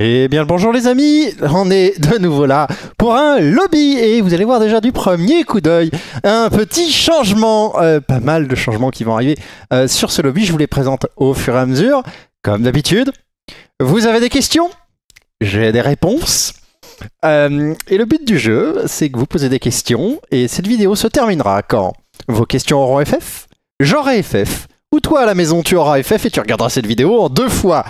Eh bien bonjour les amis, on est de nouveau là pour un lobby et vous allez voir déjà du premier coup d'œil un petit changement, euh, pas mal de changements qui vont arriver euh, sur ce lobby, je vous les présente au fur et à mesure, comme d'habitude. Vous avez des questions J'ai des réponses. Euh, et le but du jeu, c'est que vous posez des questions et cette vidéo se terminera quand vos questions auront FF, j'aurai FF, ou toi à la maison tu auras FF et tu regarderas cette vidéo en deux fois.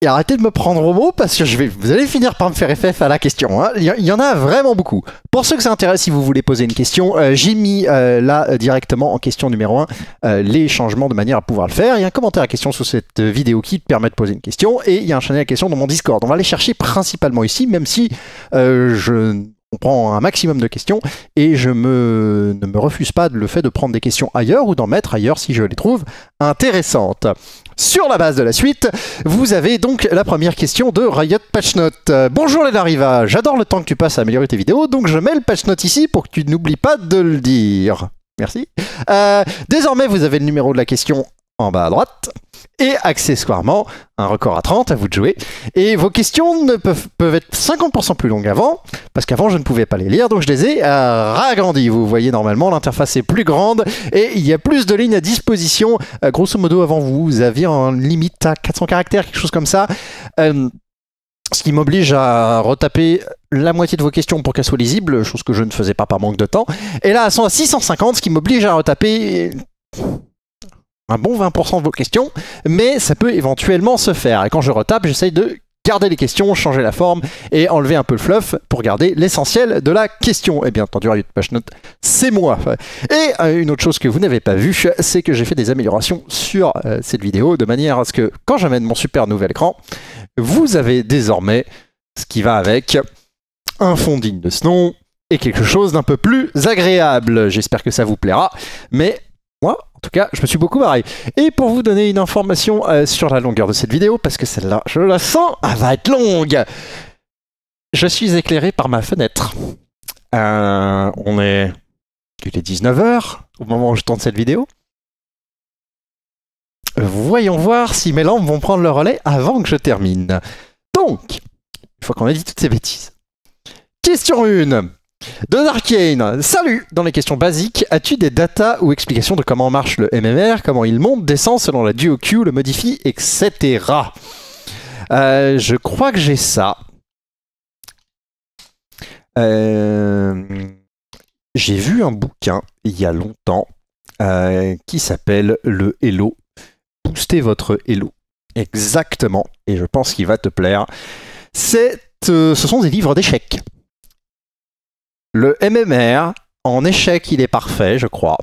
Et arrêtez de me prendre au mot parce que je vais, vous allez finir par me faire FF à la question. Hein. Il y en a vraiment beaucoup. Pour ceux que ça intéresse, si vous voulez poser une question, euh, j'ai mis euh, là euh, directement en question numéro 1 les changements de manière à pouvoir le faire. Il y a un commentaire à question sous cette vidéo qui permet de poser une question et il y a un channel à question dans mon Discord. On va aller chercher principalement ici, même si je on prend un maximum de questions et je me, ne me refuse pas le fait de prendre des questions ailleurs ou d'en mettre ailleurs si je les trouve intéressantes. Sur la base de la suite, vous avez donc la première question de Riot Patchnote. bonjour les Lariva, j'adore le temps que tu passes à améliorer tes vidéos, donc je mets le patchnote ici pour que tu n'oublies pas de le dire. Merci. Euh, désormais, vous avez le numéro de la question en bas à droite. Et accessoirement, un record à 30, à vous de jouer. Et vos questions ne peuvent, peuvent être 50% plus longues avant, parce qu'avant je ne pouvais pas les lire, donc je les ai euh, Vous voyez normalement, l'interface est plus grande et il y a plus de lignes à disposition. Euh, grosso modo, avant vous aviez en limite à 400 caractères, quelque chose comme ça. Euh, ce qui m'oblige à retaper la moitié de vos questions pour qu'elles soient lisibles, chose que je ne faisais pas par manque de temps. Et là, elles sont à 650, ce qui m'oblige à retaper un bon 20% de vos questions, mais ça peut éventuellement se faire. Et quand je retape, j'essaye de garder les questions, changer la forme et enlever un peu le fluff pour garder l'essentiel de la question. Et bien entendu, Riot Patch Note, c'est moi. Et euh, une autre chose que vous n'avez pas vue, c'est que j'ai fait des améliorations sur euh, cette vidéo de manière à ce que quand j'amène mon super nouvel écran, vous avez désormais ce qui va avec un fond digne de ce nom et quelque chose d'un peu plus agréable. J'espère que ça vous plaira. Mais moi, en tout cas, je me suis beaucoup marré. Et pour vous donner une information euh, sur la longueur de cette vidéo, parce que celle-là, je la sens, elle va être longue. Je suis éclairé par ma fenêtre. Euh, on est... Il est 19h au moment où je tourne cette vidéo. Voyons voir si mes lampes vont prendre le relais avant que je termine. Donc, il faut qu'on ait dit toutes ces bêtises. Question 1. Don Arcane, salut Dans les questions basiques, as-tu des datas ou explications de comment marche le MMR, comment il monte, descend selon la duo queue, le modifie, etc. Euh, je crois que j'ai ça. Euh, j'ai vu un bouquin il y a longtemps euh, qui s'appelle Le Hello. Booster votre Hello. Exactement. Et je pense qu'il va te plaire. ce sont des livres d'échecs. Le MMR, en échec, il est parfait, je crois.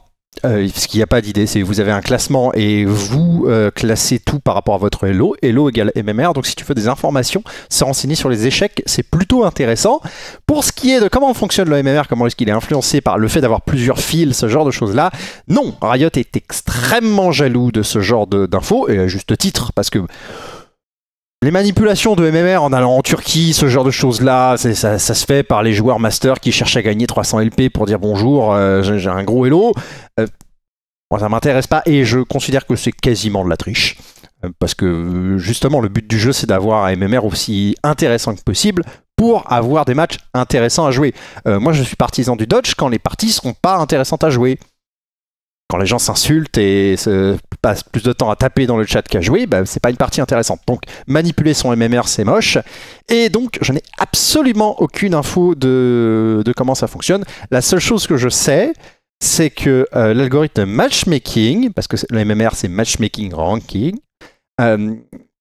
Euh, ce qu'il n'y a pas d'idée, c'est que vous avez un classement et vous euh, classez tout par rapport à votre Hello. Hello égale MMR. Donc si tu veux des informations, se renseigner sur les échecs, c'est plutôt intéressant. Pour ce qui est de comment fonctionne le MMR, comment est-ce qu'il est influencé par le fait d'avoir plusieurs fils, ce genre de choses-là, non, Riot est extrêmement jaloux de ce genre d'infos, et à juste titre, parce que les manipulations de MMR en allant en Turquie, ce genre de choses-là, ça, ça, se fait par les joueurs masters qui cherchent à gagner 300 LP pour dire bonjour, euh, j'ai un gros hello. Euh, moi, ça m'intéresse pas et je considère que c'est quasiment de la triche. Euh, parce que justement, le but du jeu, c'est d'avoir un MMR aussi intéressant que possible pour avoir des matchs intéressants à jouer. moi, je suis partisan du dodge quand les parties seront pas intéressantes à jouer les gens s'insultent et se passent plus de temps à taper dans le chat qu'à jouer, bah, c'est pas une partie intéressante. Donc manipuler son MMR, c'est moche. Et donc je n'ai absolument aucune info de, comment ça fonctionne. La seule chose que je sais, c'est que euh, l'algorithme matchmaking, parce que le MMR c'est matchmaking ranking, euh,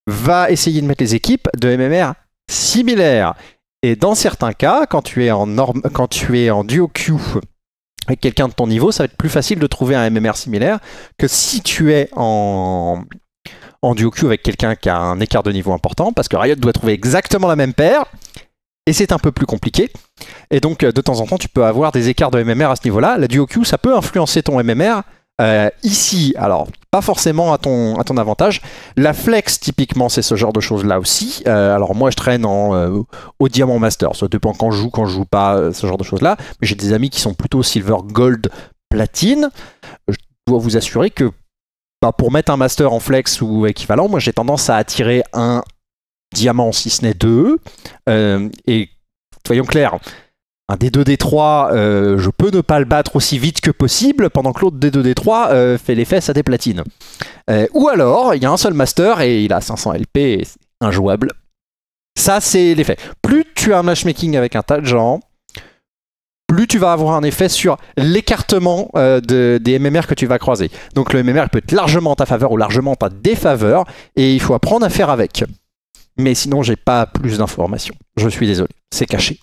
va essayer de mettre les équipes de MMR similaires. Et dans certains cas, quand tu es en, quand tu es en duo queue, avec quelqu'un de ton niveau, ça va être plus facile de trouver un MMR similaire que si tu es en, en duo queue avec quelqu'un qui a un écart de niveau important, parce que Riot doit trouver exactement la même paire, et c'est un peu plus compliqué. Et donc, euh, de temps en temps, tu peux avoir des écarts de MMR à ce niveau-là. La duo queue, ça peut influencer ton MMR, euh, ici, alors pas forcément à ton, à ton avantage. La flex, typiquement, c'est ce genre de choses-là aussi. Euh, alors moi, je traîne en, euh, au Diamant Master. Ça dépend quand je joue, quand je joue pas, ce genre de choses-là. Mais j'ai des amis qui sont plutôt Silver, Gold, Platine. Je dois vous assurer que bah, pour mettre un Master en flex ou équivalent, moi j'ai tendance à attirer un Diamant, si ce n'est deux. et soyons clairs, un D2-D3, euh, je peux ne pas le battre aussi vite que possible, pendant que l'autre D2-D3 euh, fait l'effet, ça à euh, ou alors, il y a un seul master et il a 500 LP et c'est injouable. Ça, c'est l'effet. Plus tu as un matchmaking avec un tas de gens, plus tu vas avoir un effet sur l'écartement des MMR que tu vas croiser. Donc le MMR peut être largement en ta faveur ou largement en ta défaveur, et il faut apprendre à faire avec. Mais sinon, j'ai pas plus d'informations. Je suis désolé, c'est caché.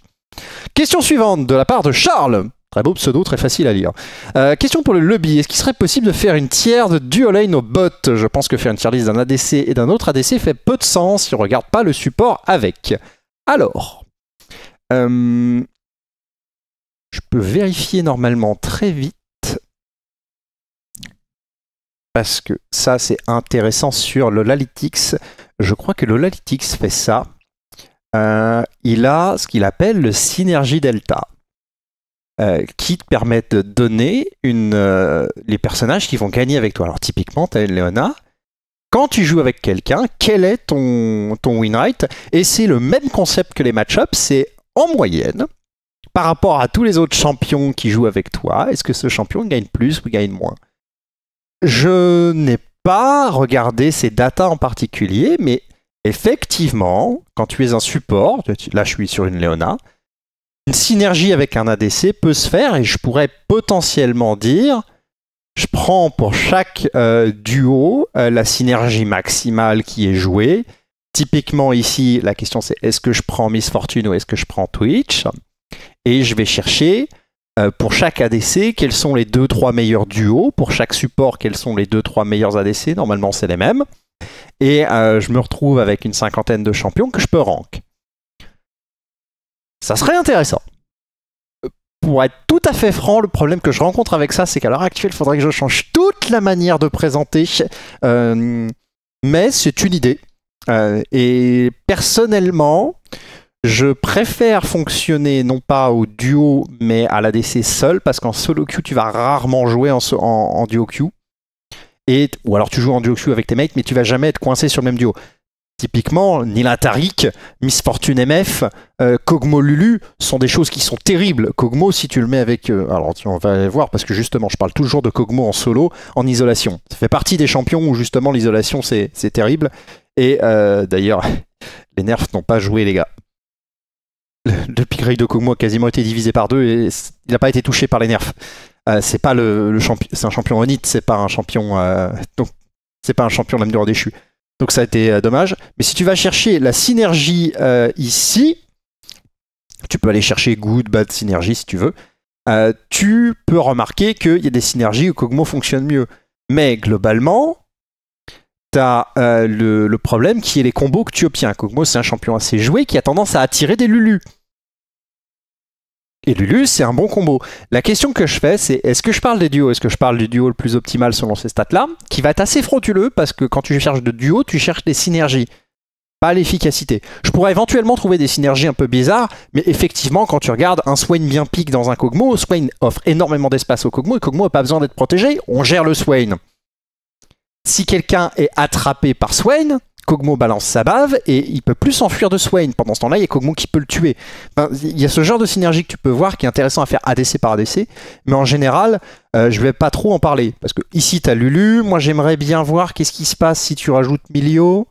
Question suivante de la part de Charles. Très beau pseudo, très facile à lire. Euh, question pour le lobby. Est-ce qu'il serait possible de faire une tierce de duolane au bot Je pense que faire une tierce d'un ADC et d'un autre ADC fait peu de sens si on ne regarde pas le support avec. Alors, euh, je peux vérifier normalement très vite. Parce que ça, c'est intéressant sur le Je crois que le fait ça. Euh, il a ce qu'il appelle le synergie delta, euh, qui te permet de donner une, euh, les personnages qui vont gagner avec toi. Alors typiquement, tu as Léona. Quand tu joues avec quelqu'un, quel est ton, ton win rate Et c'est le même concept que les match-ups, c'est en moyenne, par rapport à tous les autres champions qui jouent avec toi, est-ce que ce champion gagne plus ou gagne moins Je n'ai pas regardé ces datas en particulier, mais Effectivement, quand tu es un support, là je suis sur une Leona, une synergie avec un ADC peut se faire et je pourrais potentiellement dire je prends pour chaque euh, duo euh, la synergie maximale qui est jouée. Typiquement ici, la question c'est est-ce que je prends Miss Fortune ou est-ce que je prends Twitch Et je vais chercher euh, pour chaque ADC quels sont les 2-3 meilleurs duos, pour chaque support quels sont les 2-3 meilleurs ADC, normalement c'est les mêmes. Et euh, je me retrouve avec une cinquantaine de champions que je peux rank. Ça serait intéressant. Pour être tout à fait franc, le problème que je rencontre avec ça, c'est qu'à l'heure actuelle, il faudrait que je change toute la manière de présenter. Euh, mais c'est une idée. Euh, et personnellement, je préfère fonctionner non pas au duo, mais à l'ADC seul, parce qu'en solo queue, tu vas rarement jouer en duo queue ou alors tu joues en duo avec tes mates, mais tu vas jamais être coincé sur le même duo. Typiquement, Nila Miss Fortune MF, euh, Kogmo Lulu sont des choses qui sont terribles. Kogmo, si tu le mets avec. Euh, alors, on va aller voir parce que justement, je parle toujours de Kogmo en solo, en isolation. Ça fait partie des champions où justement l'isolation, c'est terrible. Et euh, d'ailleurs, les nerfs n'ont pas joué, les gars depuis Greg de Kogmo a quasiment été divisé par deux et il n'a pas été touché par les nerfs. Euh, c'est pas le, champion, c'est un champion honnête, c'est pas un champion euh, c'est pas un champion de déchu. Donc ça a été euh, dommage. Mais si tu vas chercher la synergie ici, tu peux aller chercher good, bad synergie si tu veux. tu peux remarquer qu'il y a des synergies où Kogmo fonctionne mieux. Mais globalement, t'as euh, le, problème qui est les combos que tu obtiens. Kog'Maw, c'est un champion assez joué qui a tendance à attirer des Lulu. Et Lulu, c'est un bon combo. La question que je fais, c'est est-ce que je parle des duos Est-ce que je parle du duo le plus optimal selon ces stats-là Qui va être assez frauduleux parce que quand tu cherches de duo, tu cherches des synergies, pas l'efficacité. Je pourrais éventuellement trouver des synergies un peu bizarres, mais effectivement, quand tu regardes un Swain bien pique dans un Kog'Maw, Swain offre énormément d'espace au Kogmo, et Kog'Maw n'a pas besoin d'être protégé, on gère le Swain si quelqu'un est attrapé par Swain, Kogmo balance sa bave et il peut plus s'enfuir de Swain. Pendant ce temps-là, il y a Kogmo qui peut le tuer. Ben, il y a ce genre de synergie que tu peux voir qui est intéressant à faire ADC par ADC, mais en général, euh, je vais pas trop en parler. Parce que ici, tu as Lulu, moi j'aimerais bien voir qu'est-ce qui se passe si tu rajoutes Milio.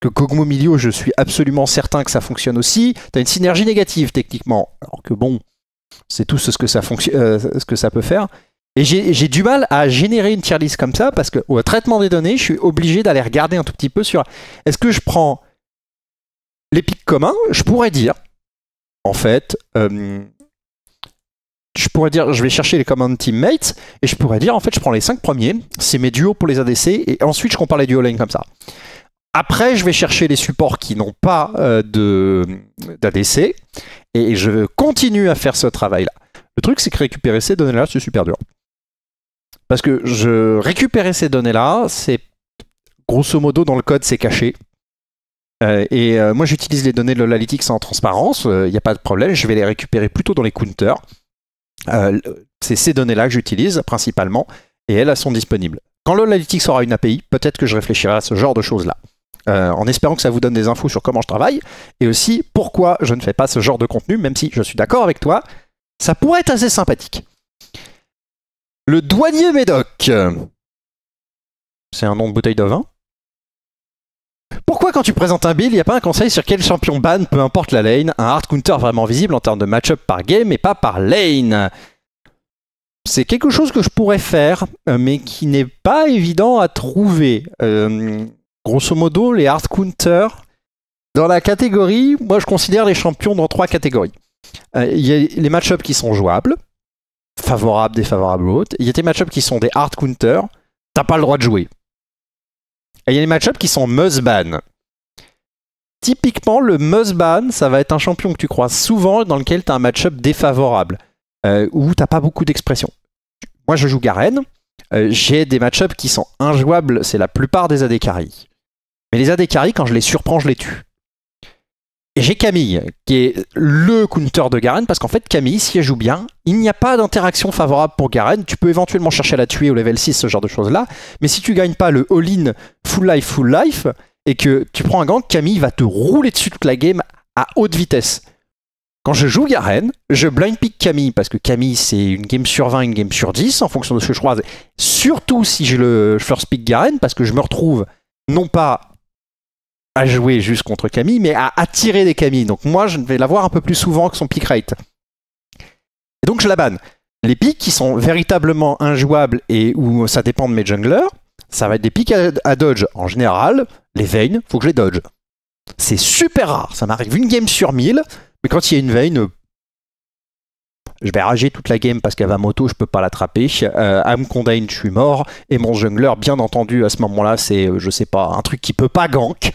Que Kogmo Milio, je suis absolument certain que ça fonctionne aussi. Tu as une synergie négative techniquement, alors que bon, c'est tout ce que ça euh, peut faire. Et j'ai du mal à générer une tier list comme ça parce que au traitement des données, je suis obligé d'aller regarder un tout petit peu sur est-ce que je prends les pics communs, je pourrais dire en fait euh, je pourrais dire, je vais chercher les commandes teammates, et je pourrais dire, en fait, je prends les 5 premiers, c'est mes duos pour les ADC, et ensuite je compare les duos lane comme ça. Après, je vais chercher les supports qui n'ont pas euh, de d'ADC, et je continue à faire ce travail-là. Le truc, c'est que récupérer ces données-là, c'est super dur. Parce que je récupérais ces données-là, c'est grosso modo dans le code, c'est caché. Euh, et euh, moi, j'utilise les données de l'analytics en transparence, il euh, n'y a pas de problème, je vais les récupérer plutôt dans les counters. c'est ces données-là que j'utilise principalement, et elles, elles sont disponibles. Quand l'analytics aura une API, peut-être que je réfléchirai à ce genre de choses-là. en espérant que ça vous donne des infos sur comment je travaille, et aussi pourquoi je ne fais pas ce genre de contenu, même si je suis d'accord avec toi, ça pourrait être assez sympathique. Le douanier Médoc. C'est un nom de bouteille de vin. Pourquoi quand tu présentes un bill, il n'y a pas un conseil sur quel champion ban, peu importe la lane, un hard counter vraiment visible en termes de match-up par game et pas par lane c'est quelque chose que je pourrais faire, euh, mais qui n'est pas évident à trouver. Euh, grosso modo, les hard counters, dans la catégorie, moi je considère les champions dans trois catégories. Euh, il y a les match-ups qui sont jouables, Favorable, défavorable ou autre, Il y a des matchups qui sont des hard counter, t'as pas le droit de jouer. Et il y a des matchups qui sont must-ban. Typiquement, le must-ban, ça va être un champion que tu crois souvent dans lequel t'as un matchup défavorable, euh, où t'as pas beaucoup d'expression. Moi, je joue Garen, euh, j'ai des matchups qui sont injouables, c'est la plupart des AD Mais les AD quand je les surprends, je les tue j'ai Camille, qui est le counter de Garen, parce qu'en fait, Camille, si elle joue bien, il n'y a pas d'interaction favorable pour Garen. Tu peux éventuellement chercher à la tuer au level 6, ce genre de choses-là. Mais si tu gagnes pas le all-in full life, full life, et que tu prends un gant, Camille va te rouler dessus toute la game à haute vitesse. Quand je joue Garen, je blind pick Camille, parce que Camille, c'est une game sur 20, une game sur 10, en fonction de ce que je croise. Surtout si je le first pick Garen, parce que je me retrouve non pas à jouer juste contre Camille, mais à attirer des Camilles. Donc moi, je vais l'avoir un peu plus souvent que son pick rate. Et donc je la banne. Les pics qui sont véritablement injouables et où ça dépend de mes junglers, ça va être des pics à, dodge. En général, les veines, faut que je les dodge. C'est super rare, ça m'arrive une game sur mille. mais quand il y a une veine, euh, je vais rager toute la game parce va moto, je peux pas l'attraper. Euh, à je suis mort. Et mon jungler, bien entendu, à ce moment-là, c'est, euh, je sais pas, un truc qui peut pas gank.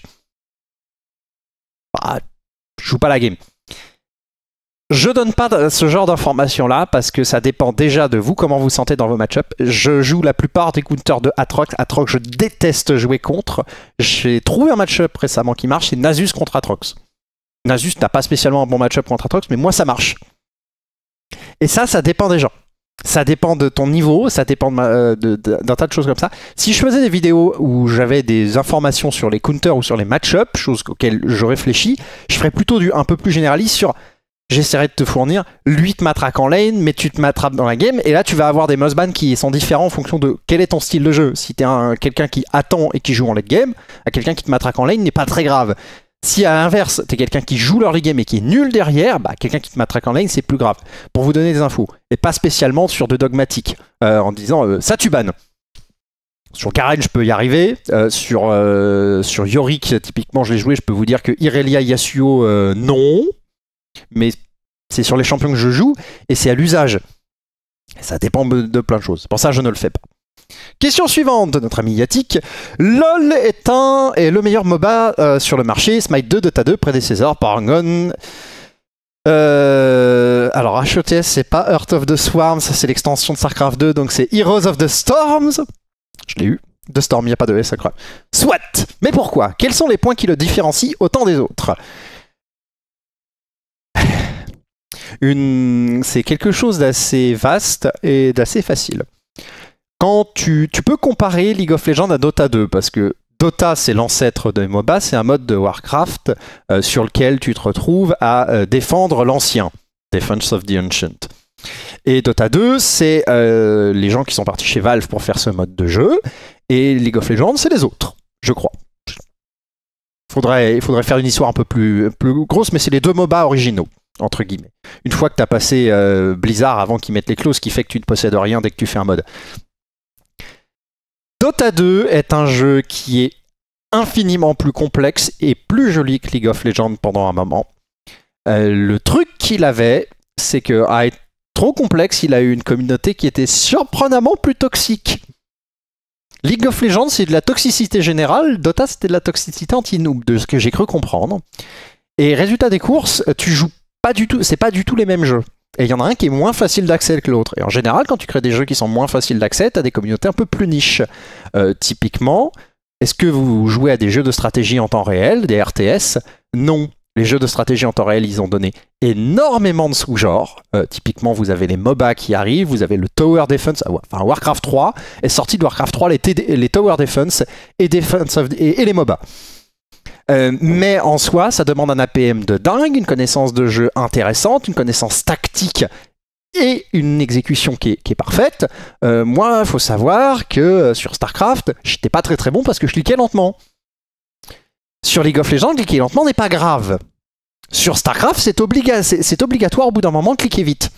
Ah, je joue pas la game. Je donne pas ce genre d'informations là parce que ça dépend déjà de vous, comment vous sentez dans vos matchups Je joue la plupart des counters de Atrox. Atrox, je déteste jouer contre. J'ai trouvé un match-up récemment qui marche, c'est Nasus contre Atrox. Nasus n'a pas spécialement un bon match-up contre Atrox, mais moi ça marche. Et ça, ça dépend des gens ça dépend de ton niveau, ça dépend euh, d'un de tas de choses comme ça. Si je faisais des vidéos où j'avais des informations sur les counters ou sur les match-ups, chose auxquelles je réfléchis, je ferais plutôt du un peu plus généraliste sur j'essaierai de te fournir, lui te matraque en lane, mais tu te m'attrapes dans la game, et là tu vas avoir des Mossban qui sont différents en fonction de quel est ton style de jeu. Si t'es quelqu'un qui attend et qui joue en late game, à quelqu'un qui te matraque en lane n'est pas très grave. Si à l'inverse, t'es quelqu'un qui joue leur game et qui est nul derrière, bah, quelqu'un qui te matraque en lane, c'est plus grave. Pour vous donner des infos, et pas spécialement sur de dogmatique, euh, en disant euh, ça tu bannes. Sur Karen, je peux y arriver. Euh, sur, sur Yorick, typiquement, je l'ai joué, je peux vous dire que Irelia Yasuo, non. Mais c'est sur les champions que je joue et c'est à l'usage. Ça dépend de plein de choses. Pour ça, je ne le fais pas. Question suivante de notre ami Yatik. LOL est un et le meilleur MOBA euh, sur le marché. Smite 2, Dota 2, prédécesseur, Paragon. Euh, alors HOTS c'est pas Earth of the Swarms, c'est l'extension de StarCraft 2, donc c'est Heroes of the Storms. Je l'ai eu. De Storm, il n'y a pas de S, crois. SWAT, Mais pourquoi Quels sont les points qui le différencient autant des autres C'est quelque chose d'assez vaste et d'assez facile quand tu, tu, peux comparer League of Legends à Dota 2, parce que Dota, c'est l'ancêtre de MOBA, c'est un mode de Warcraft euh, sur lequel tu te retrouves à euh, défendre l'ancien, Defense of the Ancient. Et Dota 2, c'est euh, les gens qui sont partis chez Valve pour faire ce mode de jeu, et League of Legends, c'est les autres, je crois. il faudrait faire une histoire un peu plus, plus grosse, mais c'est les deux MOBA originaux entre guillemets. Une fois que tu as passé Blizzard avant qu'ils mettent les clauses, ce qui fait que tu ne possèdes rien dès que tu fais un mode. Dota 2 est un jeu qui est infiniment plus complexe et plus joli que League of Legends pendant un moment. Euh, le truc qu'il avait, c'est que à ah, être trop complexe, il a eu une communauté qui était surprenamment plus toxique. League of Legends, c'est de la toxicité générale. Dota, c'était de la toxicité anti-noob, de ce que j'ai cru comprendre. Et résultat des courses, tu joues pas du tout, c'est pas du tout les mêmes jeux. Et il y en a un qui est moins facile d'accès que l'autre. Et en général, quand tu crées des jeux qui sont moins faciles d'accès, tu as des communautés un peu plus niches. Euh, typiquement, est-ce que vous jouez à des jeux de stratégie en temps réel, des RTS Non. Les jeux de stratégie en temps réel, ils ont donné énormément de sous-genres. Euh, typiquement, vous avez les MOBA qui arrivent, vous avez le Tower Defense, ah, enfin Warcraft 3 est sorti de Warcraft 3 les, Tower Defense et, et les MOBA. Euh, mais en soi, ça demande un APM de dingue, une connaissance de jeu intéressante, une connaissance tactique et une exécution qui est, parfaite. Euh, moi, il faut savoir que euh, sur StarCraft, j'étais pas très très bon parce que je cliquais lentement. Sur League of Legends, cliquer lentement n'est pas grave. Sur StarCraft, c'est obligatoire au bout d'un moment de cliquer vite.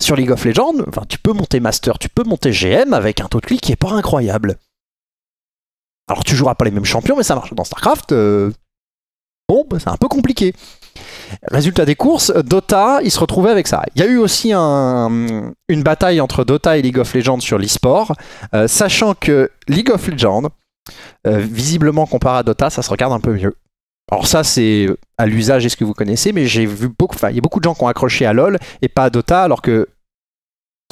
Sur League of Legends, tu peux monter Master, tu peux monter GM avec un taux de clic qui n'est pas incroyable. Alors tu joueras pas les mêmes champions, mais ça marche. Dans StarCraft, euh, bon, bah, c'est un peu compliqué. Résultat des courses, Dota, il se retrouvait avec ça. Il y a eu aussi une bataille entre Dota et League of Legends sur le euh, sachant que League of Legends, euh, visiblement comparé à Dota, ça se regarde un peu mieux. Alors ça, c'est à l'usage et ce que vous connaissez, mais j'ai vu beaucoup, il y a beaucoup de gens qui ont accroché à LoL et pas à Dota, alors que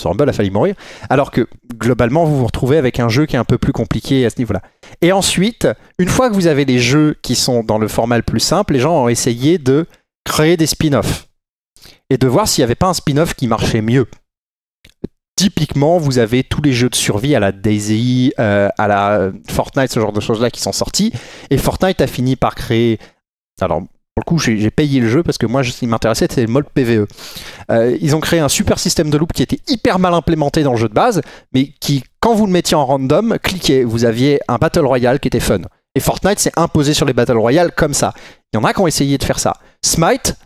sur Rumble a failli mourir. Alors que globalement, vous vous retrouvez avec un jeu qui est un peu plus compliqué à ce niveau-là. Et ensuite, une fois que vous avez les jeux qui sont dans le format le plus simple, les gens ont essayé de créer des spin-offs et de voir s'il n'y avait pas un spin-off qui marchait mieux. Typiquement, vous avez tous les jeux de survie à la Daisy, euh, à la Fortnite, ce genre de choses-là qui sont sortis. Et Fortnite a fini par créer alors, pour le coup, j'ai payé le jeu parce que moi, ce qui m'intéressait, c'était le mode PVE. Euh, ils ont créé un super système de loop qui était hyper mal implémenté dans le jeu de base, mais qui, quand vous le mettiez en random, cliquez, vous aviez un Battle Royale qui était fun. Et Fortnite s'est imposé sur les Battle Royales comme ça. Il y en a qui ont essayé de faire ça. Smite,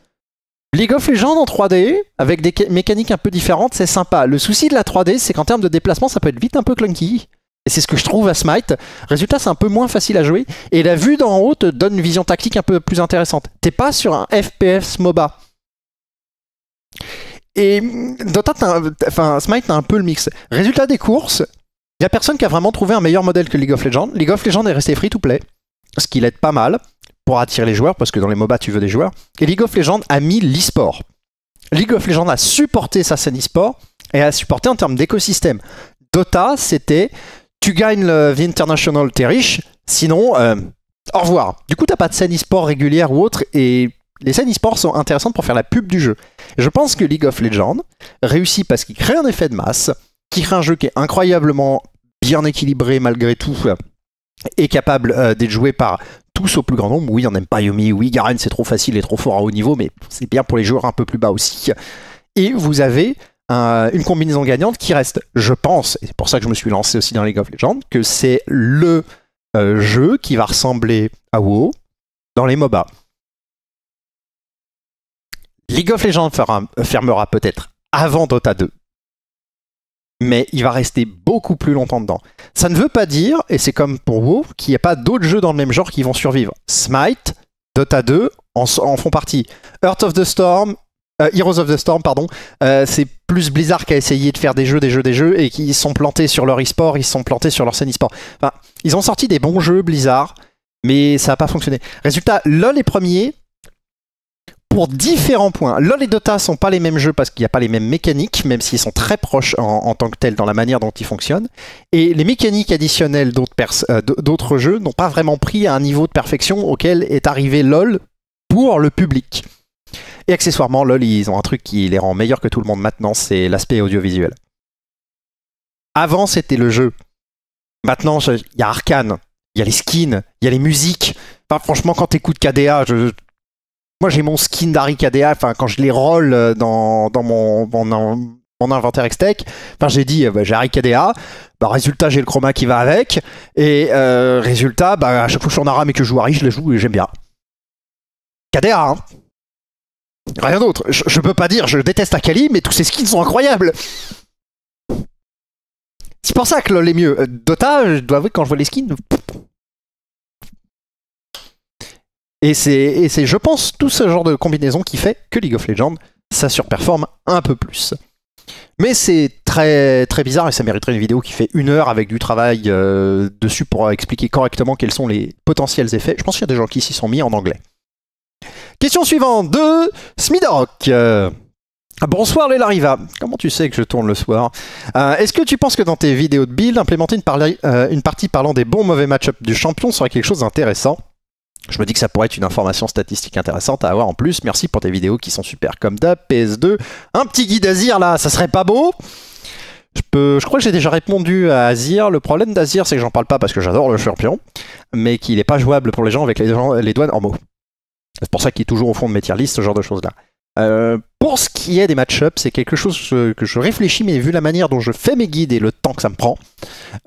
League of Legends en 3D, avec des mécaniques un peu différentes, c'est sympa. Le souci de la 3D, c'est qu'en termes de déplacement, ça peut être vite un peu clunky. Et c'est ce que je trouve à Smite. Résultat, c'est un peu moins facile à jouer. Et la vue d'en haut te donne une vision tactique un peu plus intéressante. T'es pas sur un FPS MOBA. Et mm, Dota, enfin, Smite, a un peu le mix. Résultat des courses, il n'y a personne qui a vraiment trouvé un meilleur modèle que League of Legends. League of Legends est resté free to play, ce qui l'aide pas mal pour attirer les joueurs, parce que dans les MOBA, tu veux des joueurs. Et League of Legends a mis le League of Legends a supporté sa scène e et a supporté en termes d'écosystème. Dota, c'était tu gagnes le The International, t'es riche. Sinon, euh, au revoir. Du coup, t'as pas de scène e-sport régulière ou autre, et les scènes e-sport sont intéressantes pour faire la pub du jeu. je pense que League of Legends réussit parce qu'il crée un effet de masse, qui crée un jeu qui est incroyablement bien équilibré malgré tout, euh, et capable euh, d'être joué par tous au plus grand nombre. Oui, on aime pas Yomi, oui, Garen c'est trop facile et trop fort à haut niveau, mais c'est bien pour les joueurs un peu plus bas aussi. Et vous avez une combinaison gagnante qui reste, je pense, et c'est pour ça que je me suis lancé aussi dans League of Legends, que c'est le euh, jeu qui va ressembler à WoW dans les MOBA. League of Legends euh, fermera peut-être avant Dota 2, mais il va rester beaucoup plus longtemps dedans. Ça ne veut pas dire, et c'est comme pour WoW, qu'il n'y a pas d'autres jeux dans le même genre qui vont survivre. Smite, Dota 2 en, en, font partie. Earth of the Storm, euh, Heroes of the Storm, pardon, euh, c'est plus Blizzard qui a essayé de faire des jeux, des jeux, des jeux, et qui sont plantés sur leur e-sport, ils sont plantés sur leur scène e-sport. Enfin, ils ont sorti des bons jeux Blizzard, mais ça n'a pas fonctionné. Résultat, LoL est premier pour différents points. LoL et Dota sont pas les mêmes jeux parce qu'il n'y a pas les mêmes mécaniques, même s'ils sont très proches en, tant que tels dans la manière dont ils fonctionnent. Et les mécaniques additionnelles d'autres euh, jeux n'ont pas vraiment pris à un niveau de perfection auquel est arrivé LoL pour le public. Et accessoirement, LOL, ils ont un truc qui les rend meilleurs que tout le monde maintenant, c'est l'aspect audiovisuel. Avant, c'était le jeu. Maintenant, il y a Arkane, il y a les skins, il y a les musiques. Enfin, franchement, quand t'écoutes KDA, je, moi j'ai mon skin d'Harry KDA, enfin quand je les roll euh, dans, mon, inventaire x enfin j'ai dit euh, bah, j'ai Harry KDA, bah, résultat j'ai le chroma qui va avec, et euh, résultat, bah à chaque fois que je suis en ARAM et que je joue Harry, je le joue et j'aime bien. KDA, hein Rien d'autre. Je, peux pas dire, je déteste Akali, mais tous ces skins sont incroyables. C'est pour ça que LoL mieux. Euh, Dota, je dois avouer, quand je vois les skins. Et c'est, je pense, tout ce genre de combinaison qui fait que League of Legends, ça surperforme un peu plus. Mais c'est très, très bizarre et ça mériterait une vidéo qui fait une heure avec du travail euh, dessus pour expliquer correctement quels sont les potentiels effets. Je pense qu'il y a des gens qui s'y sont mis en anglais. Question suivante de Smidrock. Euh, bonsoir les Lariva. Comment tu sais que je tourne le soir euh, Est-ce que tu penses que dans tes vidéos de build, implémenter une, euh, partie parlant des bons mauvais match-up du champion serait quelque chose d'intéressant je me dis que ça pourrait être une information statistique intéressante à avoir en plus. Merci pour tes vidéos qui sont super comme d'hab. PS2, un petit guide Azir là, ça serait pas beau je, peux, je crois que j'ai déjà répondu à Azir. Le problème d'Azir, c'est que j'en parle pas parce que j'adore le champion, mais qu'il n'est pas jouable pour les gens avec les, les douanes en mots. C'est pour ça qu'il est toujours au fond de mes tier ce genre de choses-là. Euh, pour ce qui est des match-ups, c'est quelque chose que je réfléchis, mais vu la manière dont je fais mes guides et le temps que ça me prend,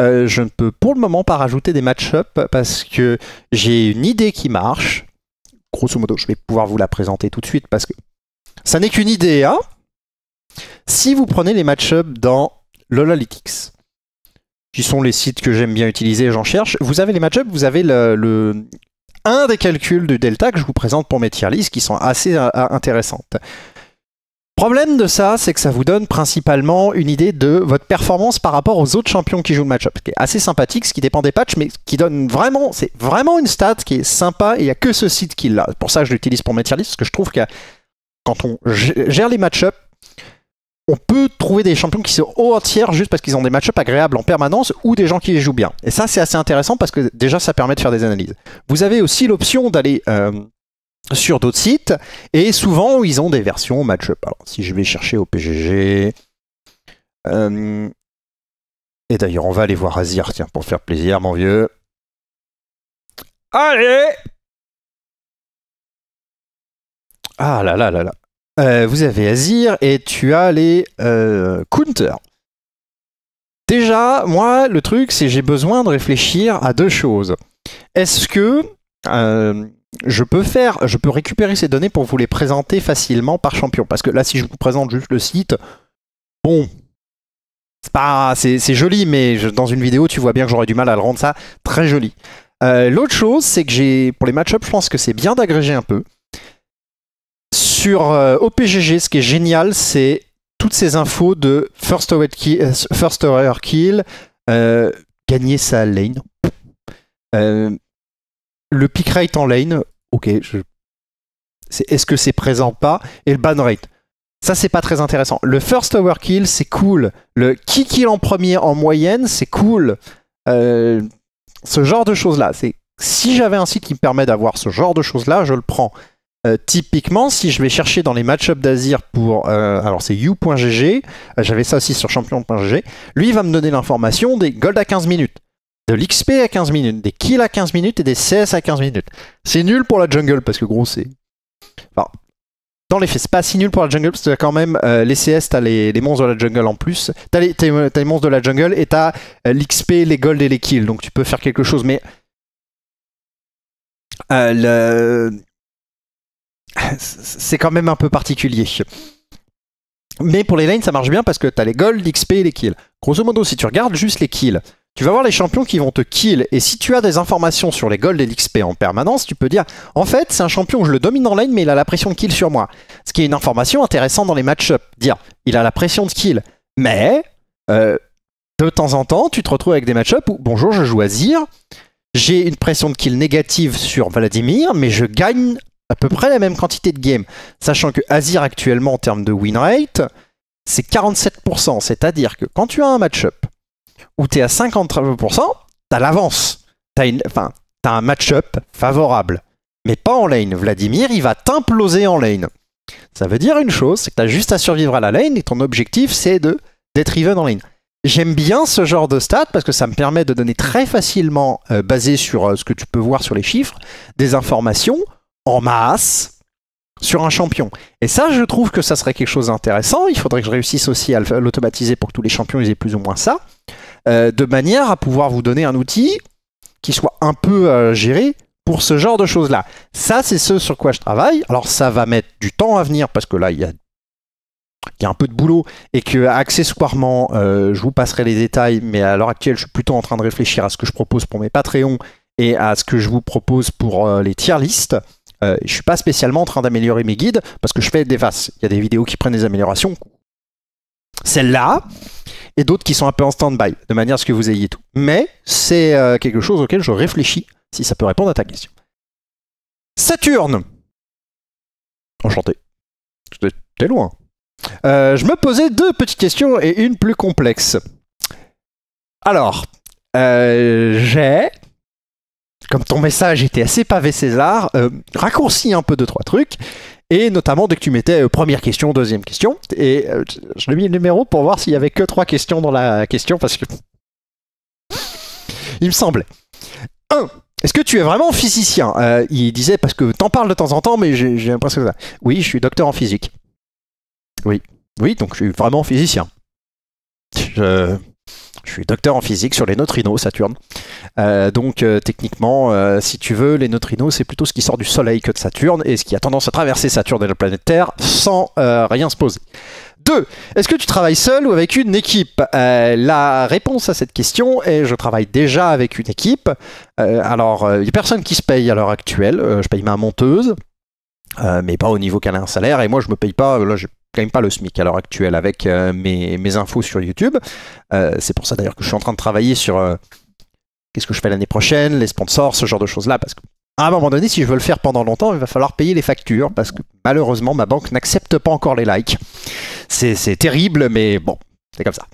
euh, je ne peux pour le moment pas rajouter des match-ups parce que j'ai une idée qui marche. Grosso modo, je vais pouvoir vous la présenter tout de suite parce que ça n'est qu'une idée. Hein si vous prenez les match-ups dans Lolalytics, qui sont les sites que j'aime bien utiliser, j'en cherche, vous avez les match-ups, vous avez le un des calculs du delta que je vous présente pour mes tier qui sont assez euh, euh, intéressantes le Problème de ça, c'est que ça vous donne principalement une idée de votre performance par rapport aux autres champions qui jouent le match-up, qui est assez sympathique, ce qui dépend des patchs, mais qui donne vraiment, c'est vraiment une stat qui est sympa, et il n'y a que ce site qui l'a. Pour ça, je l'utilise pour mes tier parce que je trouve que quand on gère les match on peut trouver des champions qui sont haut en juste parce qu'ils ont des match agréables en permanence ou des gens qui les jouent bien. Et ça, c'est assez intéressant parce que déjà, ça permet de faire des analyses. Vous avez aussi l'option d'aller euh, sur d'autres sites et souvent, ils ont des versions match-up. Alors, si je vais chercher au PGG. Euh, et d'ailleurs, on va aller voir Azir, tiens, pour faire plaisir, mon vieux. Allez Ah là là là là euh, vous avez Azir et tu as les euh, Déjà, moi, le truc, c'est j'ai besoin de réfléchir à deux choses. Est-ce que euh, je peux faire, je peux récupérer ces données pour vous les présenter facilement par champion Parce que là, si je vous présente juste le site, bon, c'est pas, c'est, joli, mais dans une vidéo, tu vois bien que j'aurais du mal à le rendre ça très joli. Euh, l'autre chose, c'est que j'ai, pour les match-ups, je pense que c'est bien d'agréger un peu sur euh, OPGG, ce qui est génial, c'est toutes ces infos de First, kill, euh, first Hour Kill, euh, gagner sa lane. le pick rate en lane, ok, est-ce que c'est présent pas Et le ban rate. Ça, c'est pas très intéressant. Le first hour kill, c'est cool. Le qui kill en premier en moyenne, c'est cool. ce genre de choses-là. Si j'avais un site qui me permet d'avoir ce genre de choses-là, je le prends. Euh, typiquement, si je vais chercher dans les matchups d'Azir pour. Euh, alors, c'est you.gg, euh, j'avais ça aussi sur champion.gg. Lui, il va me donner l'information des gold à 15 minutes, de l'XP à 15 minutes, des kills à 15 minutes et des CS à 15 minutes. C'est nul pour la jungle parce que, gros, c'est. dans les faits, c'est pas si nul pour la jungle parce que quand même les CS, t'as les, les, monstres de la jungle en plus. T'as les, les monstres de la jungle et t'as l'XP, les golds et les kills. Donc, tu peux faire quelque chose, mais. le c'est quand même un peu particulier. Mais pour les lanes, ça marche bien parce que tu as les golds, l'XP et les kills. Grosso modo, si tu regardes juste les kills, tu vas voir les champions qui vont te kill. Et si tu as des informations sur les golds et l'XP en permanence, tu peux dire En fait, c'est un champion, je le domine en lane, mais il a la pression de kill sur moi. Ce qui est une information intéressante dans les match ups Dire Il a la pression de kill. Mais, euh, de temps en temps, tu te retrouves avec des match-up où Bonjour, je joue Azir. J'ai une pression de kill négative sur Vladimir, mais je gagne à peu près la même quantité de game. Sachant que Azir actuellement en termes de win rate, c'est 47%. C'est-à-dire que quand tu as un match-up où tu es à 50%, tu as l'avance. Tu as, une... enfin, un match-up favorable. Mais pas en lane. Vladimir, il va t'imploser en lane. Ça veut dire une chose, c'est que tu as juste à survivre à la lane et ton objectif, c'est de d'être even en lane. J'aime bien ce genre de stats parce que ça me permet de donner très facilement, euh, basé sur euh, ce que tu peux voir sur les chiffres, des informations en masse sur un champion. Et ça, je trouve que ça serait quelque chose d'intéressant. Il faudrait que je réussisse aussi à l'automatiser pour que tous les champions aient plus ou moins ça, euh, de manière à pouvoir vous donner un outil qui soit un peu euh, géré pour ce genre de choses-là. Ça, c'est ce sur quoi je travaille. Alors, ça va mettre du temps à venir parce que là, il y a a un peu de boulot et que accessoirement, euh, je vous passerai les détails, mais à l'heure actuelle, je suis plutôt en train de réfléchir à ce que je propose pour mes Patreons et à ce que je vous propose pour les tier listes. Je euh, je suis pas spécialement en train d'améliorer mes guides parce que je fais des faces. Il y a des vidéos qui prennent des améliorations. Celle-là et d'autres qui sont un peu en stand-by, de manière à ce que vous ayez tout. Mais c'est euh, quelque chose auquel je réfléchis, si ça peut répondre à ta question. Saturne Enchanté. T'es loin. Euh, je me posais deux petites questions et une plus complexe. Alors, j'ai comme ton message était assez pavé César, euh, raccourcis un peu de trois trucs. Et notamment dès que tu mettais euh, première question, deuxième question. Et euh, je l'ai mis le numéro pour voir s'il y avait que trois questions dans la question parce que. Il me semblait. 1. Est-ce que tu es vraiment physicien Il disait parce que t'en parles de temps en temps, mais j'ai l'impression que ça. Oui, je suis docteur en physique. Oui. Oui, donc je suis vraiment physicien. Je... Je suis docteur en physique sur les neutrinos, Saturne. Euh, donc euh, techniquement, euh, si tu veux, les neutrinos, c'est plutôt ce qui sort du Soleil que de Saturne et ce qui a tendance à traverser Saturne et la planète Terre sans rien se poser. 2. Est-ce que tu travailles seul ou avec une équipe La réponse à cette question est je travaille déjà avec une équipe. alors, il n'y a personne qui se paye à l'heure actuelle. je paye ma monteuse. mais pas au niveau qu'elle a un salaire et moi je me paye pas là même pas le SMIC à l'heure actuelle avec euh, mes, infos sur YouTube. Euh, c'est pour ça d'ailleurs que je suis en train de travailler sur euh, qu'est-ce que je fais l'année prochaine, les sponsors, ce genre de choses-là. Parce qu'à un moment donné, si je veux le faire pendant longtemps, il va falloir payer les factures parce que malheureusement, ma banque n'accepte pas encore les likes. C'est terrible, mais bon, c'est comme ça.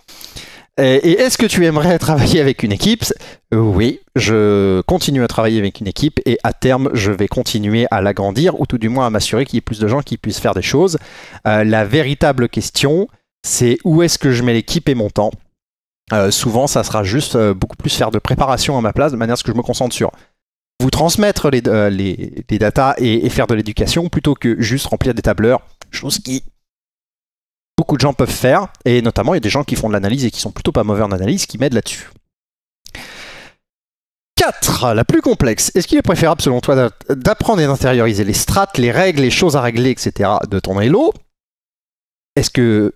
Euh, et est-ce que tu aimerais travailler avec une équipe euh, Oui, je continue à travailler avec une équipe et à terme, je vais continuer à l'agrandir ou tout du moins à m'assurer qu'il y ait plus de gens qui puissent faire des choses. Euh, la véritable question, c'est où est-ce que je mets l'équipe et mon temps Souvent, ça sera juste beaucoup plus faire de préparation à ma place de manière à ce que je me concentre sur vous transmettre les, les, datas et, et faire de l'éducation plutôt que juste remplir des tableurs, chose qui beaucoup de gens peuvent faire, et notamment il y a des gens qui font de l'analyse et qui sont plutôt pas mauvais en analyse, qui m'aident là-dessus. 4. La plus complexe. Est-ce qu'il est préférable selon toi d'apprendre et d'intérioriser les strates, les règles, les choses à régler, etc. de ton elo Est-ce que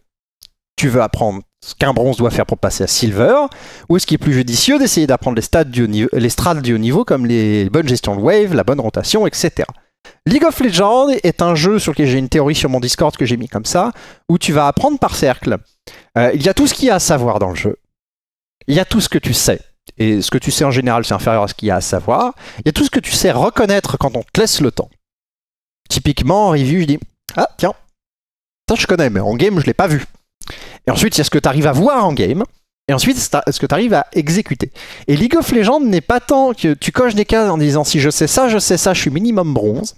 tu veux apprendre ce qu'un bronze doit faire pour passer à silver Ou est-ce qu'il est plus judicieux d'essayer d'apprendre les, les strates du haut niveau comme les bonnes gestions de wave, la bonne rotation, etc. League of Legends est un jeu sur lequel j'ai une théorie sur mon Discord que j'ai mis comme ça, où tu vas apprendre par cercle. Euh, il y a tout ce qu'il y a à savoir dans le jeu. Il y a tout ce que tu sais. Et ce que tu sais en général, c'est inférieur à ce qu'il y a à savoir. Il y a tout ce que tu sais reconnaître quand on te laisse le temps. Typiquement, en review, je dis Ah, tiens, ça je connais, mais en game, je l'ai pas vu. Et ensuite, il y a ce que tu arrives à voir en game. Et ensuite, ce que tu arrives à exécuter. Et League of Legends n'est pas tant que tu coches des cases en disant si je sais ça, je sais ça, je suis minimum bronze,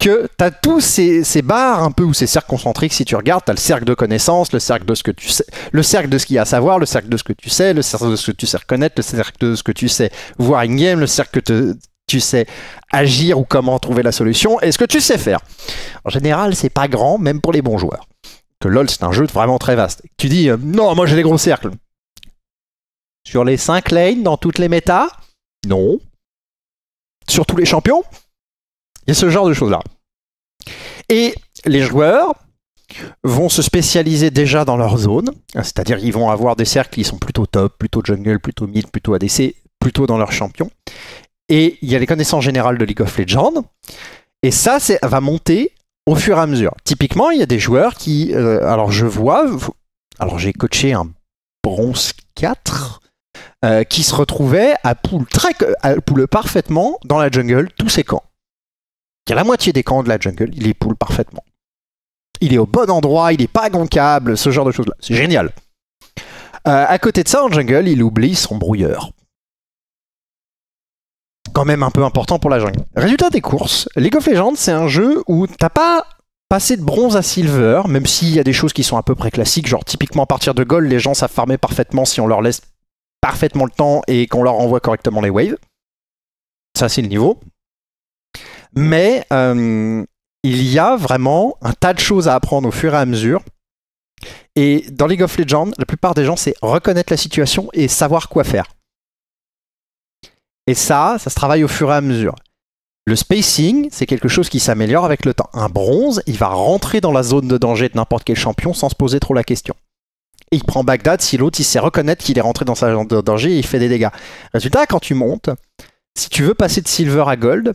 que tu as tous ces, barres un peu ou ces cercles concentriques si tu regardes, tu as le cercle de connaissances, le cercle de ce que tu le cercle de ce qu'il y a à savoir, le cercle de ce que tu sais, le cercle de ce que tu sais reconnaître, le cercle de ce que tu sais voir une game, le cercle que tu sais agir ou comment trouver la solution et ce que tu sais faire. En général, c'est pas grand même pour les bons joueurs. Que LoL c'est un jeu vraiment très vaste. Tu dis euh, non, moi j'ai des gros cercles. Sur les 5 lanes dans toutes les métas Non. Sur tous les champions Il y a ce genre de choses-là. Et les joueurs vont se spécialiser déjà dans leur zone, hein, c'est-à-dire ils vont avoir des cercles qui sont plutôt top, plutôt jungle, plutôt mid, plutôt ADC, plutôt dans leur champion. Et il y a les connaissances générales de League of Legends. Et ça, ça va monter au fur et à mesure. Typiquement, il y a des joueurs qui... Euh, alors je vois... Alors j'ai coaché un bronze 4 euh, qui se retrouvait à poule, très, poule parfaitement dans la jungle tous ses camps. Il y a la moitié des camps de la jungle, il est poule parfaitement. Il est au bon endroit, il n'est pas goncable, ce genre de choses-là. C'est génial. Euh, à côté de ça, en jungle, il oublie son brouilleur. Quand même un peu important pour la jungle. Résultat des courses, League of Legends, c'est un jeu où t'as pas passé de bronze à silver, même s'il y a des choses qui sont à peu près classiques, genre typiquement à partir de gold, les gens savent farmer parfaitement si on leur laisse parfaitement le temps et qu'on leur envoie correctement les waves. Ça, c'est le niveau. Mais euh, il y a vraiment un tas de choses à apprendre au fur et à mesure. Et dans League of Legends, la plupart des gens, c'est reconnaître la situation et savoir quoi faire. Et ça, ça se travaille au fur et à mesure. Le spacing, c'est quelque chose qui s'améliore avec le temps. Un bronze, il va rentrer dans la zone de danger de n'importe quel champion sans se poser trop la question et il prend Bagdad si l'autre il sait reconnaître qu'il est rentré dans sa zone de danger et il fait des dégâts. Résultat, quand tu montes, si tu veux passer de silver à gold,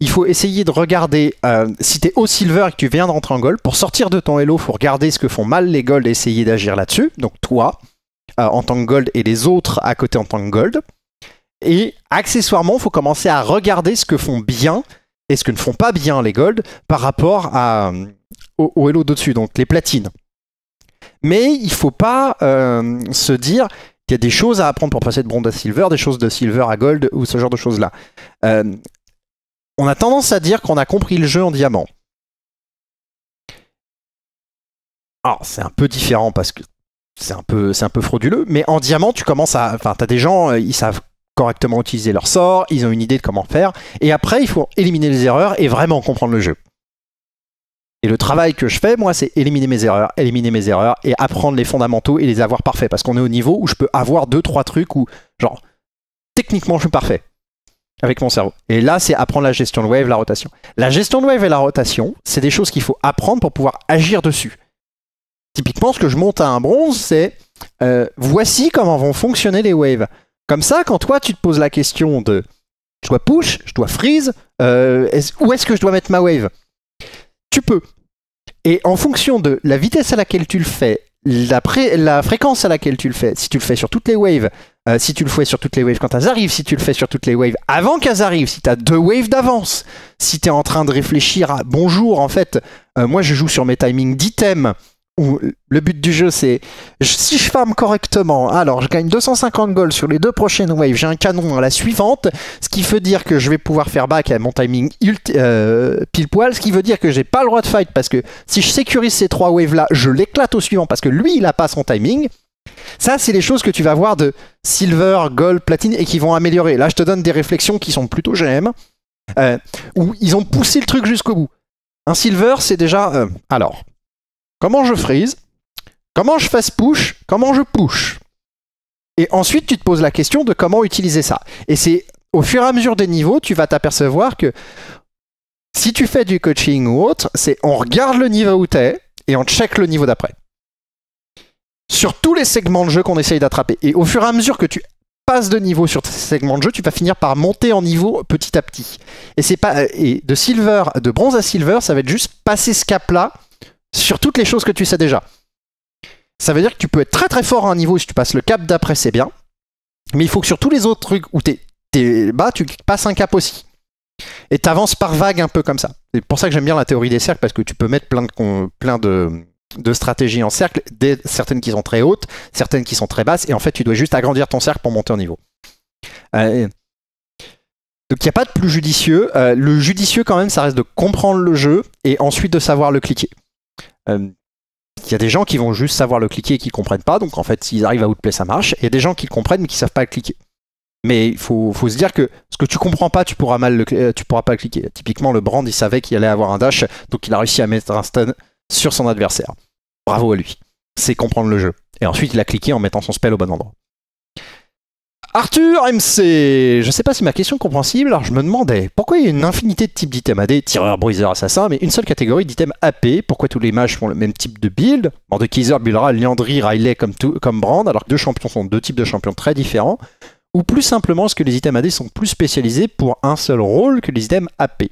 il faut essayer de regarder, euh, si tu es au silver et que tu viens de rentrer en gold, pour sortir de ton elo, il faut regarder ce que font mal les golds et essayer d'agir là-dessus. Donc toi, euh, en tant que gold, et les autres à côté en tant que gold. Et accessoirement, il faut commencer à regarder ce que font bien et ce que ne font pas bien les gold par rapport euh, au, elo d'au-dessus, donc les platines mais il faut pas euh, se dire qu'il y a des choses à apprendre pour passer de bronze à silver, des choses de silver à gold ou ce genre de choses-là. Euh, on a tendance à dire qu'on a compris le jeu en diamant. Alors, c'est un peu différent parce que c'est un peu, frauduleux, mais en diamant, tu commences à. Enfin, as des gens, euh, ils savent correctement utiliser leur sort, ils ont une idée de comment faire, et après, il faut éliminer les erreurs et vraiment comprendre le jeu. Et le travail que je fais, moi, c'est éliminer mes erreurs, éliminer mes erreurs et apprendre les fondamentaux et les avoir parfaits. Parce qu'on est au niveau où je peux avoir deux, trois trucs où, genre, techniquement, je suis parfait avec mon cerveau. Et là, c'est apprendre la gestion de wave, la rotation. La gestion de wave et la rotation, c'est des choses qu'il faut apprendre pour pouvoir agir dessus. Typiquement, ce que je monte à un bronze, c'est euh, voici comment vont fonctionner les waves. Comme ça, quand toi, tu te poses la question de je dois push, je dois freeze, euh, où est-ce que je dois mettre ma wave tu peux. Et en fonction de la vitesse à laquelle tu le fais, la, la fréquence à laquelle tu le fais, si tu le fais sur toutes les waves, euh, si tu le fais sur toutes les waves quand elles arrivent, si tu le fais sur toutes les waves avant qu'elles arrivent, si tu as deux waves d'avance, si tu es en train de réfléchir à bonjour, en fait, euh, moi je joue sur mes timings d'item le but du jeu c'est si je farm correctement, alors je gagne 250 gold sur les deux prochaines waves, j'ai un canon à la suivante, ce qui veut dire que je vais pouvoir faire back à mon timing euh, pile poil, ce qui veut dire que j'ai pas le droit de fight parce que si je sécurise ces trois waves là, je l'éclate au suivant parce que lui il a pas son timing. Ça, c'est les choses que tu vas voir de silver, gold, platine et qui vont améliorer. Là, je te donne des réflexions qui sont plutôt GM, euh, où ils ont poussé le truc jusqu'au bout. Un silver, c'est déjà. Euh, alors, comment je freeze, comment je fasse push, comment je push. Et ensuite, tu te poses la question de comment utiliser ça. Et c'est au fur et à mesure des niveaux, tu vas t'apercevoir que si tu fais du coaching ou autre, c'est on regarde le niveau où tu es et on check le niveau d'après. Sur tous les segments de jeu qu'on essaye d'attraper. Et au fur et à mesure que tu passes de niveau sur ces segments de jeu, tu vas finir par monter en niveau petit à petit. Et c'est pas et de silver, de bronze à silver, ça va être juste passer ce cap-là sur toutes les choses que tu sais déjà. Ça veut dire que tu peux être très très fort à un niveau, si tu passes le cap d'après, c'est bien. Mais il faut que sur tous les autres trucs où t'es es bas, tu passes un cap aussi. Et tu avances par vague un peu comme ça. C'est pour ça que j'aime bien la théorie des cercles, parce que tu peux mettre plein de, stratégies en cercle, certaines qui sont très hautes, certaines qui sont très basses, et en fait tu dois juste agrandir ton cercle pour monter en niveau. Euh, donc il n'y a pas de plus judicieux. Euh, le judicieux quand même, ça reste de comprendre le jeu et ensuite de savoir le cliquer. Euh, il y a des gens qui vont juste savoir le cliquer et qui ne comprennent pas, donc en fait, s'ils arrivent à outplay, ça marche. Il y a des gens qui le comprennent mais qui ne savent pas le cliquer. Mais il faut, se dire que ce que tu comprends pas, tu pourras mal euh, tu pourras pas le cliquer. Typiquement, le brand, il savait qu'il allait avoir un dash, donc il a réussi à mettre un stun sur son adversaire. Bravo à lui. C'est comprendre le jeu. Et ensuite, il a cliqué en mettant son spell au bon endroit. Arthur MC, je sais pas si ma question est compréhensible, alors je me demandais pourquoi il y a une infinité de types d'items AD, tireur, briseur, assassin, mais une seule catégorie d'items AP, pourquoi tous les mages font le même type de build Bande de Kaiser, Liandry, Riley comme, comme Brand, alors que deux champions sont deux types de champions très différents, ou plus simplement est-ce que les items AD sont plus spécialisés pour un seul rôle que les items AP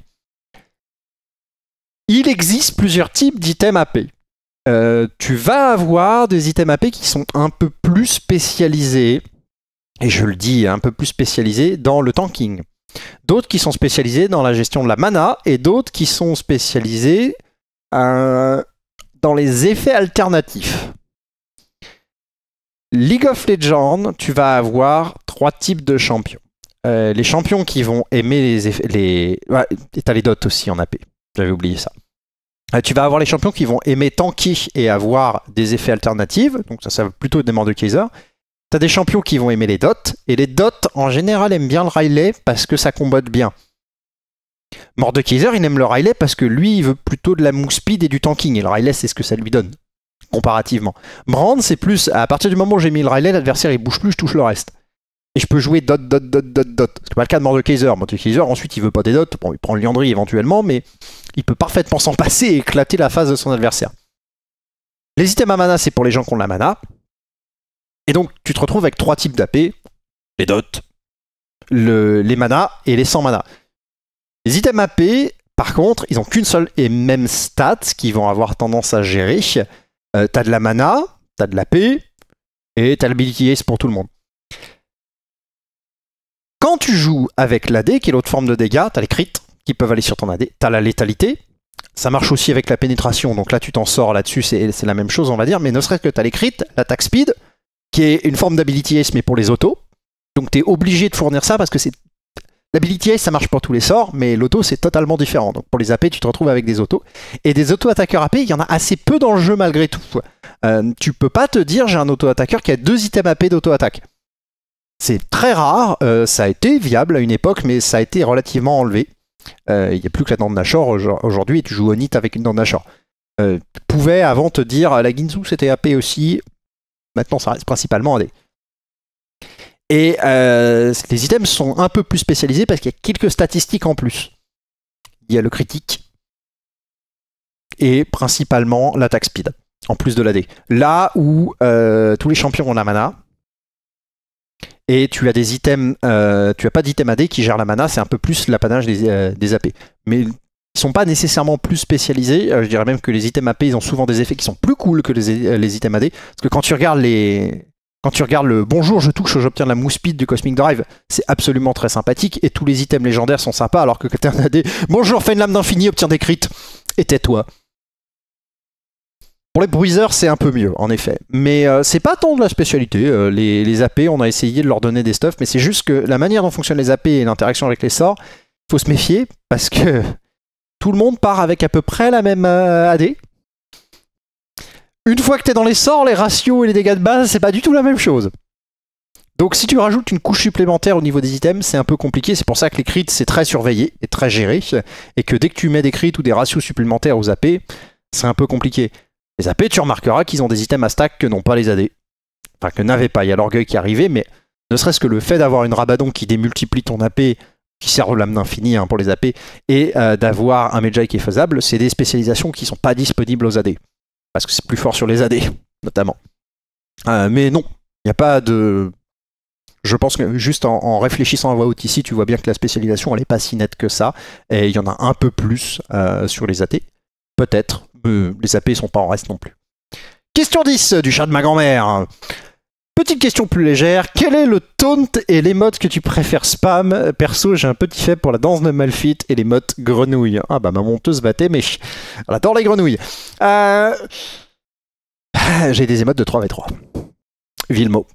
Il existe plusieurs types d'items AP. Euh, tu vas avoir des items AP qui sont un peu plus spécialisés, et je le dis un peu plus spécialisé dans le tanking. D'autres qui sont spécialisés dans la gestion de la mana et d'autres qui sont spécialisés euh, dans les effets alternatifs. League of Legends, tu vas avoir trois types de champions. Euh, les champions qui vont aimer les effets. et t'as les dots aussi en AP. J'avais oublié ça. Euh, tu vas avoir les champions qui vont aimer tanker et avoir des effets alternatifs. Donc ça, ça va plutôt être des morts de Kaiser. T'as des champions qui vont aimer les dots, et les dots en général aiment bien le Riley parce que ça combatte bien. Mordekaiser, il aime le Riley parce que lui, il veut plutôt de la move speed et du tanking, et le Riley, c'est ce que ça lui donne, comparativement. Brand, c'est plus, à partir du moment où j'ai mis le Riley, l'adversaire il bouge plus, je touche le reste. Et je peux jouer dot, dot, dot, dot, dot. C'est pas le cas de Mordekaiser. Mordekaiser, ensuite, il veut pas des dots, bon, il prend le Liandry éventuellement, mais il peut parfaitement s'en passer et éclater la phase de son adversaire. Les items à mana, c'est pour les gens qui ont de la mana. Et donc, tu te retrouves avec trois types d'AP les dots, les manas et les 100 mana. Les items AP, par contre, ils n'ont qu'une seule et même stat qui vont avoir tendance à gérer. Tu euh, t'as de la mana, t'as de la P, et t'as l'ability pour tout le monde. Quand tu joues avec l'AD, qui est l'autre forme de dégâts, as les crits qui peuvent aller sur ton AD, as la létalité, ça marche aussi avec la pénétration, donc là tu t'en sors là-dessus, c'est la même chose on va dire, mais ne serait-ce que as les crits, l'attaque speed, qui est une forme d'ability ace, mais pour les autos. Donc tu es obligé de fournir ça parce que c'est. L'ability ace, ça marche pour tous les sorts, mais l'auto, c'est totalement différent. Donc pour les AP, tu te retrouves avec des autos. Et des auto-attaqueurs AP, il y en a assez peu dans le jeu malgré tout. Euh, tu peux pas te dire j'ai un auto-attaqueur qui a deux items AP d'auto-attaque. C'est très rare, euh, ça a été viable à une époque, mais ça a été relativement enlevé. Euh, il n'y a plus que la dent de aujourd'hui et tu joues au Nid avec une dent de tu pouvais avant te dire la Ginzu c'était AP aussi, Maintenant, ça reste principalement AD. Et euh, les items sont un peu plus spécialisés parce qu'il y a quelques statistiques en plus. Il y a le critique et principalement l'attaque speed, en plus de l'AD. Là où euh, tous les champions ont la mana, et tu as des items, euh, tu as pas d'item AD qui gère la mana, c'est un peu plus l'apanage des, AP. Mais ils sont pas nécessairement plus spécialisés. Euh, je dirais même que les items AP, ils ont souvent des effets qui sont plus cool que les, euh, items AD. Parce que quand tu regardes les, quand tu regardes le bonjour, je touche, j'obtiens la mousse speed du Cosmic Drive, c'est absolument très sympathique et tous les items légendaires sont sympas alors que quand es un AD, bonjour, fais une lame d'infini, obtiens des crits et tais-toi. Pour les bruiseurs, c'est un peu mieux, en effet. Mais euh, c'est pas tant de la spécialité. les, AP, on a essayé de leur donner des stuffs, mais c'est juste que la manière dont fonctionnent les AP et l'interaction avec les sorts, il faut se méfier parce que tout le monde part avec à peu près la même euh, AD. Une fois que tu es dans les sorts, les ratios et les dégâts de base, c'est pas du tout la même chose. Donc si tu rajoutes une couche supplémentaire au niveau des items, c'est un peu compliqué. C'est pour ça que les crits, c'est très surveillé et très géré. Et que dès que tu mets des crits ou des ratios supplémentaires aux AP, c'est un peu compliqué. Les AP, tu remarqueras qu'ils ont des items à stack que n'ont pas les AD. Enfin, que n'avaient pas. Il y a l'orgueil qui arrivait, mais ne serait-ce que le fait d'avoir une Rabadon qui démultiplie ton AP qui servent l'âme d'infini hein, pour les AP, et euh, d'avoir un Medjay qui est faisable, c'est des spécialisations qui ne sont pas disponibles aux AD. Parce que c'est plus fort sur les AD, notamment. Euh, mais non, il n'y a pas de. Je pense que juste en, réfléchissant à voix haute ici, tu vois bien que la spécialisation, elle n'est pas si nette que ça, et il y en a un peu plus euh, sur les AT. Peut-être, mais les AP ne sont pas en reste non plus. Question 10 du chat de ma grand-mère. Petite question plus légère, quel est le taunt et les modes que tu préfères spam Perso, j'ai un petit fait pour la danse de Malfit et les modes grenouilles Ah bah ma monteuse battait, mais elle les grenouilles. Euh, j'ai des émotes de 3v3. Vilmo.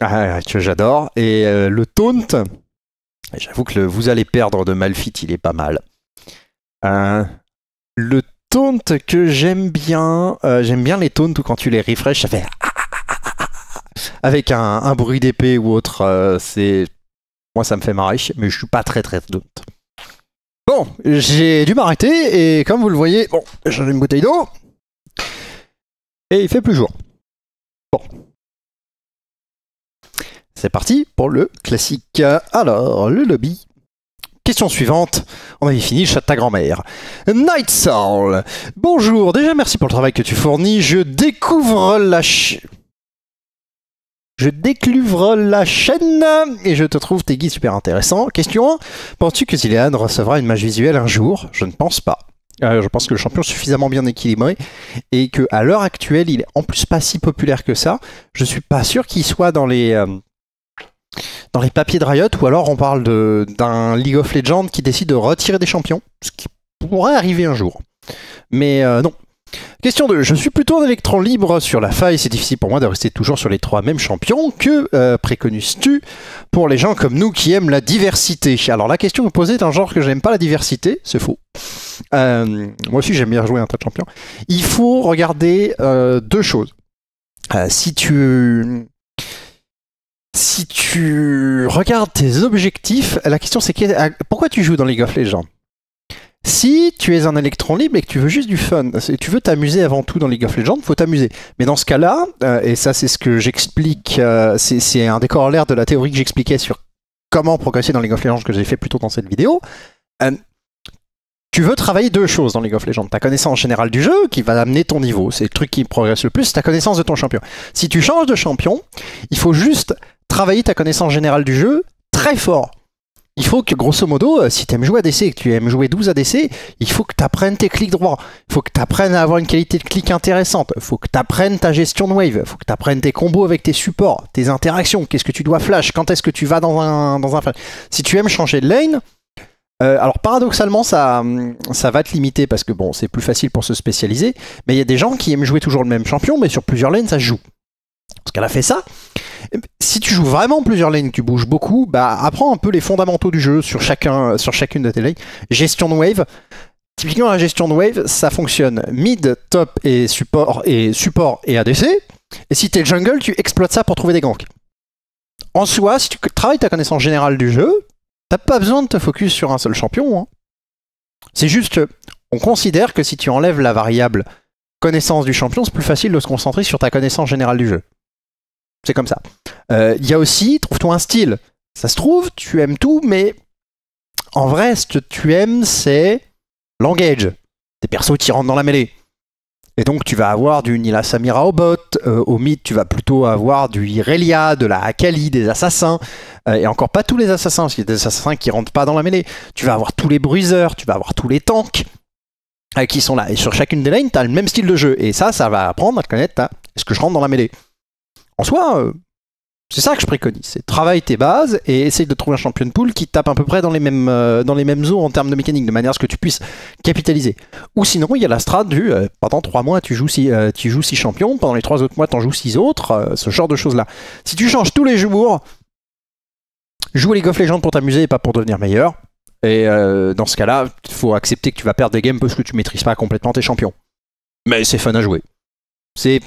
Ah, que j'adore. Et euh, le taunt, j'avoue que le vous allez perdre de Malfit, il est pas mal. Euh, le taunt que j'aime bien, j'aime bien les taunts où quand tu les refresh, ça fait avec un, bruit d'épée ou autre. Euh, c'est moi, ça me fait marrer, mais je suis pas très très doute. Bon, j'ai dû m'arrêter et comme vous le voyez, bon, ai une bouteille d'eau et il fait plus jour. Bon, c'est parti pour le classique. Alors, le lobby. Question suivante. On avait fini, chat ta grand-mère. Night Soul. Bonjour, déjà merci pour le travail que tu fournis. Je découvre la... ch- je décluvre la chaîne et je te trouve tes guides super intéressants. Question 1. Penses-tu que Zilean recevra une match visuelle un jour Je ne pense pas. Euh, je pense que le champion est suffisamment bien équilibré et que à l'heure actuelle, il est en plus pas si populaire que ça. Je suis pas sûr qu'il soit dans les euh, dans les papiers de Riot ou alors on parle d'un League of Legends qui décide de retirer des champions, ce qui pourrait arriver un jour. Mais euh, non, Question 2. Je suis plutôt un électron libre sur la faille. C'est difficile pour moi de rester toujours sur les trois mêmes champions. Que euh, préconises-tu pour les gens comme nous qui aiment la diversité Alors, la question posée est un genre que j'aime pas la diversité. C'est faux. Euh, moi aussi, j'aime bien jouer un tas de champions. Il faut regarder euh, deux choses. si tu. Si tu regardes tes objectifs, la question c'est pourquoi tu joues dans League of Legends si tu es un électron libre et que tu veux juste du fun, si tu veux t'amuser avant tout dans League of Legends, faut t'amuser. Mais dans ce cas-là, euh, et ça c'est ce que j'explique, euh, c'est un des l'air de la théorie que j'expliquais sur comment progresser dans League of Legends que j'ai fait plus tôt dans cette vidéo. Euh, tu veux travailler deux choses dans League of Legends. Ta connaissance générale du jeu qui va amener ton niveau. C'est le truc qui progresse le plus, ta connaissance de ton champion. Si tu changes de champion, il faut juste travailler ta connaissance générale du jeu très fort il faut que, grosso modo, euh, si tu aimes jouer ADC que tu aimes jouer 12 ADC, il faut que tu apprennes tes clics droits. Il faut que tu apprennes à avoir une qualité de clic intéressante. Il faut que tu apprennes ta gestion de wave. Il faut que tu apprennes tes combos avec tes supports, tes interactions. Qu'est-ce que tu dois flash Quand est-ce que tu vas dans un, dans un flash Si tu aimes changer de lane, euh, alors paradoxalement, ça, hum, ça va te limiter parce que bon, c'est plus facile pour se spécialiser. Mais il y a des gens qui aiment jouer toujours le même champion, mais sur plusieurs lanes, ça se joue. Parce qu'elle a fait ça. Si tu joues vraiment plusieurs lanes, tu bouges beaucoup, bah apprends un peu les fondamentaux du jeu sur, sur chacune de tes lignes Gestion de wave. Typiquement, la gestion de wave, ça fonctionne mid, top et support et, support et ADC. Et si t'es jungle, tu exploites ça pour trouver des ganks. En soi, si tu travailles ta connaissance générale du jeu, t'as pas besoin de te focus sur un seul champion. Hein. C'est juste, on considère que si tu enlèves la variable connaissance du champion, c'est plus facile de se concentrer sur ta connaissance générale du jeu c'est comme ça. Euh, il y a aussi, trouve-toi un style. Ça se trouve, tu aimes tout, mais en vrai, ce que tu aimes, c'est l'engage. Des persos qui rentrent dans la mêlée. Et donc tu vas avoir du Nila Samira au bot, euh, au mythe, tu vas plutôt avoir du Irelia, de la Akali, des assassins, euh, et encore pas tous les assassins, parce qu'il y a des assassins qui rentrent pas dans la mêlée. Tu vas avoir tous les bruiseurs, tu vas avoir tous les tanks qui sont là. Et sur chacune des lanes, tu as le même style de jeu. Et ça, ça va apprendre à te connaître, hein, est-ce que je rentre dans la mêlée en soi, euh, c'est ça que je préconise. C'est travaille tes bases et essaye de trouver un champion de poule qui tape à peu près dans les mêmes, euh, dans les mêmes eaux en termes de mécanique, de manière à ce que tu puisses capitaliser. Ou sinon, il y a la strate du euh, pendant 3 mois, tu joues 6 tu joues six champions, pendant les 3 autres mois, tu en joues 6 autres, ce genre de choses-là. Si tu changes tous les jours, joue les Golf Legends pour t'amuser et pas pour devenir meilleur. Et dans ce cas-là, il faut accepter que tu vas perdre des games parce que tu maîtrises pas complètement tes champions. Mais c'est fun à jouer. C'est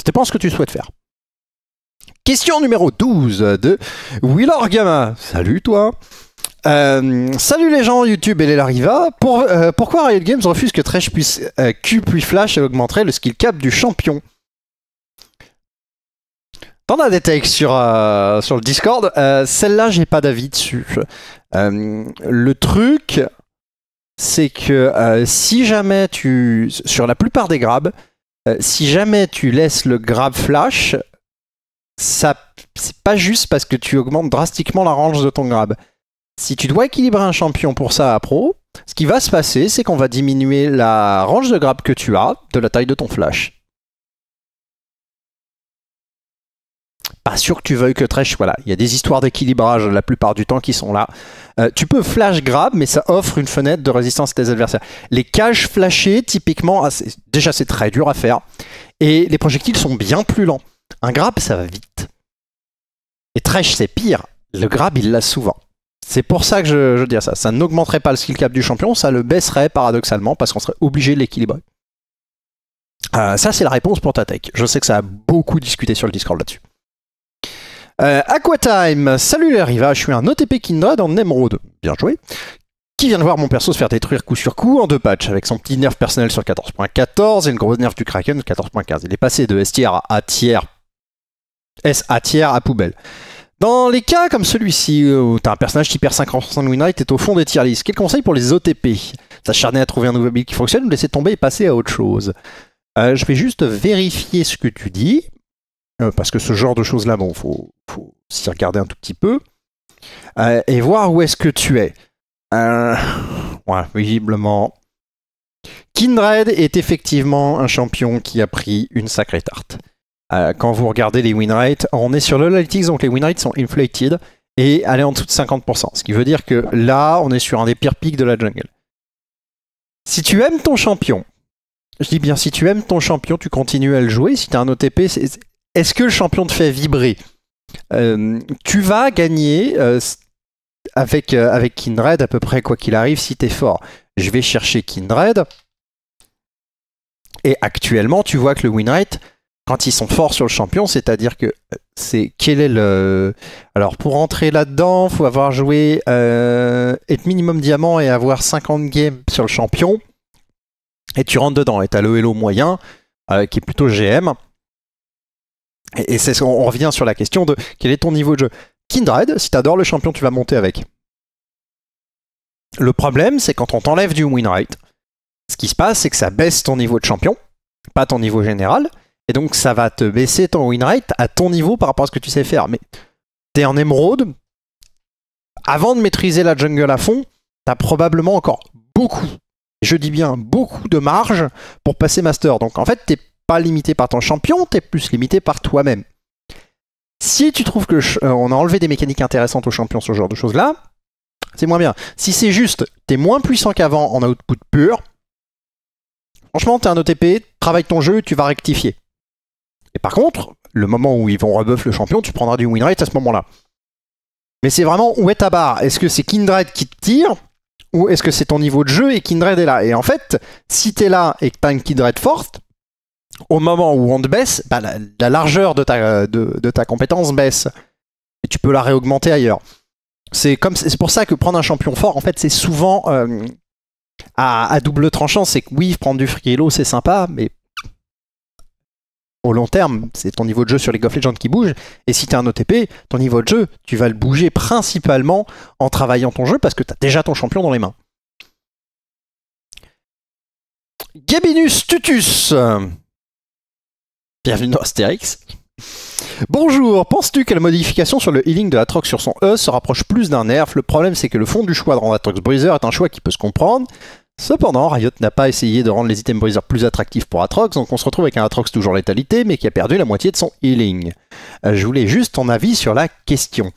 ça dépend ce que tu souhaites faire. Question numéro 12 de Willor Gamma. Salut toi euh, salut les gens YouTube et les Lariva. Euh, pourquoi Riot Games refuse que Thresh puisse euh, Q puis Flash et augmenterait le skill cap du champion T'en as des takes sur, sur le Discord. Celle-là, j'ai pas d'avis dessus. le truc, c'est que si jamais tu. Sur la plupart des grabs, euh, si jamais tu laisses le grab flash, ça c'est pas juste parce que tu augmentes drastiquement la range de ton grab. Si tu dois équilibrer un champion pour ça à pro, ce qui va se passer, c'est qu'on va diminuer la range de grab que tu as de la taille de ton flash. pas sûr que tu veuilles que trèche. voilà Il y a des histoires d'équilibrage la plupart du temps qui sont là. Euh, tu peux flash grab, mais ça offre une fenêtre de résistance à tes adversaires. Les cages flashées, typiquement, ah, déjà c'est très dur à faire. Et les projectiles sont bien plus lents. Un grab, ça va vite. Et trèche c'est pire. Le grab, il l'a souvent. C'est pour ça que je, veux dire ça. Ça n'augmenterait pas le skill cap du champion, ça le baisserait paradoxalement parce qu'on serait obligé de l'équilibrer. Euh, ça, c'est la réponse pour ta tech. Je sais que ça a beaucoup discuté sur le Discord là-dessus. Euh, Aquatime, salut les rivages, je suis un OTP Kindred en Emerald, Bien joué. Qui vient de voir mon perso se faire détruire coup sur coup en deux patchs, avec son petit nerf personnel sur 14.14 et le gros nerf du Kraken sur 14.15. Il est passé de S tier à tier, S à tier à poubelle. Dans les cas comme celui-ci, euh, où t'as un personnage qui perd 50% de winrate, et est au fond des tier list, quel conseil pour les OTP charné à trouver un nouveau build qui fonctionne ou laisser tomber et passer à autre chose euh, Je vais juste vérifier ce que tu dis. Euh, parce que ce genre de choses-là, bon, faut, s'y regarder un tout petit peu euh, et voir où est-ce que tu es. Euh, visiblement. Kindred est effectivement un champion qui a pris une sacrée tarte. Euh, quand vous regardez les win on est sur le donc les winrates sont inflated et elle en dessous de 50%. Ce qui veut dire que là, on est sur un des pires pics de la jungle. Si tu aimes ton champion, je dis bien si tu aimes ton champion, tu continues à le jouer. Si tu as un OTP, est-ce que le champion te fait vibrer euh, Tu vas gagner euh, avec, euh, avec Kindred à peu près quoi qu'il arrive si es fort. Je vais chercher Kindred. Et actuellement, tu vois que le win quand ils sont forts sur le champion, c'est-à-dire que c'est quel est le. Alors pour entrer là-dedans, faut avoir joué être minimum diamant et avoir 50 games sur le champion. Et tu rentres dedans et as le hello moyen qui est plutôt GM. Et, c'est, on revient sur la question de quel est ton niveau de jeu. Kindred, si t'adores le champion, tu vas monter avec. Le problème, c'est quand on t'enlève du win ce qui se passe, c'est que ça baisse ton niveau de champion, pas ton niveau général, et donc ça va te baisser ton win à ton niveau par rapport à ce que tu sais faire. Mais t'es en émeraude, avant de maîtriser la jungle à fond, t'as probablement encore beaucoup, je dis bien beaucoup de marge pour passer master. Donc en fait, t'es pas limité par ton champion, t'es plus limité par toi-même. Si tu trouves que euh, on a enlevé des mécaniques intéressantes aux champions, ce genre de choses-là, c'est moins bien. Si c'est juste, t'es moins puissant qu'avant en output pur, franchement, t'es un OTP, travaille ton jeu, tu vas rectifier. Et par contre, le moment où ils vont rebuff le champion, tu prendras du win rate à ce moment-là. Mais c'est vraiment où est ta barre Est-ce que c'est Kindred qui te tire Ou est-ce que c'est ton niveau de jeu et Kindred est là Et en fait, si t'es là et que t'as une Kindred forte, au moment où on te baisse, bah, la, largeur de ta, compétence baisse. Et tu peux la réaugmenter ailleurs. C'est pour ça que prendre un champion fort, en fait, c'est souvent euh, à, double tranchant. C'est que oui, prendre du free c'est sympa, mais au long terme, c'est ton niveau de jeu sur les of Legends qui bouge. Et si tu as un OTP, ton niveau de jeu, tu vas le bouger principalement en travaillant ton jeu parce que tu as déjà ton champion dans les mains. Gabinus Tutus Bienvenue dans Astérix. Bonjour, penses-tu que la modification sur le healing de Atrox sur son E se rapproche plus d'un nerf Le problème c'est que le fond du choix de rendre Atrox briseur est un choix qui peut se comprendre. Cependant, Riot n'a pas essayé de rendre les items briseurs plus attractifs pour Atrox, donc on se retrouve avec un Atrox toujours létalité, mais qui a perdu la moitié de son healing. Euh, je voulais juste ton avis sur la question.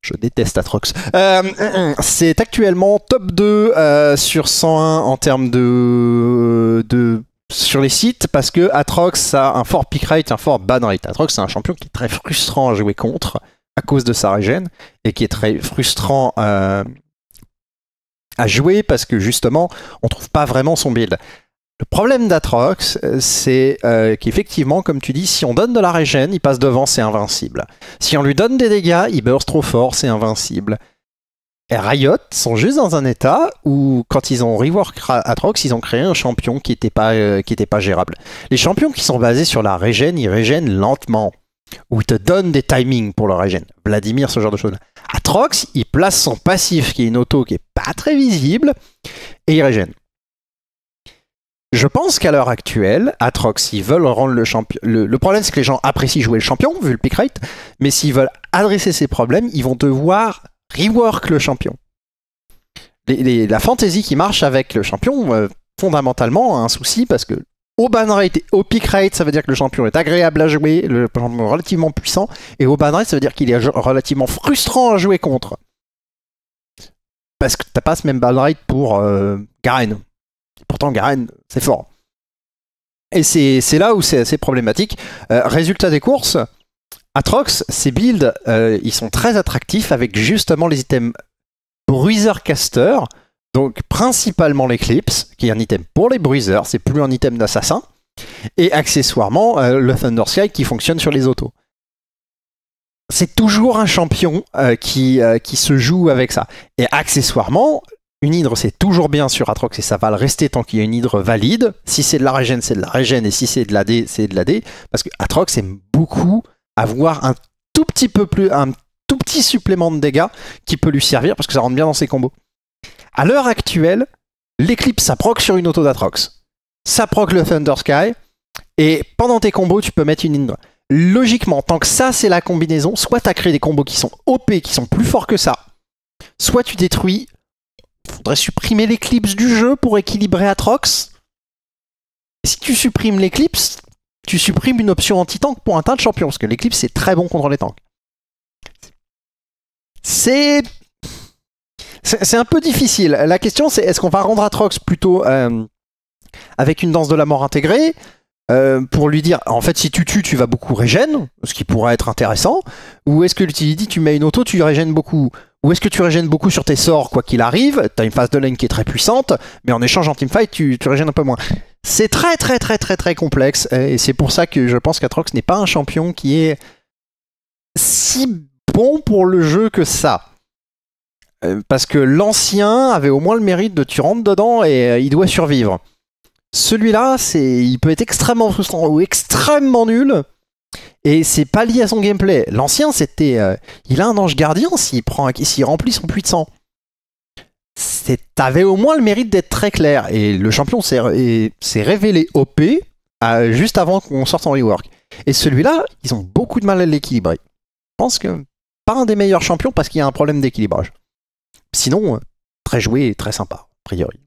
Je déteste Atrox. Euh, c'est actuellement top 2 euh, sur 101 en termes de, de sur les sites parce que Atrox a un fort pick rate, un fort ban rate. Atrox, c'est un champion qui est très frustrant à jouer contre à cause de sa régène et qui est très frustrant euh, à jouer parce que justement, on trouve pas vraiment son build. Le problème d'Atrox, c'est euh, qu'effectivement, comme tu dis, si on donne de la régène, il passe devant, c'est invincible. Si on lui donne des dégâts, il burst trop fort, c'est invincible. Riot sont juste dans un état où, quand ils ont rework Atrox, ils ont créé un champion qui n'était pas, euh, pas gérable. Les champions qui sont basés sur la régène, ils régènent lentement. Ou te donnent des timings pour leur régène. Vladimir, ce genre de choses. Atrox, il place son passif, qui est une auto qui est pas très visible, et il régène. Je pense qu'à l'heure actuelle, Atrox, ils veulent rendre le champion. Le, le problème, c'est que les gens apprécient jouer le champion, vu le pick rate, mais s'ils veulent adresser ces problèmes, ils vont devoir rework le champion. la fantasy qui marche avec le champion, euh, fondamentalement, a un souci parce que au ban rate et au pick rate, ça veut dire que le champion est agréable à jouer, le champion relativement puissant, et au ban rate, ça veut dire qu'il est relativement frustrant à jouer contre. Parce que t'as pas ce même ban rate pour euh, Garen. Pourtant, Garen, c'est fort. Et c'est là où c'est assez problématique. Euh, résultat des courses, Atrox, ces builds, euh, ils sont très attractifs avec justement les items Bruiser Caster, donc principalement l'Eclipse, qui est un item pour les Bruisers, c'est plus un item d'assassin, et accessoirement euh, le Thunder Sky qui fonctionne sur les autos. C'est toujours un champion euh, qui, se joue avec ça. Et accessoirement, une hydre, c'est toujours bien sur Atrox et ça va le rester tant qu'il y a une hydre valide. Si c'est de la régène, c'est de la régène. Et si c'est de la D, c'est de la D. Parce que Atrox aime beaucoup avoir un tout petit peu plus, un tout petit supplément de dégâts qui peut lui servir parce que ça rentre bien dans ses combos. À l'heure actuelle, l'éclipse ça sur une auto d'Atrox. Ça le Thunder Sky. Et pendant tes combos, tu peux mettre une Indra. Logiquement, tant que ça c'est la combinaison, soit tu as créé des combos qui sont OP, qui sont plus forts que ça, soit tu détruis. Faudrait supprimer l'éclipse du jeu pour équilibrer Atrox. si tu supprimes l'éclipse, tu supprimes une option anti-tank pour un teint de champion, parce que l'éclipse c'est très bon contre les tanks. C'est. C'est un peu difficile. La question c'est est-ce qu'on va rendre Atrox plutôt euh, avec une danse de la mort intégrée euh, pour lui dire en fait si tu tues tu vas beaucoup régène, ce qui pourrait être intéressant, ou est-ce que l'utility tu mets une auto tu régènes beaucoup ou est-ce que tu régènes beaucoup sur tes sorts, quoi qu'il arrive T'as une phase de lane qui est très puissante, mais en échange en teamfight, tu, tu régènes un peu moins. C'est très, très, très, très, très complexe, et c'est pour ça que je pense qu'Atrox n'est pas un champion qui est si bon pour le jeu que ça. Euh, parce que l'ancien avait au moins le mérite de tu rentres dedans et euh, il doit survivre. Celui-là, c'est, il peut être extrêmement frustrant ou extrêmement nul et c'est pas lié à son gameplay. L'ancien, c'était. Euh, il a un ange gardien s'il prend, s'il remplit son puits de sang. T'avais au moins le mérite d'être très clair. Et le champion s'est révélé OP euh, juste avant qu'on sorte en rework. Et celui-là, ils ont beaucoup de mal à l'équilibrer. Je pense que pas un des meilleurs champions parce qu'il y a un problème d'équilibrage. Sinon, euh, très joué et très sympa, a priori.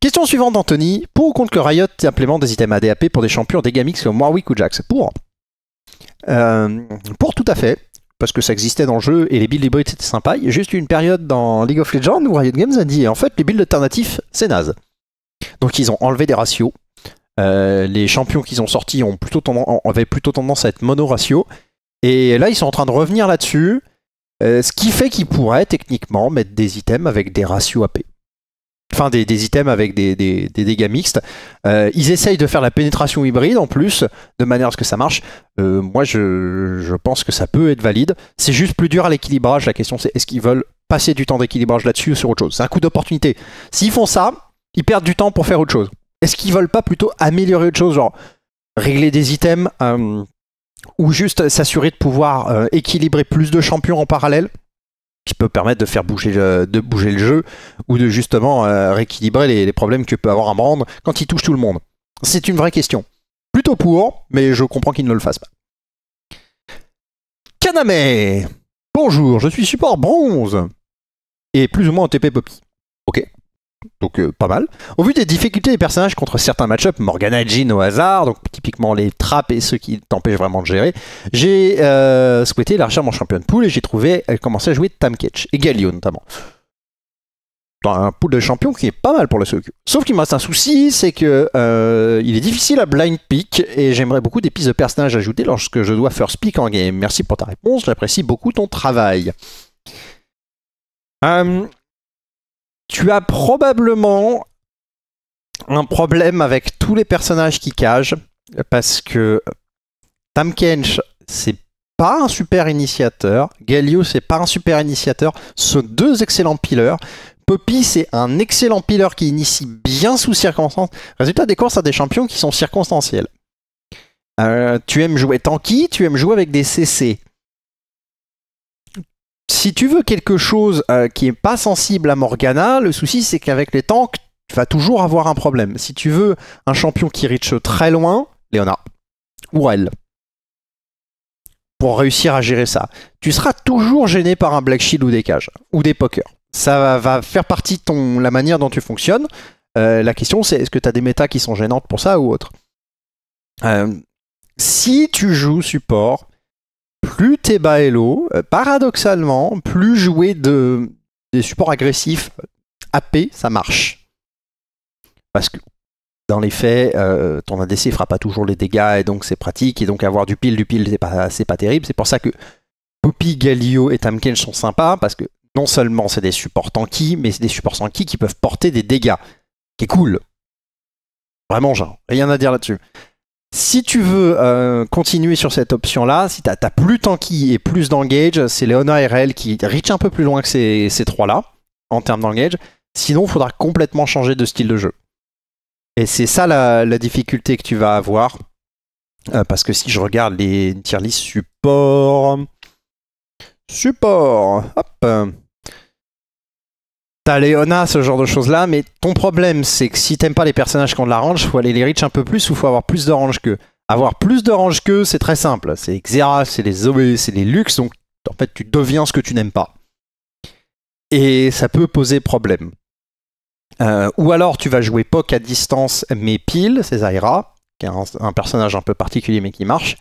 Question suivante, d'Anthony. Pour ou contre que Riot implémente des items ADAP pour des champions des comme Warwick ou Jax Pour. Euh, pour tout à fait, parce que ça existait dans le jeu et les builds hybrides c'était sympa. Il y a juste eu une période dans League of Legends où Riot Games a dit en fait les builds alternatifs c'est naze. Donc ils ont enlevé des ratios. Euh, les champions qu'ils ont sortis ont plutôt avaient plutôt tendance à être mono-ratio. Et là ils sont en train de revenir là-dessus. Euh, ce qui fait qu'ils pourraient techniquement mettre des items avec des ratios AP enfin des, items avec des, dégâts mixtes. Euh, ils essayent de faire la pénétration hybride en plus, de manière à ce que ça marche. Euh, moi, je, pense que ça peut être valide. C'est juste plus dur à l'équilibrage. La question, c'est est-ce qu'ils veulent passer du temps d'équilibrage là-dessus ou sur autre chose C'est un coup d'opportunité. S'ils font ça, ils perdent du temps pour faire autre chose. Est-ce qu'ils veulent pas plutôt améliorer autre chose, genre régler des items euh, ou juste s'assurer de pouvoir équilibrer plus de champions en parallèle qui peut permettre de faire bouger le, de bouger le jeu ou de justement euh, rééquilibrer les, problèmes que peut avoir un brand quand il touche tout le monde C'est une vraie question. Plutôt pour, mais je comprends qu'il ne le fasse pas. Kaname Bonjour, je suis support bronze et plus ou moins en TP Poppy. Ok donc euh, pas mal. Au vu des difficultés des personnages contre certains match ups Morgana et Jean au hasard, donc typiquement les trappes et ceux qui t'empêchent vraiment de gérer, j'ai euh, souhaité recherche mon champion de pool et j'ai trouvé, elle euh, à jouer Tam Ketch et Galio notamment. Dans un pool de champions qui est pas mal pour le SOQ. Sauf qu'il me reste un souci, c'est que euh, il est difficile à blind pick et j'aimerais beaucoup des pistes de personnages ajoutées lorsque je dois first pick en game. Merci pour ta réponse, j'apprécie beaucoup ton travail tu as probablement un problème avec tous les personnages qui cagent, parce que Tam c'est pas un super initiateur, Galio, c'est pas un super initiateur, ce deux excellents pileurs Poppy, c'est un excellent pileur qui initie bien sous circonstance. Résultat des courses à des champions qui sont circonstanciels. Euh, tu aimes jouer tanky, tu aimes jouer avec des CC si tu veux quelque chose euh, qui n'est pas sensible à Morgana, le souci c'est qu'avec les tanks, tu vas toujours avoir un problème. Si tu veux un champion qui reach très loin, Léonard ou elle, pour réussir à gérer ça, tu seras toujours gêné par un Black Shield ou des cages, ou des pokers. Ça va faire partie de la manière dont tu fonctionnes. Euh, la question c'est est-ce que tu as des méta qui sont gênantes pour ça ou autre euh, Si tu joues support, plus t'es bas euh, paradoxalement, plus jouer de, des supports agressifs euh, AP, ça marche. Parce que dans les faits, euh, ton ADC fera pas toujours les dégâts et donc c'est pratique. Et donc avoir du pile, du pile, c'est pas, pas terrible. C'est pour ça que Poppy, Galio et Tamken sont sympas parce que non seulement c'est des supports tanky, mais c'est des supports tanky qui peuvent porter des dégâts. Qui est cool. Vraiment, genre, rien à dire là-dessus. Si tu veux euh, continuer sur cette option-là, si tu as, de plus tanky et plus d'engage, c'est Leona RL qui reach un peu plus loin que ces, trois-là, en termes d'engage. Sinon, il faudra complètement changer de style de jeu. Et c'est ça la, difficulté que tu vas avoir. Euh, parce que si je regarde les tier list support. Support Hop T'as Léona, ce genre de choses-là, mais ton problème, c'est que si t'aimes pas les personnages qui ont de la range, faut aller les reach un peu plus ou faut avoir plus de range qu'eux. Avoir plus de range qu'eux, c'est très simple. C'est Xera, c'est les Zoé, c'est les Lux, donc en fait, tu deviens ce que tu n'aimes pas. Et ça peut poser problème. Euh, ou alors, tu vas jouer Poc à distance, mais pile, c'est Zaira, qui est un, personnage un peu particulier mais qui marche.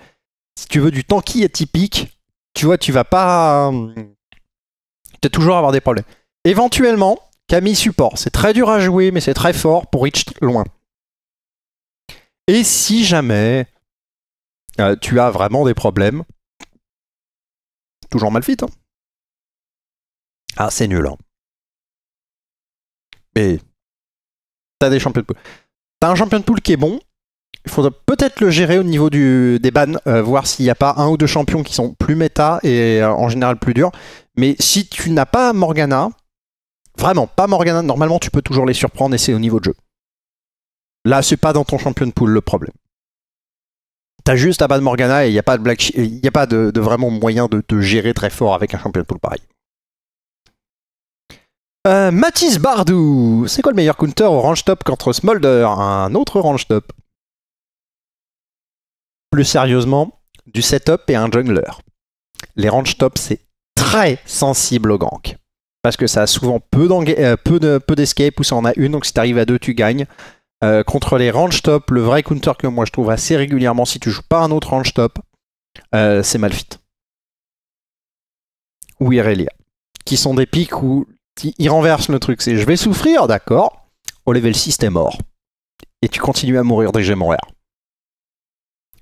Si tu veux du tanky atypique, tu vois, tu vas pas. Euh, tu vas toujours avoir des problèmes. Éventuellement, Camille support. C'est très dur à jouer, mais c'est très fort pour reach loin. Et si jamais euh, tu as vraiment des problèmes, toujours Malphite, hein. ah, c'est nul. Hein. Mais t'as des champions de poule. T'as un champion de poule qui est bon. Il faudra peut-être le gérer au niveau du, des bans, euh, voir s'il n'y a pas un ou deux champions qui sont plus méta et euh, en général plus durs. Mais si tu n'as pas Morgana, Vraiment, pas Morgana. Normalement, tu peux toujours les surprendre et c'est au niveau de jeu. Là, c'est pas dans ton champion de pool le problème. T'as juste à bas de Morgana et il n'y a pas de, a pas de, vraiment moyen de te gérer très fort avec un champion de pool pareil. Euh, Mathis Bardou, c'est quoi le meilleur counter au range top contre Smolder Un autre range top. Plus sérieusement, du setup et un jungler. Les range top, c'est très sensible au gank parce que ça a souvent euh, peu d'escape ou ça en a une, donc si t'arrives à deux, tu gagnes. Euh, contre les range top, le vrai counter que moi je trouve assez régulièrement, si tu joues pas un autre range top, euh, c'est Malfit. Ou Irelia. Qui sont des pics où ils renversent le truc. C'est je vais souffrir, d'accord. Au level 6, t'es mort. Et tu continues à mourir gemmes en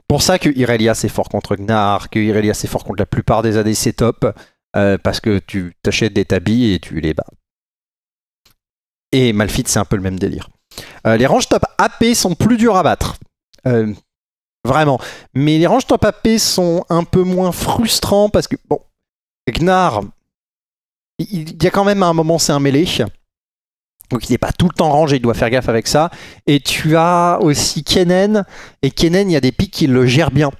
Pour ça que Irelia c'est fort contre Gnar, que Irelia c'est fort contre la plupart des ADC top. Euh, parce que tu t'achètes des tabis et tu les bats. Et Malfit, c'est un peu le même délire. Euh, les ranges top AP sont plus durs à battre. Euh, vraiment. Mais les ranges top AP sont un peu moins frustrants parce que, bon, Gnar, il y a quand même un moment, c'est un mêlée, Donc il n'est pas tout le temps rangé, il doit faire gaffe avec ça. Et tu as aussi Kennen. Et Kennen, il y a des pics qui le gèrent bien.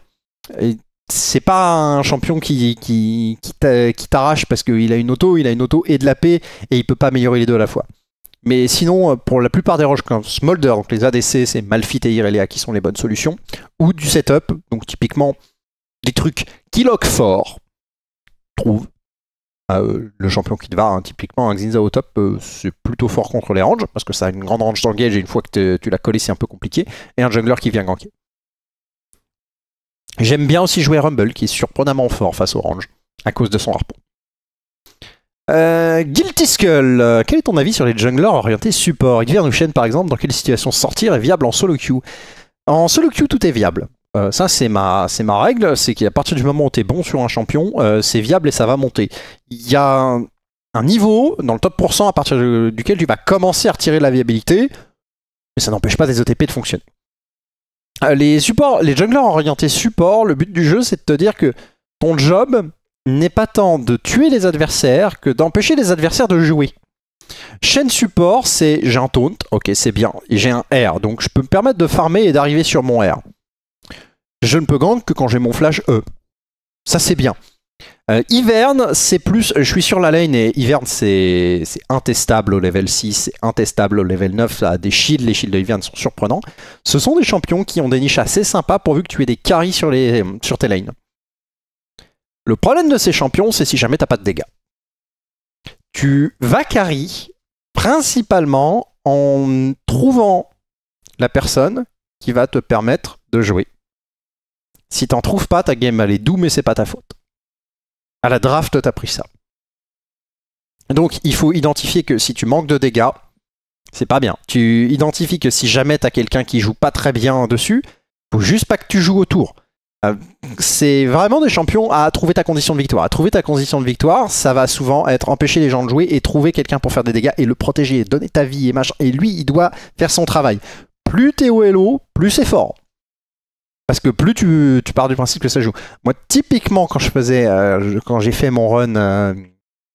Et c'est pas un champion qui, qui, qui t'arrache parce qu'il a une auto, il a une auto et de la paix et il peut pas améliorer les deux à la fois. Mais sinon, pour la plupart des roches comme Smolder, donc les ADC, c'est Malfit et Irelia qui sont les bonnes solutions, ou du setup, donc typiquement des trucs qui lock fort, trouve. Euh, le champion qui te va, hein, typiquement un Xinza au top, euh, c'est plutôt fort contre les ranges, parce que ça a une grande range d'engage et une fois que tu la collé, c'est un peu compliqué, et un jungler qui vient ganker. J'aime bien aussi jouer Rumble, qui est surprenamment fort face au range, à cause de son harpon. Euh, Guilty Skull, euh, quel est ton avis sur les junglers orientés support Xavier chaîne par exemple dans quelle situation sortir est viable en solo queue En solo queue, tout est viable. Euh, ça, c'est ma, ma règle, c'est qu'à partir du moment où tu es bon sur un champion, c'est viable et ça va monter. Il y a un, niveau dans le top pourcent à partir duquel tu vas commencer à retirer la viabilité, mais ça n'empêche pas des OTP de fonctionner. Euh, les supports, les junglers orientés support, le but du jeu, c'est de te dire que ton job n'est pas tant de tuer les adversaires que d'empêcher les adversaires de jouer. Chaîne support, c'est j'ai un taunt, ok c'est bien, j'ai un R, donc je peux me permettre de farmer et d'arriver sur mon R. Je ne peux gang que quand j'ai mon flash E. Ça c'est bien. Hiverne, euh, c'est plus. Je suis sur la lane et Hiverne, c'est intestable au level 6, c'est intestable au level 9. Ça a des shields, les shields de sont surprenants. Ce sont des champions qui ont des niches assez sympas pourvu que tu aies des carries sur, les, sur tes lanes. Le problème de ces champions, c'est si jamais t'as pas de dégâts. Tu vas carry principalement en trouvant la personne qui va te permettre de jouer. Si t'en trouves pas, ta game elle est doux mais c'est pas ta faute. À la draft, t'as pris ça. Donc il faut identifier que si tu manques de dégâts, c'est pas bien. Tu identifies que si jamais t'as quelqu'un qui joue pas très bien dessus, faut juste pas que tu joues autour. Euh, c'est vraiment des champions à trouver ta condition de victoire. À trouver ta condition de victoire, ça va souvent être empêcher les gens de jouer et trouver quelqu'un pour faire des dégâts et le protéger et donner ta vie et machin. Et lui, il doit faire son travail. Plus t'es au lo, plus c'est fort. Parce que plus tu, pars du principe que ça joue. Moi, typiquement, quand je faisais, euh, quand j'ai fait mon run euh,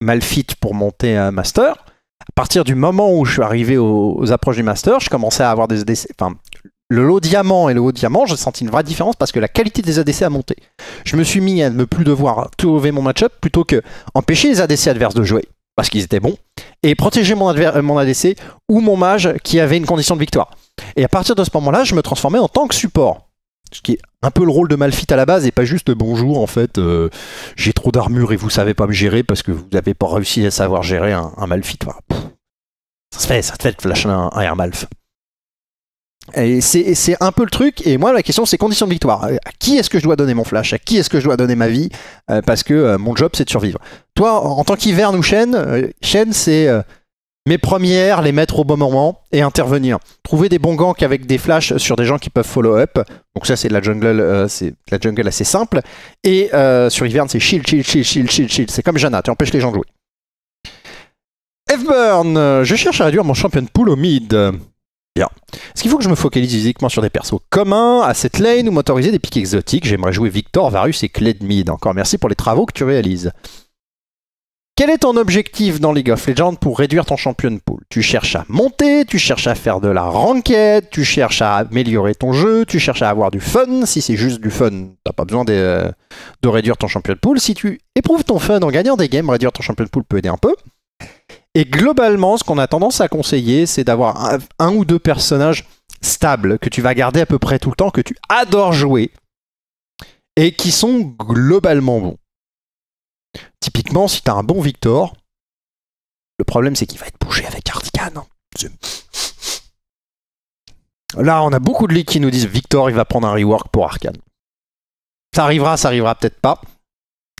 mal Malfit pour monter un Master, à partir du moment où je suis arrivé aux, approches du Master, je commençais à avoir des ADC. Enfin, le lot diamant et le haut diamant, je senti une vraie différence parce que la qualité des ADC a monté. Je me suis mis à ne plus devoir tout mon match-up plutôt que empêcher les ADC adverses de jouer parce qu'ils étaient bons et protéger mon, mon ADC ou mon mage qui avait une condition de victoire. Et à partir de ce moment-là, je me transformais en tant que support qui est un peu le rôle de Malfit à la base et pas juste euh, bonjour en fait euh, j'ai trop d'armure et vous savez pas me gérer parce que vous n'avez pas réussi à savoir gérer un, un Malfit. ça se fait, ça se fait flasher flash un, Air Malf. Et c'est un peu le truc, et moi la question c'est condition de victoire. Euh, à qui est-ce que je dois donner mon flash À qui est-ce que je dois donner ma vie Parce que mon job c'est de survivre. Toi, en tant qu'hiverne ou chaîne, chaîne c'est mes premières, les mettre au bon moment et intervenir. Trouver des bons ganks avec des flashs sur des gens qui peuvent follow-up. Donc ça, c'est de la jungle, euh, c'est la jungle assez simple. Et euh, sur Ivern, c'est shield, shield, shield, shield, shield, C'est comme Janna, tu empêches les gens de jouer. F-Burn, euh, je cherche à réduire mon champion de pool au mid. Bien. Est-ce qu'il faut que je me focalise physiquement sur des persos communs, à cette lane ou motoriser des piques exotiques J'aimerais jouer Victor, Varus et Clé de mid. Encore merci pour les travaux que tu réalises. Quel est ton objectif dans League of Legends pour réduire ton champion de pool Tu cherches à monter, tu cherches à faire de la ranked, tu cherches à améliorer ton jeu, tu cherches à avoir du fun. Si c'est juste du fun, t'as pas besoin euh, de, réduire ton champion de pool. Si tu éprouves ton fun en gagnant des games, réduire ton champion de pool peut aider un peu. Et globalement, ce qu'on a tendance à conseiller, c'est d'avoir un ou deux personnages stables que tu vas garder à peu près tout le temps, que tu adores jouer et qui sont globalement bons. Typiquement, si t'as un bon Victor, le problème c'est qu'il va être bougé avec Arcane. Hein. Là, on a beaucoup de leagues qui nous disent Victor, il va prendre un rework pour Arcane. Ça arrivera, ça arrivera peut-être pas.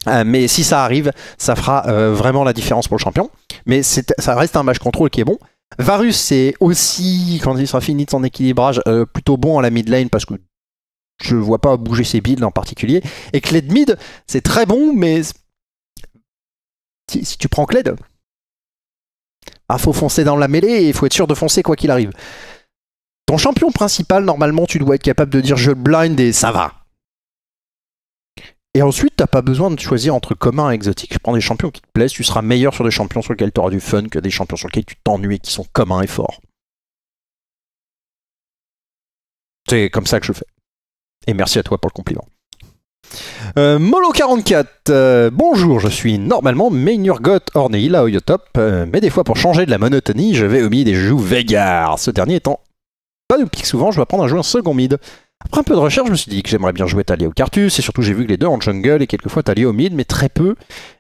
Euh, mais si ça arrive, ça fera euh, vraiment la différence pour le champion. Mais ça reste un match control qui est bon. Varus, c'est aussi, quand il sera fini de son équilibrage, euh, plutôt bon à la mid lane parce que je vois pas bouger ses builds en particulier. Et Kled mid, c'est très bon, mais si, tu prends Cled, ah, faut foncer dans la mêlée et il faut être sûr de foncer quoi qu'il arrive. Ton champion principal, normalement, tu dois être capable de dire je blind et ça va. Et ensuite, t'as pas besoin de choisir entre commun et exotique. Je prends des champions qui te plaisent, tu seras meilleur sur des champions sur lesquels tu auras du fun que des champions sur lesquels tu t'ennuies et qui sont communs et forts. C'est comme ça que je fais. Et merci à toi pour le compliment. Euh, Molo44, euh, bonjour, je suis normalement Meinurgot à Oyotop, euh, mais des fois pour changer de la monotonie, je vais au mid et je joue Vegar. Ce dernier étant pas de pique souvent, je vais apprendre à jouer un second mid. Après un peu de recherche, je me suis dit que j'aimerais bien jouer Talia ou Cartus, et surtout j'ai vu que les deux en jungle et quelquefois Talia au mid, mais très peu,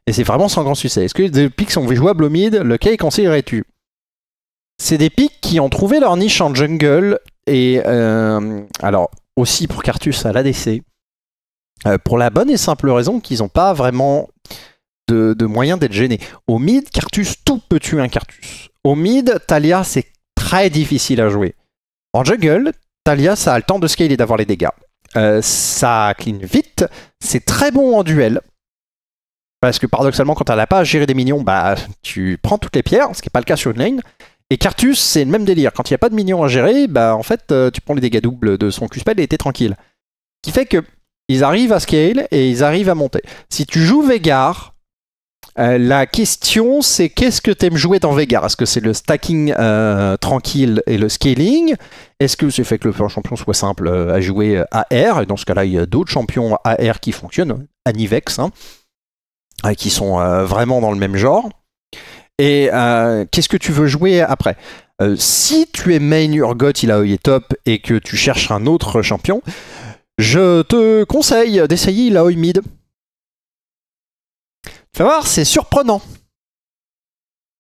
et c'est vraiment sans grand succès. Est-ce que les pics sont jouables au mid Lequel conseillerais-tu C'est des pics qui ont trouvé leur niche en jungle, et alors aussi pour Cartus à l'ADC. Euh, pour la bonne et simple raison qu'ils n'ont pas vraiment de, moyens d'être gênés. Au mid, Cartus, tout peut tuer un Cartus. Au mid, Talia, c'est très difficile à jouer. En jungle, Talia, ça a le temps de scaler et d'avoir les dégâts. Euh, ça clean vite, c'est très bon en duel. Parce que paradoxalement, quand elle n'a pas à gérer des minions, bah, tu prends toutes les pierres, ce qui n'est pas le cas sur une lane. Et Cartus, c'est le même délire. Quand il n'y a pas de minions à gérer, bah, en fait, euh, tu prends les dégâts doubles de son Q-Spell et t'es tranquille. Ce qui fait que ils arrivent à scale et ils arrivent à monter. Si tu joues Vegar, euh, la question c'est qu'est-ce que tu aimes jouer dans Vegar Est-ce que c'est le stacking euh, tranquille et le scaling Est-ce que c'est fait que le champion soit simple euh, à jouer AR Et dans ce cas-là, il y a d'autres champions AR qui fonctionnent, Anivex, hein, qui sont vraiment dans le même genre. Et qu'est-ce que tu veux jouer après Si tu es main Urgot, il a est top et que tu cherches un autre champion, je te conseille d'essayer la Mid. vas voir, c'est surprenant.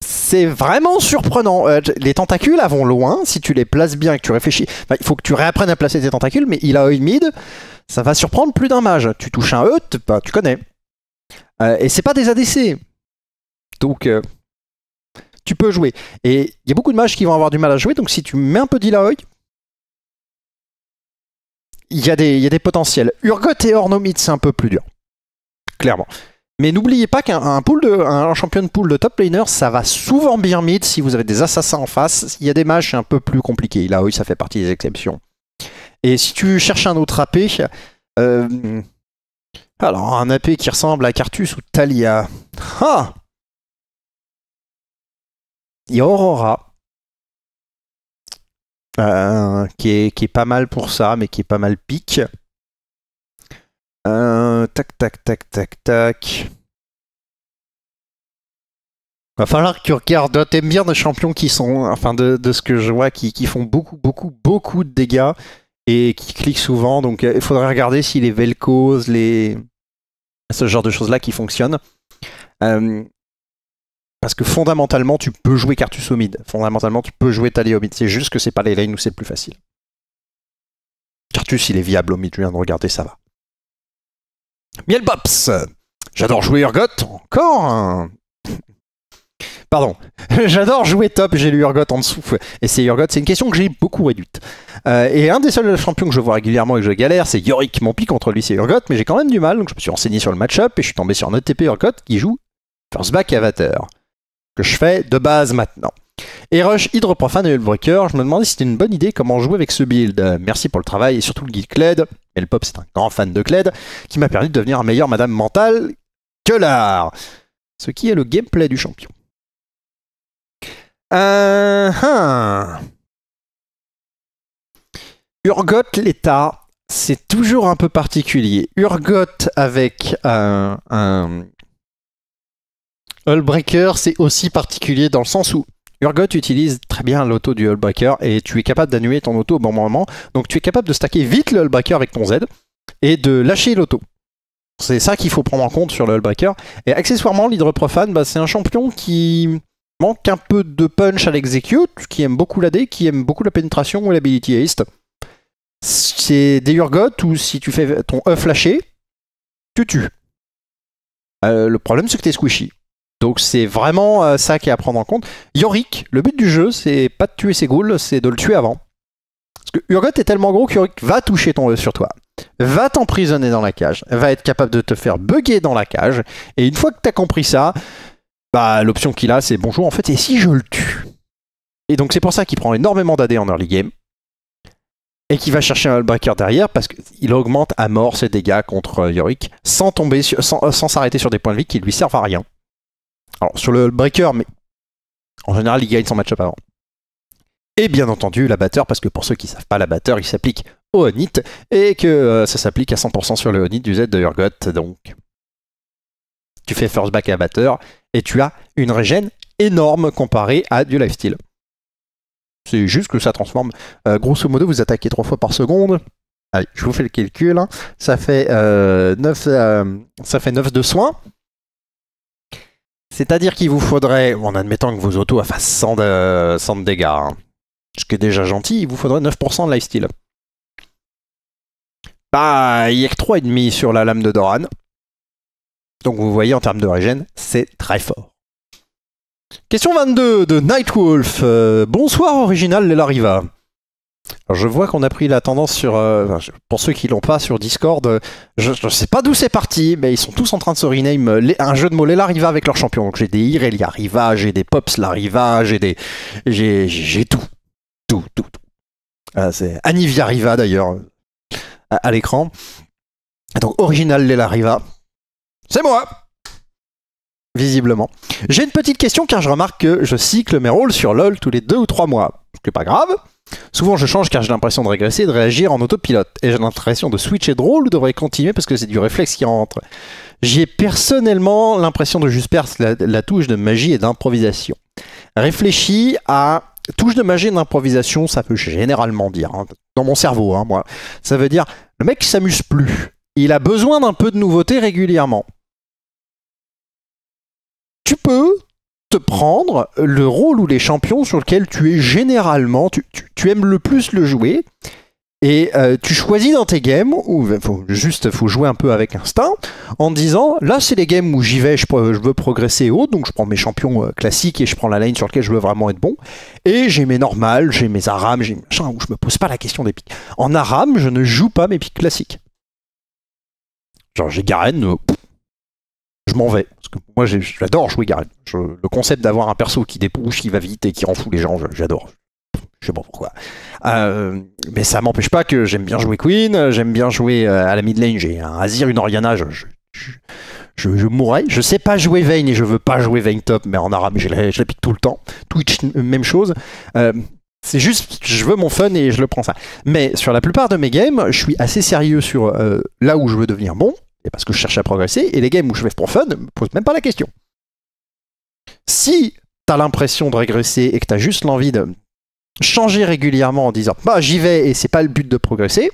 C'est vraiment surprenant. Euh, les tentacules vont loin, si tu les places bien et que tu réfléchis. il faut que tu réapprennes à placer tes tentacules, mais il a mid, ça va surprendre plus d'un mage. Tu touches un E, bah, tu connais. Euh, et c'est pas des ADC. Donc, euh, tu peux jouer. Et il y a beaucoup de mages qui vont avoir du mal à jouer, donc si tu mets un peu d'Ilaoi, il y, a des, des potentiels. Urgot et Ornomid, c'est un peu plus dur. Clairement. Mais n'oubliez pas qu'un de, un champion de pool de top laner, ça va souvent bien mid si vous avez des assassins en face. Il y a des matchs un peu plus compliqués. Là, oui, ça fait partie des exceptions. Et si tu cherches un autre AP, euh, alors un AP qui ressemble à Cartus ou Talia. Il y a Aurora qui, est, pas mal pour ça, mais qui est pas mal pique. tac, tac, tac, tac, tac. Va falloir que tu regardes. T'aimes bien des champions qui sont, enfin, de, ce que je vois, qui, qui, font beaucoup, beaucoup, beaucoup de dégâts et qui cliquent souvent. Donc, il faudrait regarder si les Velcos, les. ce genre de choses-là qui fonctionnent. Parce que fondamentalement, tu peux jouer Cartus mid, Fondamentalement, tu peux jouer mid, C'est juste que c'est pas les lanes où c'est le plus facile. Cartus, il est viable au mid, Je viens de regarder, ça va. Mielbops J'adore jouer Urgot. Encore un... Pardon. J'adore jouer top, j'ai lu Urgot en dessous. Et c'est Urgot, c'est une question que j'ai beaucoup réduite. Euh, et un des seuls champions que je vois régulièrement et que je galère, c'est Yorick. Mon pire contre lui, c'est Urgot, mais j'ai quand même du mal. Donc je me suis renseigné sur le match-up et je suis tombé sur notre TP Urgot qui joue First Back Avatar que je fais de base maintenant. Et Rush Profane et Hellbreaker, je me demandais si c'était une bonne idée comment jouer avec ce build. Merci pour le travail et surtout le guide Cled. Et pop, c'est un grand fan de Cled, qui m'a permis de devenir meilleur madame mentale que l'art. Ce qui est le gameplay du champion. Euh, hein. Urgot l'État, c'est toujours un peu particulier. Urgot avec euh, un Hullbreaker, c'est aussi particulier dans le sens où Urgot utilise très bien l'auto du Hullbreaker et tu es capable d'annuler ton auto au bon moment. Donc tu es capable de stacker vite le Hullbreaker avec ton Z et de lâcher l'auto. C'est ça qu'il faut prendre en compte sur le Hullbreaker. Et accessoirement, l'Hydroprofane, bah, c'est un champion qui manque un peu de punch à l'execute, qui aime beaucoup la D, qui aime beaucoup la pénétration ou l'ability haste. C'est des Urgot où si tu fais ton E lâché, tu tues. Euh, le problème, c'est que es squishy. Donc c'est vraiment euh, ça qui est à prendre en compte. Yorick, le but du jeu, c'est pas de tuer ses ghouls, c'est de le tuer avant. Parce que Urgot est tellement gros qu'Yorick va toucher ton œuf sur toi, va t'emprisonner dans la cage, va être capable de te faire bugger dans la cage. Et une fois que t'as compris ça, bah l'option qu'il a, c'est bonjour en fait, et si je le tue Et donc c'est pour ça qu'il prend énormément d'AD en early game. Et qu'il va chercher un breaker derrière parce qu'il augmente à mort ses dégâts contre euh, Yorick sans tomber euh, sans s'arrêter sur des points de vie qui lui servent à rien. Alors, sur le breaker, mais en général, il gagne son match avant. Et bien entendu, l'Abatteur, parce que pour ceux qui ne savent pas, l'Abatteur, il s'applique au onit et que euh, ça s'applique à 100% sur le onit du Z de Urgot, donc. Tu fais first back à et tu as une régène énorme comparée à du lifestyle. C'est juste que ça transforme. Euh, grosso modo, vous attaquez 3 fois par seconde. Allez, je vous fais le calcul. Hein. Ça, fait, euh, ça fait 9 de soins. C'est-à-dire qu'il vous faudrait, en admettant que vos autos fassent 100 de, dégâts, hein, ce qui est déjà gentil, il vous faudrait 9% de lifesteal. Bah, il n'y a que 3,5 sur la lame de Doran. Donc vous voyez, en termes de régène, c'est très fort. Question 22 de Nightwolf. Euh, bonsoir original Lelariva je vois qu'on a pris la tendance sur, euh, pour ceux qui l'ont pas sur Discord, euh, je, ne sais pas d'où c'est parti, mais ils sont tous en train de se rename euh, un jeu de mots, les Lariva avec leur champion. Donc j'ai des Irelia Riva, j'ai des Pops Lariva, j'ai des, j'ai, j'ai tout, tout, tout, tout. Ah, c'est Anivia Riva d'ailleurs à, l'écran. Donc original les Riva. c'est moi visiblement. J'ai une petite question car je remarque que je cycle mes rôles sur LoL tous les deux ou trois mois, ce pas grave. Souvent, je change car j'ai l'impression de régresser de réagir en autopilote. Et j'ai l'impression de switcher de rôle ou devrais continuer parce que c'est du réflexe qui rentre. J'ai personnellement l'impression de juste perdre la, touche de magie et d'improvisation. Réfléchis à touche de magie et d'improvisation, ça peut généralement dire, hein, dans mon cerveau, hein, moi, ça veut dire le mec s'amuse plus. Il a besoin d'un peu de nouveauté régulièrement. Tu peux te prendre le rôle ou les champions sur lequel tu es généralement, tu, aimes le plus le jouer. Et euh, tu choisis dans tes games, ou ben, juste faut jouer un peu avec instinct, en disant là c'est les games où j'y vais, je, veux progresser et donc je prends mes champions euh, classiques et je prends la lane sur laquelle je veux vraiment être bon. Et j'ai mes normales, j'ai mes arames, j'ai où je me pose pas la question des pics. En arame, je ne joue pas mes pics classiques. Genre j'ai Garen, euh, m'en vais. Parce que moi, j'adore jouer Garen. le concept d'avoir un perso qui dépouche qui va vite et qui renfoue les gens, j'adore. Je sais pas pourquoi. Euh, mais ça m'empêche pas que j'aime bien jouer Queen, j'aime bien jouer euh, à la mid lane. J'ai un Azir, une Oriana. Je, je, je, mourrais. Je sais pas jouer Vayne et je veux pas jouer Vayne top, mais en arabe, je la, pique tout le temps. Twitch, même chose. Euh, c'est juste, je veux mon fun et je le prends ça. Mais sur la plupart de mes games, je suis assez sérieux sur là où je veux devenir bon parce que je cherche à progresser, et les games où je vais pour fun ne me posent même pas la question. Si t'as l'impression de régresser et que as juste l'envie de changer régulièrement en disant bah j'y vais et c'est pas le but de progresser,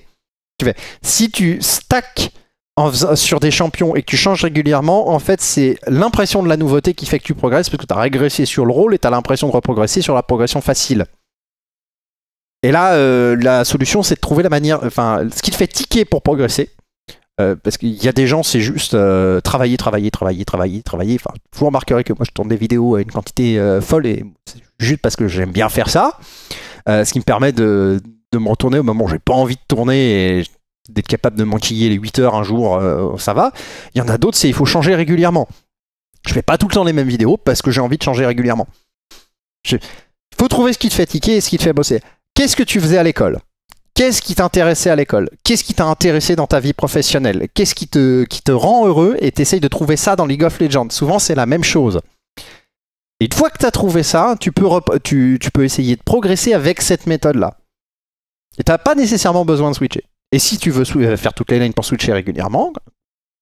Si tu stacks sur des champions et que tu changes régulièrement, en fait, c'est l'impression de la nouveauté qui fait que tu progresses parce que tu as régressé sur le rôle et tu as l'impression de reprogresser sur la progression facile. Et là, euh, la solution, c'est de trouver la manière. Enfin, ce qui te fait tiquer pour progresser, parce qu'il y a des gens, c'est juste travailler, travailler, travailler, travailler, travailler. vous remarquerez que moi, je tourne des vidéos à une quantité folle et c'est juste parce que j'aime bien faire ça. ce qui me permet de, me retourner au moment où j'ai pas envie de tourner et d'être capable de manquiller les 8 heures un jour, ça va. Il y en a d'autres, c'est il faut changer régulièrement. Je fais pas tout le temps les mêmes vidéos parce que j'ai envie de changer régulièrement. Il faut trouver ce qui te fait tiquer et ce qui te fait bosser. Qu'est-ce que tu faisais à l'école Qu'est-ce qui t'intéressait à l'école Qu'est-ce qui t'a intéressé dans ta vie professionnelle Qu'est-ce qui te, qui te rend heureux Et t'essayes de trouver ça dans League of Legends. Souvent, c'est la même chose. Et une fois que tu as trouvé ça, tu peux, tu, peux essayer de progresser avec cette méthode-là. Et t'as pas nécessairement besoin de switcher. Et si tu veux euh, faire toutes les lignes pour switcher régulièrement,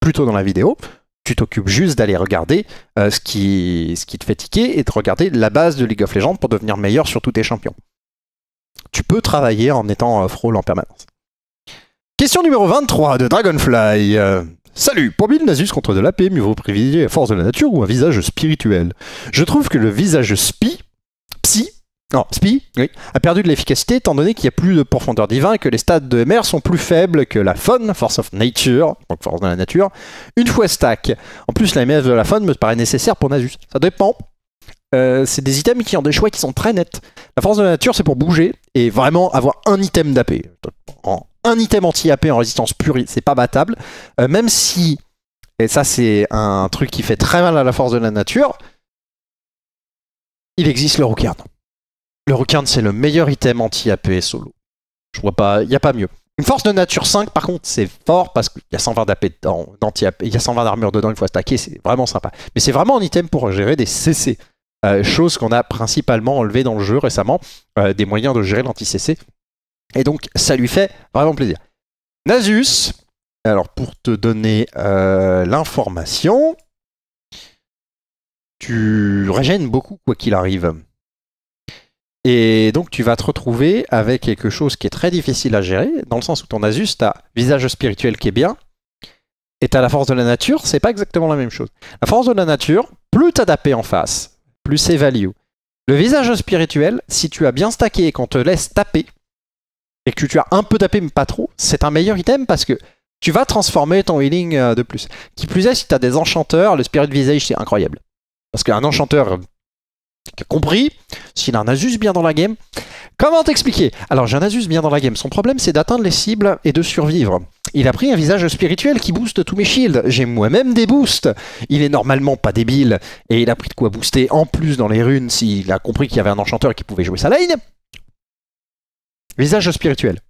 plutôt dans la vidéo, tu t'occupes juste d'aller regarder euh, ce, qui, ce qui te fait tiquer et de regarder la base de League of Legends pour devenir meilleur sur tous tes champions tu peux travailler en étant euh, frôle en permanence. Question numéro 23 de Dragonfly. Euh, Salut, pour Bill Nasus contre de la paix, mieux vaut privilégier la force de la nature ou un visage spirituel. Je trouve que le visage spi, psy, non, spi, oui, a perdu de l'efficacité étant donné qu'il n'y a plus de profondeur divin que les stades de MR sont plus faibles que la faune, force of nature, donc force de la nature, une fois stack. En plus, la MF de la faune me paraît nécessaire pour Nasus. Ça dépend. Euh, c'est des items qui ont des choix qui sont très nets. La force de la nature, c'est pour bouger et vraiment avoir un item d'AP. un item anti-AP en résistance pure, c'est pas battable. Euh, même si, et ça c'est un truc qui fait très mal à la force de la nature, il existe le Rookern. Le Rookern c'est le meilleur item anti-AP solo. Je vois pas, il a pas mieux. Une force de nature 5, par contre, c'est fort parce qu'il y a 120 d'AP anti-AP, il y a 120 d'armure dedans, il faut stacké, c'est vraiment sympa. Mais c'est vraiment un item pour gérer des CC. Euh, chose qu'on a principalement enlevé dans le jeu récemment, euh, des moyens de gérer l'anti-CC. Et donc ça lui fait vraiment plaisir. Nasus, alors pour te donner euh, l'information, tu régènes beaucoup quoi qu'il arrive. Et donc tu vas te retrouver avec quelque chose qui est très difficile à gérer, dans le sens où ton Asus, un visage spirituel qui est bien, et t'as la force de la nature, c'est pas exactement la même chose. La force de la nature, plus t'as en face, plus c'est value. Le visage spirituel, si tu as bien stacké et qu'on te laisse taper, et que tu as un peu tapé mais pas trop, c'est un meilleur item parce que tu vas transformer ton healing euh, de plus. Qui plus est, si tu as des enchanteurs, le spirit visage c'est incroyable. Parce qu'un enchanteur euh, qui a compris, s'il a un Asus bien dans la game, comment t'expliquer Alors j'ai un Asus bien dans la game, son problème c'est d'atteindre les cibles et de survivre il a pris un visage spirituel qui booste tous mes shields. J'ai moi-même des boosts. Il est normalement pas débile et il a pris de quoi booster en plus dans les runes s'il a compris qu'il y avait un enchanteur qui pouvait jouer sa line. Visage spirituel.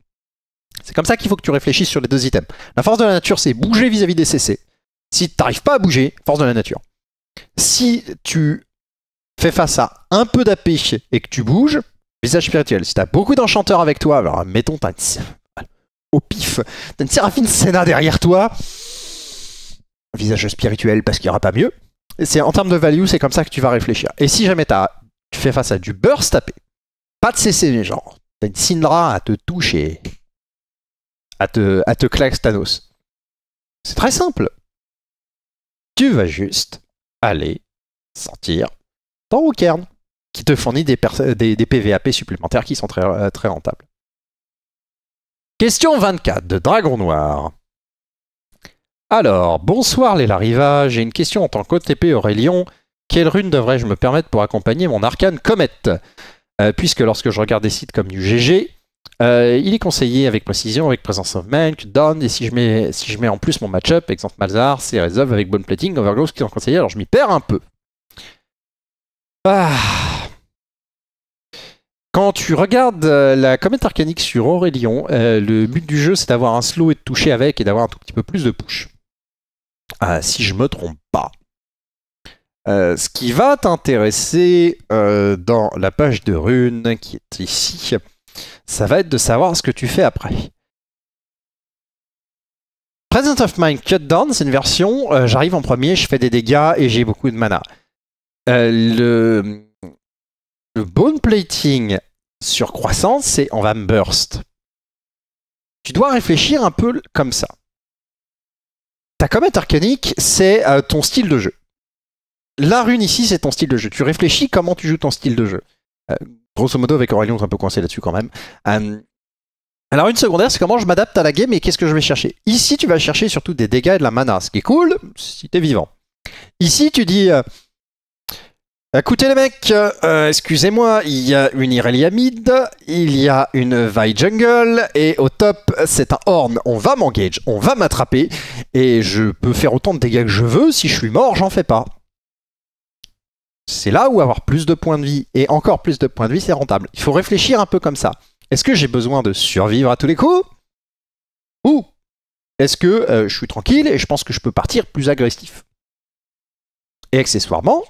C'est comme ça qu'il faut que tu réfléchisses sur les deux items. La force de la nature, c'est bouger vis-à-vis des CC. Si tu n'arrives pas à bouger, force de la nature. Si tu fais face à un peu d'AP et que tu bouges, visage spirituel. Si tu as beaucoup d'enchanteurs avec toi, alors mettons, ta au pif. T'as une Séraphine Senna derrière toi. un Visage spirituel parce qu'il n'y aura pas mieux. C'est en termes de value, c'est comme ça que tu vas réfléchir. Et si jamais tu fais face à du burst tapé, pas de CC, genre, t'as une Syndra à te toucher, à te, à te claque Thanos. C'est très simple. Tu vas juste aller sortir ton Rookern qui te fournit des, des PVAP supplémentaires qui sont très, euh, très rentables. Question 24 de Dragon Noir. Alors, bonsoir les j'ai une question en tant qu'OTP Aurélion. Quelle rune devrais-je me permettre pour accompagner mon arcane comète euh, Puisque lorsque je regarde des sites comme UGG, euh, il est conseillé avec précision, avec Presence of man, Down, et si je mets, si je mets en plus mon match-up, exemple Malzar, c'est Resolve avec bonne Plating, Overgrowth qui sont conseillés, alors je m'y perds un peu. Ah, quand tu regardes euh, la comète arcanique sur Aurélion, euh, le but du jeu c'est d'avoir un slow et de toucher avec et d'avoir un tout petit peu plus de push. Ah, si je me trompe pas. Euh, ce qui va t'intéresser dans la page de rune qui est ici, ça va être de savoir ce que tu fais après. Present of Mind down, c'est une version, j'arrive en premier, je fais des dégâts et j'ai beaucoup de mana. le le bone plating sur croissance, c'est en va burst. Tu dois réfléchir un peu comme ça. Ta comète arcanique, c'est euh, ton style de jeu. La rune ici, c'est ton style de jeu. Tu réfléchis comment tu joues ton style de jeu. Euh, grosso modo, avec Aurélien, on est un peu coincé là-dessus quand même. Euh, alors une secondaire, c'est comment je m'adapte à la game et qu'est-ce que je vais chercher. Ici, tu vas chercher surtout des dégâts et de la mana, ce qui est cool si t'es vivant. Ici, tu dis, Écoutez les mecs, euh, excusez-moi, il y a une Irelia mid, il y a une Vi jungle, et au top, c'est un horn. On va m'engage, on va m'attraper, et je peux faire autant de dégâts que je veux, si je suis mort, j'en fais pas. C'est là où avoir plus de points de vie, et encore plus de points de vie, c'est rentable. Il faut réfléchir un peu comme ça. Est-ce que j'ai besoin de survivre à tous les coups Ou est-ce que euh, je suis tranquille et je pense que je peux partir plus agressif Et accessoirement,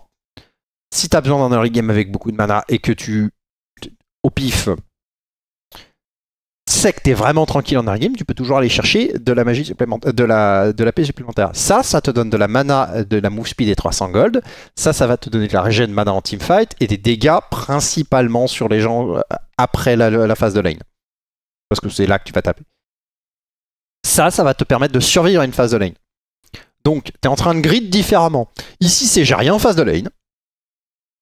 si tu as besoin d'un early game avec beaucoup de mana et que tu, au pif, sais que tu es vraiment tranquille en early game, tu peux toujours aller chercher de la magie supplémentaire, de la, de la paix supplémentaire. Ça, ça te donne de la mana, de la move speed et 300 gold. Ça, ça va te donner de la regen mana en teamfight et des dégâts principalement sur les gens euh, après la, la phase de lane. Parce que c'est là que tu vas taper. Ça, ça va te permettre de survivre à une phase de lane. Donc, tu es en train de grid différemment. Ici, c'est j'ai rien en phase de lane.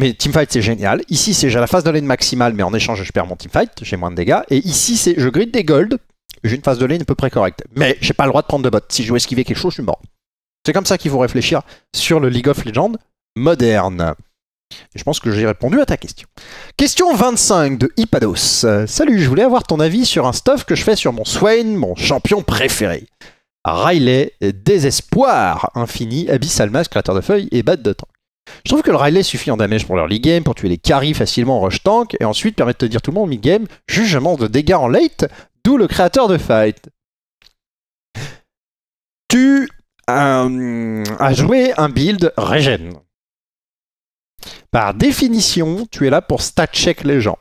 Mais teamfight c'est génial. Ici c'est j'ai la phase de lane maximale, mais en échange je perds mon teamfight, j'ai moins de dégâts. Et ici c'est je grid des gold, j'ai une phase de lane à peu près correcte. Mais j'ai pas le droit de prendre de bot. Si je veux esquiver quelque chose, je suis mort. C'est comme ça qu'il faut réfléchir sur le League of Legends moderne. Et je pense que j'ai répondu à ta question. Question 25 de Hippados. salut, je voulais avoir ton avis sur un stuff que je fais sur mon Swain, mon champion préféré. Riley, Désespoir Infini, Abyssal masque, Créateur de Feuilles et batte de temps je trouve que le Riley suffit en damage pour leur league game, pour tuer les carry facilement en rush tank, et ensuite permettre de dire tout le monde mid-game, jugement de dégâts en late, d'où le créateur de fight. Tu euh, as joué un build regen. Par définition, tu es là pour stat check les gens.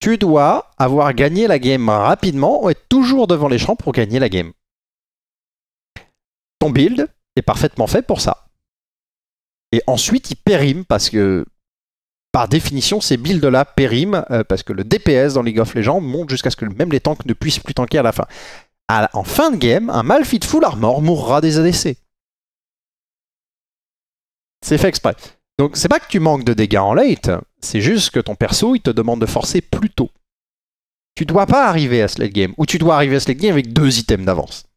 Tu dois avoir gagné la game rapidement ou être toujours devant les champs pour gagner la game. Ton build est parfaitement fait pour ça. Et ensuite, il périme parce que par définition, ces builds-là périment euh, parce que le DPS dans League of Legends monte jusqu'à ce que même les tanks ne puissent plus tanker à la fin. en fin de game, un Malphite Full Armor mourra des ADC. C'est fait exprès. Donc c'est pas que tu manques de dégâts en late, c'est juste que ton perso, il te demande de forcer plus tôt. Tu dois pas arriver à ce late game, ou tu dois arriver à ce late game avec deux items d'avance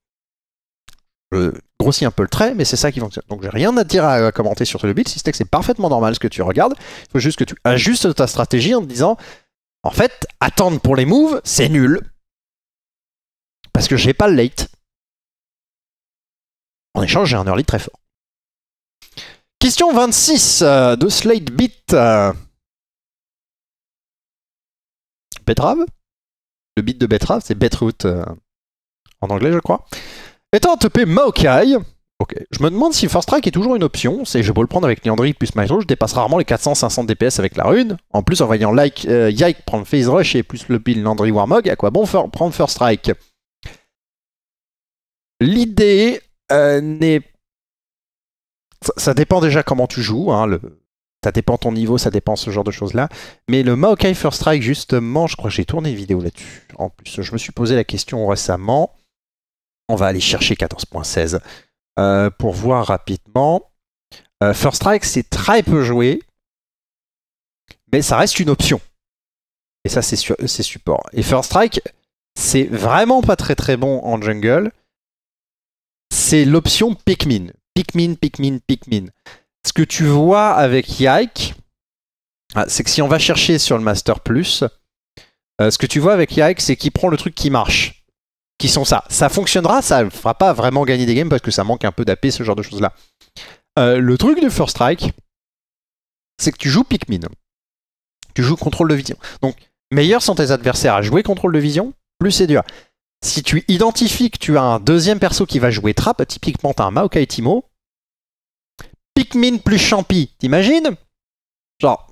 grossis un peu le trait, mais c'est ça qui fonctionne. Donc j'ai rien à dire à, commenter sur le beat, si c'est que c'est parfaitement normal ce que tu regardes. Il faut juste que tu ajustes ta stratégie en disant, en fait, attendre pour les moves, c'est nul. Parce que j'ai pas le late. En échange, j'ai un early très fort. Question 26 euh, de Slate Beat. Euh, Betrave Le beat de Betrave, c'est Betroot euh, en anglais, je crois. Étant topé Maokai, ok, je me demande si First Strike est toujours une option. C'est je peux le prendre avec Liandry plus Maestro, je dépasse rarement les 400-500 DPS avec la rune. En plus, en voyant like, euh, Yike prendre Phase Rush et plus le build Landry Warmog, à quoi bon prendre First Strike L'idée euh, n'est. Ça, dépend déjà comment tu joues. Hein, ça dépend ton niveau, ça dépend ce genre de choses-là. Mais le Maokai First Strike, justement, je crois que j'ai tourné une vidéo là-dessus. En plus, je me suis posé la question récemment. On va aller chercher 14.16. Euh, pour voir rapidement, euh, First Strike, c'est très peu joué, mais ça reste une option. Et ça, c'est support. Et First Strike, c'est vraiment pas très très bon en jungle. C'est l'option Pikmin. Pikmin, Pikmin, Pikmin. Ce que tu vois avec Yike, ah, c'est que si on va chercher sur le Master Plus, euh, ce que tu vois avec Yike, c'est qu'il prend le truc qui marche qui sont ça. Ça fonctionnera, ça ne fera pas vraiment gagner des games parce que ça manque un peu d'AP, ce genre de choses-là. Euh, le truc de First Strike, c'est que tu joues Pikmin. Tu joues contrôle de vision. Donc, meilleur sont tes adversaires à jouer contrôle de vision, plus c'est dur. Si tu identifies que tu as un deuxième perso qui va jouer trap, typiquement t'as un Maokai Timo, Pikmin plus Champi, t'imagines Genre,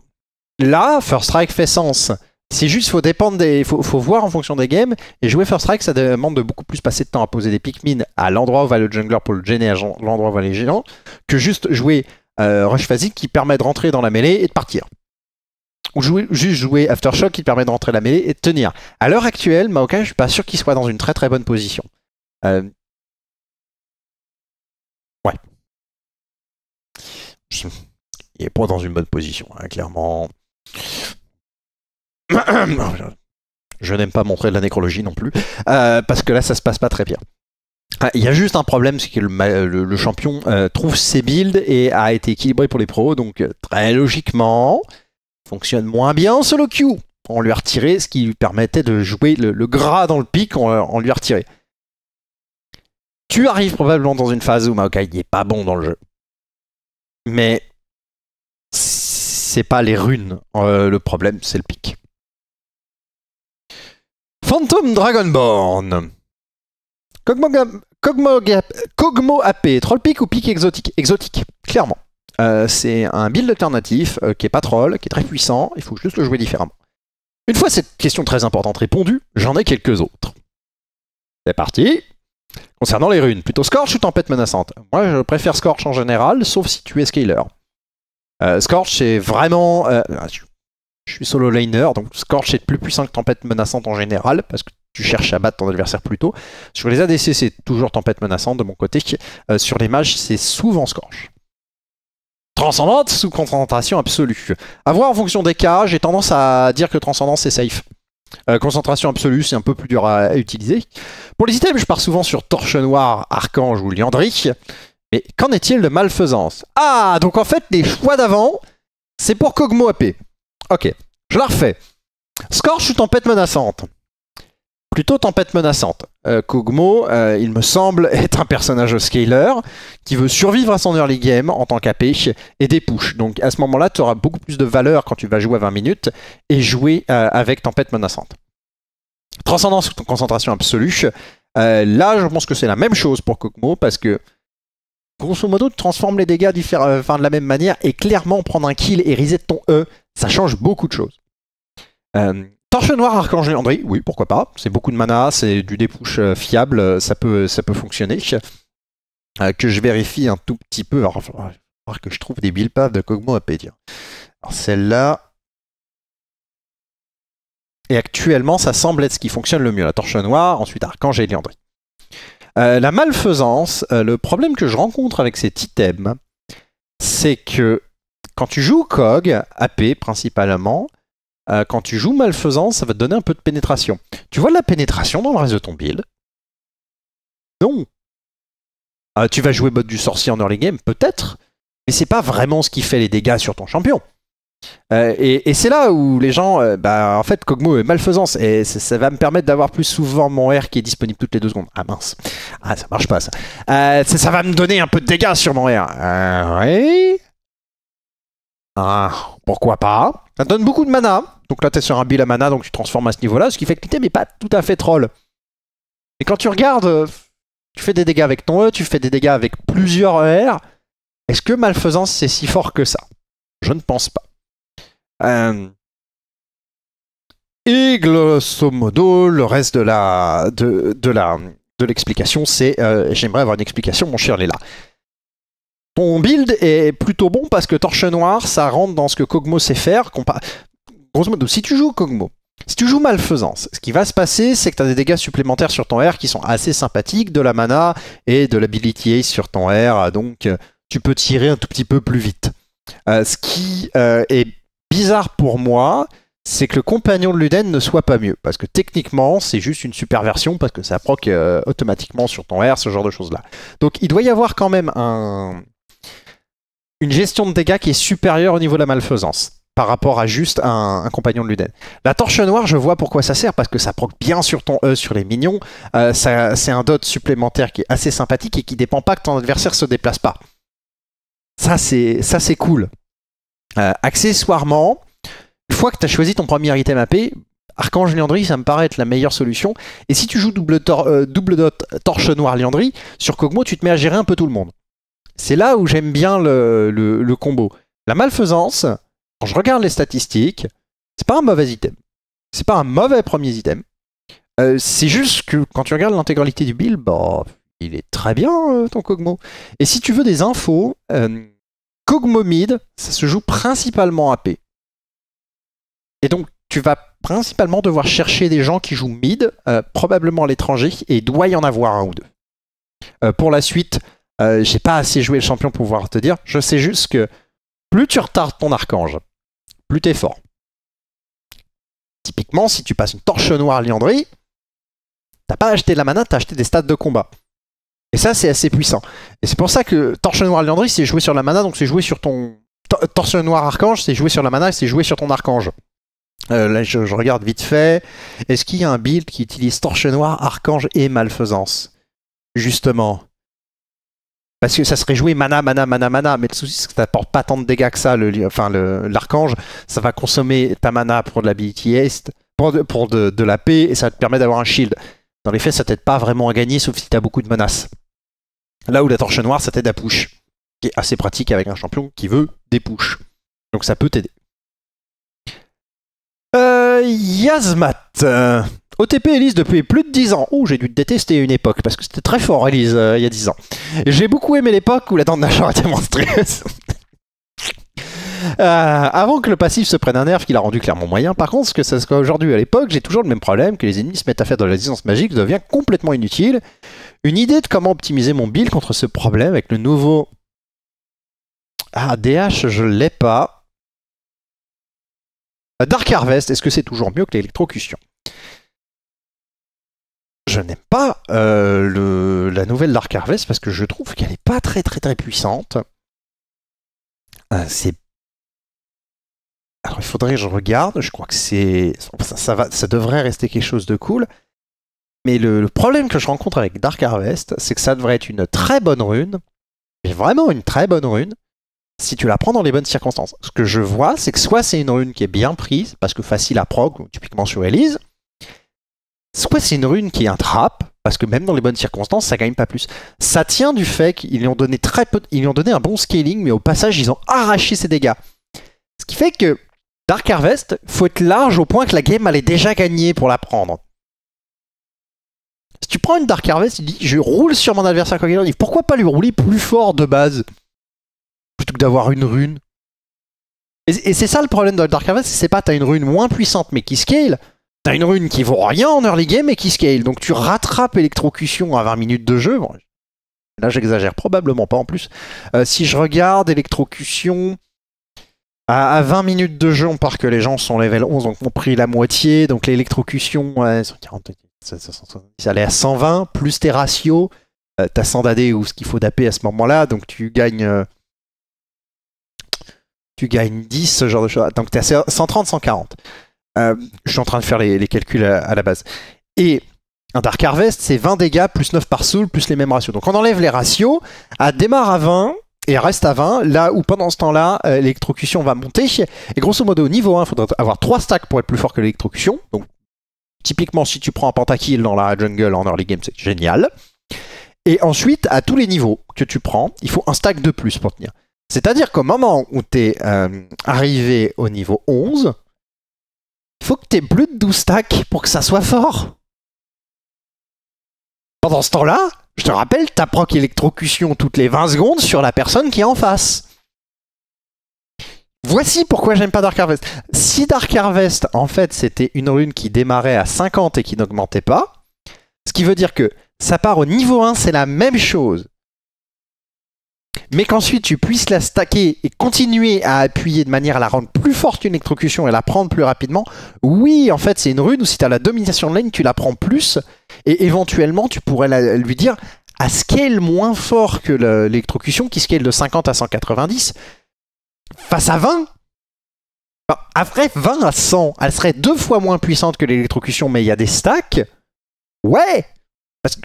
là, First Strike fait sens. C'est juste, faut dépendre des, faut, voir en fonction des games. Et jouer First Strike, ça demande de beaucoup plus passer de temps à poser des Pikmin à l'endroit où va le jungler pour le gêner à l'endroit où va les géants, que juste jouer euh, Rush Phasic qui permet de rentrer dans la mêlée et de partir. Ou jouer, juste jouer Aftershock qui permet de rentrer dans la mêlée et de tenir. À l'heure actuelle, Maokai, je suis pas sûr qu'il soit dans une très très bonne position. Euh, ouais. Il est pas dans une bonne position, hein, clairement. Je n'aime pas montrer de la nécrologie non plus, euh, parce que là, ça se passe pas très bien. Ah, il y a juste un problème, c'est que le, euh, champion euh, trouve ses builds et a été équilibré pour les pros, donc très logiquement, fonctionne moins bien en solo queue. On lui a retiré ce qui lui permettait de jouer le, gras dans le pic, on, lui a retiré. Tu arrives probablement dans une phase où Maokai n'est pas bon dans le jeu. Mais c'est pas les runes le problème, c'est le pic. Phantom Dragonborn. Cogmo, AP, troll pick ou pick exotique Exotique, clairement. Euh, c'est un build alternatif euh, qui est pas troll, qui est très puissant, il faut juste le jouer différemment. Une fois cette question très importante répondue, j'en ai quelques autres. C'est parti Concernant les runes, plutôt Scorch ou Tempête menaçante Moi je préfère Scorch en général, sauf si tu es Scaler. Euh, Scorch c'est vraiment... Je suis solo laner, donc Scorch est plus puissant que Tempête Menaçante en général, parce que tu cherches à battre ton adversaire plus tôt. Sur les ADC, c'est toujours Tempête Menaçante de mon côté. Euh, sur les mages, c'est souvent Scorch. Transcendante sous concentration absolue. À voir en fonction des cas, j'ai tendance à dire que Transcendance est safe. Euh, concentration absolue, c'est un peu plus dur à, utiliser. Pour les items, je pars souvent sur Torche Noire, Archange ou Liandric. Mais qu'en est-il de malfaisance Ah, donc en fait, les choix d'avant, c'est pour Cogmo AP. Ok, je la refais. Scorch ou tempête menaçante Plutôt tempête menaçante. Euh, Kogmo, euh, il me semble, être un personnage scaler qui veut survivre à son early game en tant qu'AP et des Donc à ce moment-là, tu auras beaucoup plus de valeur quand tu vas jouer à 20 minutes et jouer euh, avec tempête menaçante. Transcendance ou concentration absolue. là, je pense que c'est la même chose pour Kogmo parce que grosso modo, tu transformes les dégâts de la même manière et clairement prendre un kill et reset ton E, ça change beaucoup de choses. Euh, torche noire, Archangel Landry, oui, pourquoi pas. C'est beaucoup de mana, c'est du dépouche euh, fiable, euh, ça peut, ça peut fonctionner. que je vérifie un tout petit peu. Alors, que je trouve des billes de Kogmo à pédir. Alors celle-là. Et actuellement, ça semble être ce qui fonctionne le mieux. La torche noire, ensuite archangel et la malfaisance, le problème que je rencontre avec cet item, c'est que quand tu joues COG, AP principalement, euh, quand tu joues Malfaisance, ça va te donner un peu de pénétration. Tu vois de la pénétration dans le reste de ton build Non. Ah, tu vas jouer mode du sorcier en early game, peut-être, mais c'est pas vraiment ce qui fait les dégâts sur ton champion. Euh, et, c'est là où les gens, euh, bah, en fait, Kogmo est malfaisance et ça, va me permettre d'avoir plus souvent mon R qui est disponible toutes les deux secondes. Ah mince, ah ça marche pas ça. ça, ça va me donner un peu de dégâts sur mon R. oui. Ah, pourquoi pas Ça donne beaucoup de mana. Donc là, t'es sur un bill à mana, donc tu transformes à ce niveau-là, ce qui fait que l'item n'est pas tout à fait troll. Et quand tu regardes, euh, tu fais des dégâts avec ton E, tu fais des dégâts avec plusieurs ER. Est-ce que malfaisance, c'est si fort que ça Je ne pense pas. Euh... Et grosso modo, le reste de la de, l'explication, c'est euh, j'aimerais avoir une explication, mon cher Léla mon build est plutôt bon parce que Torche Noire, ça rentre dans ce que Kogmo sait faire. Grosso modo, si tu joues Kogmo si tu joues Malfaisance, ce qui va se passer, c'est que tu as des dégâts supplémentaires sur ton R qui sont assez sympathiques, de la mana et de l'ability ace sur ton R, donc euh, tu peux tirer un tout petit peu plus vite. Euh, ce qui euh, est bizarre pour moi, c'est que le compagnon de Luden ne soit pas mieux, parce que techniquement, c'est juste une super version, parce que ça proc automatiquement sur ton R, ce genre de choses-là. Donc il doit y avoir quand même un, une gestion de dégâts qui est supérieure au niveau de la malfaisance par rapport à juste un, compagnon de Luden. La torche noire, je vois pourquoi ça sert, parce que ça proc bien sur ton E sur les minions. Euh, c'est un dot supplémentaire qui est assez sympathique et qui dépend pas que ton adversaire se déplace pas. Ça, c'est ça c'est cool. Euh, accessoirement, une fois que tu as choisi ton premier item AP, Archange Liandry, ça me paraît être la meilleure solution. Et si tu joues double, euh, double dot torche noire Liandry, sur Kog'Maw, tu te mets à gérer un peu tout le monde. C'est là où j'aime bien le, combo. La malfaisance, quand je regarde les statistiques, c'est pas un mauvais item. C'est pas un mauvais premier item. Euh, c'est juste que quand tu regardes l'intégralité du build, bah, il est très bien euh, ton Kogmo. Et si tu veux des infos, cogmo euh, mid, ça se joue principalement à AP. Et donc, tu vas principalement devoir chercher des gens qui jouent mid, probablement à l'étranger, et il doit y en avoir un ou deux. pour la suite, euh, j'ai pas assez joué le champion pour pouvoir te dire. Je sais juste que plus tu retardes ton archange, plus t'es fort. Typiquement, si tu passes une torche noire Liandri, t'as pas acheté de la mana, t'as acheté des stats de combat. Et ça, c'est assez puissant. Et c'est pour ça que torche noire Liandri, c'est joué sur la mana, donc c'est joué sur ton. Torche noire archange, c'est joué sur la mana, et c'est joué sur ton archange. Euh, là, je, je, regarde vite fait. Est-ce qu'il y a un build qui utilise torche noire, archange et malfaisance Justement. Parce que ça serait joué mana, mana, mana, mana. Mais le souci, c'est que ça t'apporte pas tant de dégâts que ça, le, enfin, l'archange. Ça va consommer ta mana pour de l'ability est pour, de, la paix, et ça te permet d'avoir un shield. Dans les faits, ça t'aide pas vraiment à gagner, sauf si tu as beaucoup de menaces. Là où la torche noire, ça t'aide à push. Qui est assez pratique avec un champion qui veut des push. Donc ça peut t'aider. Euh, Yasmat OTP Elise depuis plus de 10 ans. Ouh, j'ai dû détester une époque parce que c'était très fort Elise euh, il y a 10 ans. J'ai beaucoup aimé l'époque où la dent de nageur était monstrueuse. Euh, avant que le passif se prenne un nerf qui l'a rendu clairement moyen, par contre, ce que ça soit aujourd'hui à l'époque, j'ai toujours le même problème que les ennemis se mettent à faire de la distance magique devient complètement inutile. Une idée de comment optimiser mon build contre ce problème avec le nouveau. Ah, DH, je l'ai pas. Euh, Dark Harvest, est-ce que c'est toujours mieux que l'électrocution je n'aime pas euh, la nouvelle Dark Harvest parce que je trouve qu'elle n'est pas très très très puissante. Hein, c'est alors il faudrait que je regarde, je crois que c'est ça, devrait rester quelque chose de cool. Mais le, problème que je rencontre avec Dark Harvest, c'est que ça devrait être une très bonne rune, mais vraiment une très bonne rune, si tu la prends dans les bonnes circonstances. Ce que je vois, c'est que soit c'est une rune qui est bien prise, parce que facile à proc, typiquement sur Elise, Soit c'est une rune qui est un trap, parce que même dans les bonnes circonstances, ça gagne pas plus. Ça tient du fait qu'ils lui ont donné très peu, ils lui ont donné un bon scaling, mais au passage, ils ont arraché ses dégâts. Ce qui fait que Dark Harvest, faut être large au point que la game allait déjà gagner pour la prendre. Si tu prends une Dark Harvest, il dis je roule sur mon adversaire quand il arrive, pourquoi pas lui rouler plus fort de base plutôt que d'avoir une rune Et, et c'est ça le problème de Dark Harvest, c'est pas t'as une rune moins puissante mais qui scale, T'as une rune qui vaut rien en early game et qui scale. Donc tu rattrapes électrocution à 20 minutes de jeu. là, j'exagère probablement pas en plus. Euh, si je regarde électrocution. À, 20 minutes de jeu, on part que les gens sont level 11, donc on pris la moitié. Donc l'électrocution, ouais, ça à 120, plus tes ratios, tu euh, t'as 100 d'AD ou ce qu'il faut d'AP à ce moment-là, donc tu gagnes euh, tu gagnes 10, ce genre de choses. Donc à 130, 140. Euh, je suis en train de faire les, calculs à, la base. Et un Dark Harvest, c'est 20 dégâts plus 9 par soul plus les mêmes ratios. Donc on enlève les ratios, elle démarre à 20 et reste à 20, là où pendant ce temps-là, euh, l'électrocution va monter. Et grosso modo, au niveau 1, il faudrait avoir 3 stacks pour être plus fort que l'électrocution. Donc typiquement, si tu prends un pentakill dans la jungle en early game, c'est génial. Et ensuite, à tous les niveaux que tu prends, il faut un stack de plus pour tenir. C'est-à-dire qu'au moment où tu es euh, arrivé au niveau 11, t'es plus de 12 stacks pour que ça soit fort. Pendant ce temps-là, je te rappelle, ta proc électrocution toutes les 20 secondes sur la personne qui est en face. Voici pourquoi j'aime pas Dark Harvest. Si Dark Harvest, en fait, c'était une rune qui démarrait à 50 et qui n'augmentait pas, ce qui veut dire que ça part au niveau 1, c'est la même chose mais qu'ensuite tu puisses la stacker et continuer à appuyer de manière à la rendre plus forte qu'une électrocution et la prendre plus rapidement, oui, en fait, c'est une rune où si tu as la domination de lane, tu la prends plus et éventuellement tu pourrais lui dire à scale moins fort que l'électrocution qui scale de 50 à 190 face à 20. après 20 à 100, elle serait deux fois moins puissante que l'électrocution, mais il y a des stacks. Ouais! Parce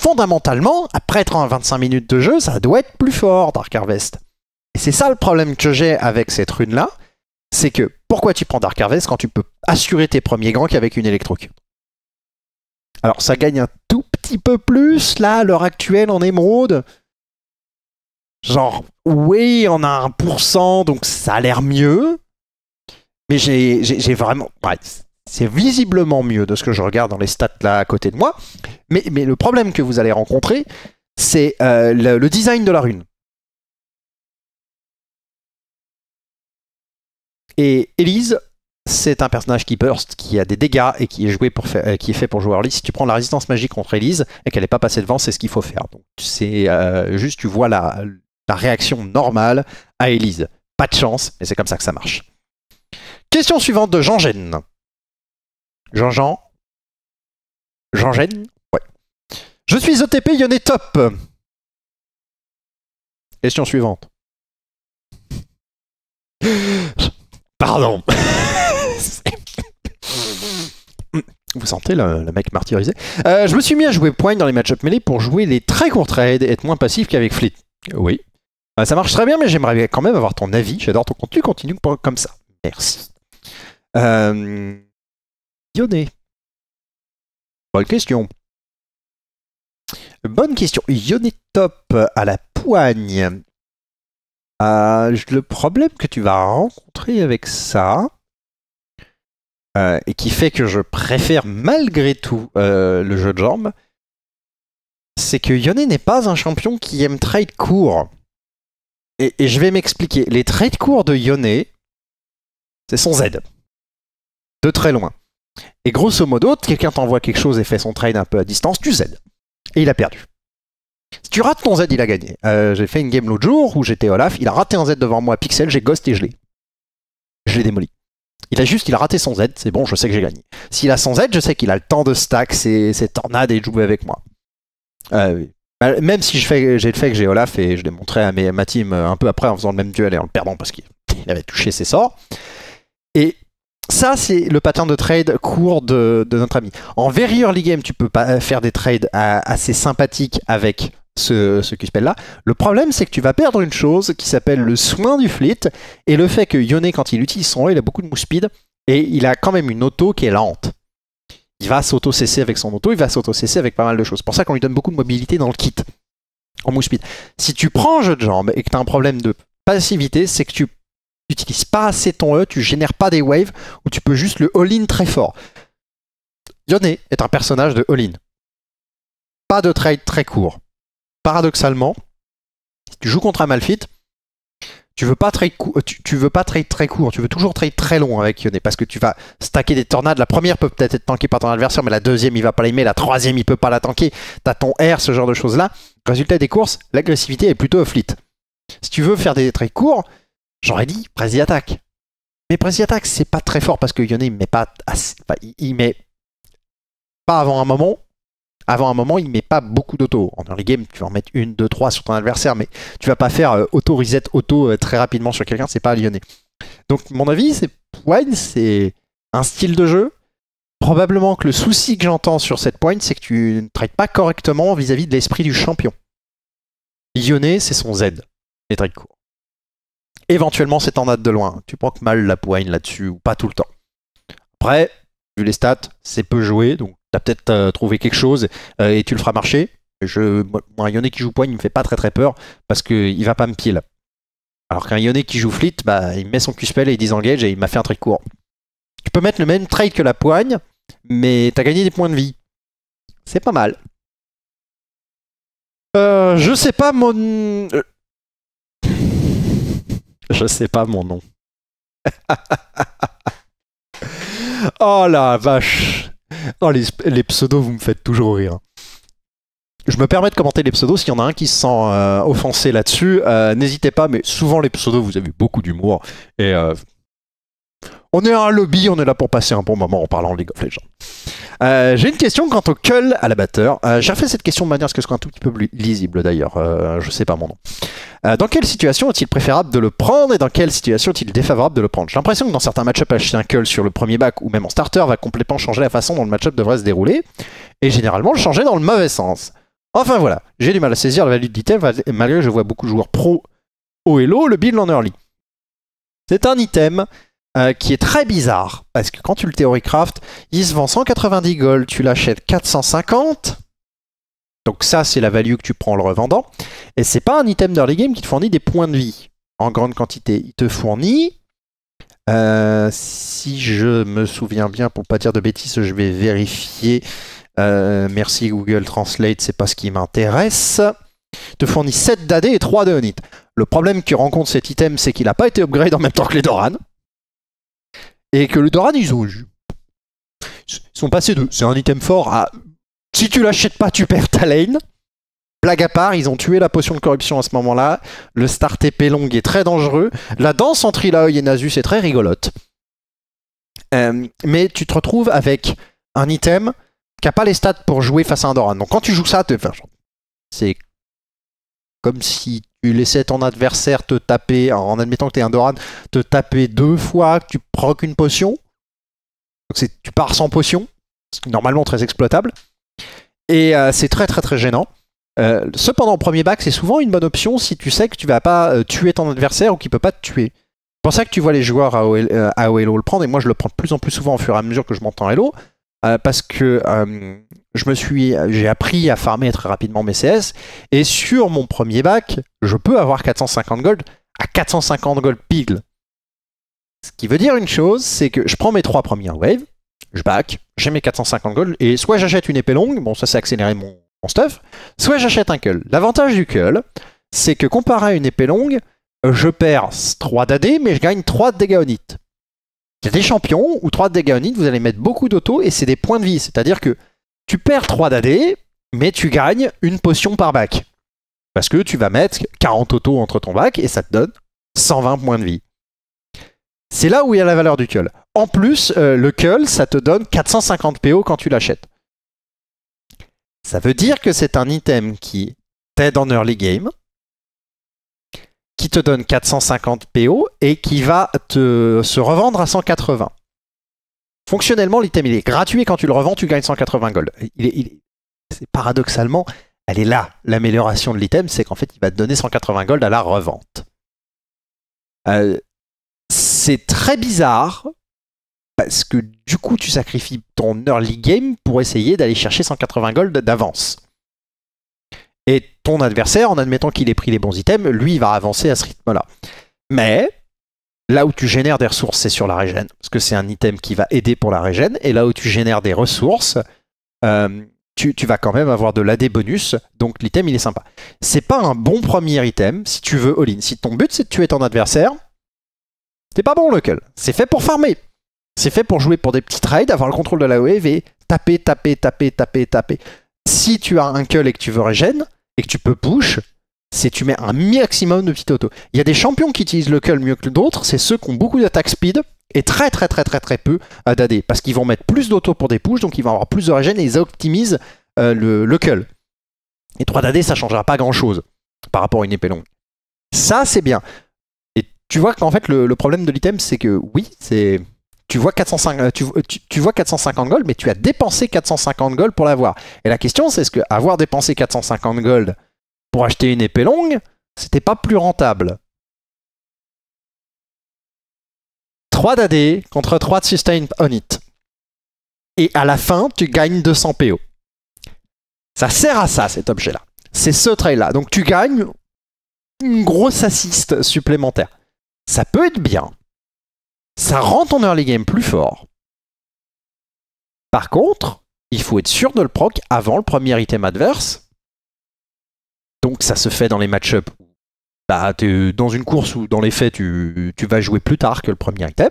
fondamentalement, après 30 25 minutes de jeu, ça doit être plus fort, Dark Harvest. Et c'est ça le problème que j'ai avec cette rune-là, c'est que pourquoi tu prends Dark Harvest quand tu peux assurer tes premiers ganks avec une électroque Alors ça gagne un tout petit peu plus, là, à l'heure actuelle, en émeraude. Genre, oui, on a 1%, donc ça a l'air mieux. Mais j'ai vraiment... C'est visiblement mieux de ce que je regarde dans les stats là à côté de moi. Mais, le problème que vous allez rencontrer, c'est euh, le, design de la rune. Et Elise, c'est un personnage qui burst, qui a des dégâts et qui est, euh, qui est fait pour jouer early. Si tu prends la résistance magique contre Elise et qu'elle n'est pas passée devant, c'est ce qu'il faut faire. Donc c'est euh, juste, tu vois la, réaction normale à Elise. Pas de chance, mais c'est comme ça que ça marche. Question suivante de Jean Gêne. Jean-Jean. jean jean Ouais. Je suis OTP est Top. Question suivante. Pardon. Vous sentez le, mec martyrisé euh, Je me suis mis à jouer point dans les match-up melee pour jouer les très courts trades et être moins passif qu'avec Fleet. Oui. Euh, ça marche très bien, mais j'aimerais quand même avoir ton avis. J'adore ton contenu, continue comme ça. Merci. Euh, Yone. Bonne question. Bonne question. Yone Top à la poigne. Ah, le problème que tu vas rencontrer avec ça, euh, et qui fait que je préfère malgré tout euh, le jeu de jambes, c'est que Yone n'est pas un champion qui aime trade court. Et, je vais m'expliquer. Les trades courts de Yone, c'est son Z. De très loin. Et grosso modo, quelqu'un t'envoie quelque chose et fait son trade un peu à distance, tu Z. Et il a perdu. Si tu rates ton Z, il a gagné. Euh, j'ai fait une game l'autre jour où j'étais Olaf, il a raté un Z devant moi à Pixel, j'ai ghost et je l'ai. Je l'ai démoli. Il a juste, il a raté son Z, c'est bon, je sais que j'ai gagné. S'il a son Z, je sais qu'il a le temps de stack ses, tornade tornades et de jouer avec moi. Euh, bah, même si j'ai le fait que j'ai Olaf et je l'ai montré à ma team euh, un peu après en faisant le même duel et en le perdant parce qu'il avait touché ses sorts. Et ça, c'est le pattern de trade court de, notre ami. En very early game, tu peux pas euh, faire des trades assez sympathiques avec ce, ce là Le problème, c'est que tu vas perdre une chose qui s'appelle le soin du fleet et le fait que Yone, quand il utilise son il a beaucoup de mousse speed et il a quand même une auto qui est lente. Il va s'auto-cesser avec son auto, il va s'auto-cesser avec pas mal de choses. C'est pour ça qu'on lui donne beaucoup de mobilité dans le kit en mousse speed. Si tu prends un jeu de jambes et que tu as un problème de passivité, c'est que tu n'utilises pas assez ton E, tu génères pas des waves, ou tu peux juste le all-in très fort. Yone est un personnage de all-in. Pas de trade très court. Paradoxalement, si tu joues contre un Malphite, tu veux pas tu, veux pas trade très court, tu veux toujours trade très long avec Yone parce que tu vas stacker des tornades. La première peut peut-être être tankée par ton adversaire, mais la deuxième il va pas l'aimer, la troisième il peut pas la tanker. T'as ton R, ce genre de choses là. Résultat des courses, l'agressivité est plutôt off Si tu veux faire des trades courts, J'aurais dit Prezi d'attaque Mais Prezi attaque, c'est pas très fort parce que Yone, met pas il met pas avant un moment. Avant un moment, il met pas beaucoup d'auto. En early game, tu vas en mettre une, deux, trois sur ton adversaire, mais tu vas pas faire euh, auto reset euh, auto très rapidement sur quelqu'un. C'est pas lyonnais. Donc, mon avis, c'est Point, c'est un style de jeu. Probablement que le souci que j'entends sur cette pointe, c'est que tu ne traites pas correctement vis-à-vis de l'esprit du champion. Yone c'est son Z, les traits courts éventuellement c'est en date de loin. Tu prends que mal la poigne là-dessus, ou pas tout le temps. Après, vu les stats, c'est peu joué, donc t'as peut-être euh, trouvé quelque chose euh, et tu le feras marcher. Je, moi, un qui joue poigne, il me fait pas très très peur, parce qu'il va pas me pile. Alors qu'un Yoné qui joue flit, bah, il met son Q-spell et il disengage et il m'a fait un truc court. Tu peux mettre le même trade que la poigne, mais t'as gagné des points de vie. C'est pas mal. Euh, je sais pas, mon... Je sais pas mon nom. oh la vache Oh les, pseudos, vous me faites toujours rire. Je me permets de commenter les pseudos. S'il y en a un qui se sent euh, offensé là-dessus, euh, n'hésitez pas. Mais souvent, les pseudos, vous avez beaucoup d'humour. Et euh, on est un lobby, on est là pour passer un bon moment en parlant League of Legends. Euh, J'ai une question quant au Cull à l'abatteur. Euh, j'ai refait cette question de manière à ce que ce soit un tout petit peu plus lisible d'ailleurs. Euh, je sais pas mon nom. Euh, dans quelle situation est-il préférable de le prendre et dans quelle situation est-il défavorable de le prendre J'ai l'impression que dans certains match acheter un Cull sur le premier bac ou même en starter va complètement changer la façon dont le match devrait se dérouler et généralement le changer dans le mauvais sens. Enfin voilà, j'ai du mal à saisir la validité malgré que je vois beaucoup de joueurs pro au et le build en early. C'est un item euh, qui est très bizarre. Parce que quand tu le théoricraft, il se vend 190 gold, tu l'achètes 450. Donc ça, c'est la value que tu prends en le revendant. Et c'est pas un item d'early game qui te fournit des points de vie en grande quantité. Il te fournit, euh, si je me souviens bien, pour pas dire de bêtises, je vais vérifier. Euh, merci Google Translate, c'est pas ce qui m'intéresse te fournit 7 d'AD et 3 de Onit, Le problème que rencontre cet item, c'est qu'il n'a pas été upgrade en même temps que les Doran. Et que le Doran, ils ont sont passés de. C'est un item fort à. Si tu l'achètes pas, tu perds ta lane. Blague à part, ils ont tué la potion de corruption à ce moment-là. Le start TP long est très dangereux. La danse entre Ilaoi et Nasus est très rigolote. Euh, mais tu te retrouves avec un item qui n'a pas les stats pour jouer face à un Doran. Donc quand tu joues ça, c'est comme si tu laissais ton adversaire te taper, en admettant que tu es un Doran, te taper deux fois, que tu prends une potion. Donc tu pars sans potion, ce qui est normalement très exploitable. Et euh, c'est très très très gênant. Euh, cependant, au premier bac, c'est souvent une bonne option si tu sais que tu vas pas euh, tuer ton adversaire ou qu'il peut pas te tuer. C'est pour ça que tu vois les joueurs à, Oelo le prendre, et moi je le prends de plus en plus souvent au fur et à mesure que je m'entends en Hello. Euh, parce que euh, je me suis, j'ai appris à farmer très rapidement mes CS et sur mon premier bac, je peux avoir 450 gold à 450 gold pigle. Ce qui veut dire une chose, c'est que je prends mes trois premières waves, je back, j'ai mes 450 gold et soit j'achète une épée longue, bon ça c'est accélérer mon, stuff, soit j'achète un cull. L'avantage du cull, c'est que comparé à une épée longue, je perds 3 d'AD mais je gagne 3 de dégâts il y a des champions ou 3 de dégâts vous allez mettre beaucoup d'auto et c'est des points de vie. C'est-à-dire que tu perds 3 d'AD, mais tu gagnes une potion par bac. Parce que tu vas mettre 40 autos entre ton bac et ça te donne 120 points de vie. C'est là où il y a la valeur du Cull. En plus, euh, le Cull, ça te donne 450 PO quand tu l'achètes. Ça veut dire que c'est un item qui t'aide en early game, qui te donne 450 PO et qui va te, se revendre à 180. Fonctionnellement, l'item il est gratuit et quand tu le revends, tu gagnes 180 gold. paradoxalement, elle est là. L'amélioration de l'item, c'est qu'en fait, il va te donner 180 gold à la revente. Euh, c'est très bizarre parce que du coup, tu sacrifies ton early game pour essayer d'aller chercher 180 gold d'avance. Et ton adversaire, en admettant qu'il ait pris les bons items, lui, il va avancer à ce rythme-là. Mais là où tu génères des ressources, c'est sur la régène, parce que c'est un item qui va aider pour la régène. Et là où tu génères des ressources, euh, tu, vas quand même avoir de l'AD bonus, donc l'item il est sympa. C'est pas un bon premier item si tu veux all Si ton but c'est de tuer ton adversaire, t'es pas bon lequel. C'est fait pour farmer. C'est fait pour jouer pour des petits trades, avoir le contrôle de la wave et taper, taper, taper, taper, taper. Si tu as un cull et que tu veux régène, et que tu peux push, c'est tu mets un maximum de petits auto Il y a des champions qui utilisent le cull mieux que d'autres, c'est ceux qui ont beaucoup d'attaque speed et très très très très très peu d'AD, parce qu'ils vont mettre plus d'auto pour des push, donc ils vont avoir plus de régène et ils optimisent euh, le, cull. Et 3 d'AD, ça changera pas grand chose par rapport à une épée longue. Ça, c'est bien. Et tu vois qu'en fait, le, problème de l'item, c'est que oui, c'est tu vois, 450, euh, tu, gold, mais tu as dépensé 450 gold pour l'avoir. Et la question, c'est ce que avoir dépensé 450 gold pour acheter une épée longue, c'était pas plus rentable 3 d'AD contre 3 de sustain on it. Et à la fin, tu gagnes 200 PO. Ça sert à ça, cet objet-là. C'est ce trait là Donc tu gagnes une grosse assiste supplémentaire. Ça peut être bien, ça rend ton early game plus fort. Par contre, il faut être sûr de le proc avant le premier item adverse. Donc ça se fait dans les match-up. Bah, es euh, dans une course où, dans les faits, tu, vas jouer plus tard que le premier item.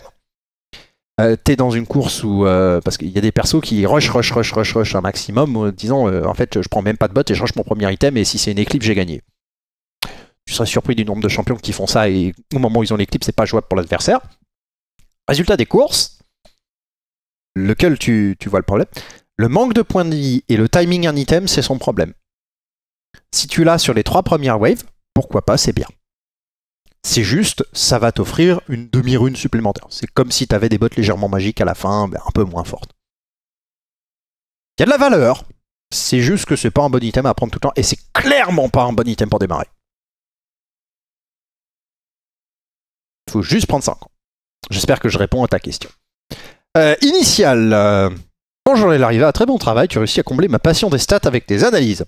Euh, t'es dans une course où. Euh, parce qu'il y a des persos qui rush, rush, rush, rush, rush un maximum, en disant en fait, je prends même pas de bot et je rush mon premier item, et si c'est une éclipse, j'ai gagné. Tu serais surpris du nombre de champions qui font ça, et au moment où ils ont l'éclipse, c'est pas jouable pour l'adversaire. Résultat des courses, lequel tu, vois le problème, le manque de points de vie et le timing en item, c'est son problème. Si tu l'as sur les trois premières waves, pourquoi pas, c'est bien. C'est juste, ça va t'offrir une demi-rune supplémentaire. C'est comme si tu avais des bottes légèrement magiques à la fin, ben, un peu moins fortes. Il y a de la valeur, c'est juste que c'est pas un bon item à prendre tout le temps, et c'est clairement pas un bon item pour démarrer. Faut juste prendre 5. J'espère que je réponds à ta question. Euh, initial. bonjour euh, les très bon travail, tu réussis à combler ma passion des stats avec tes analyses.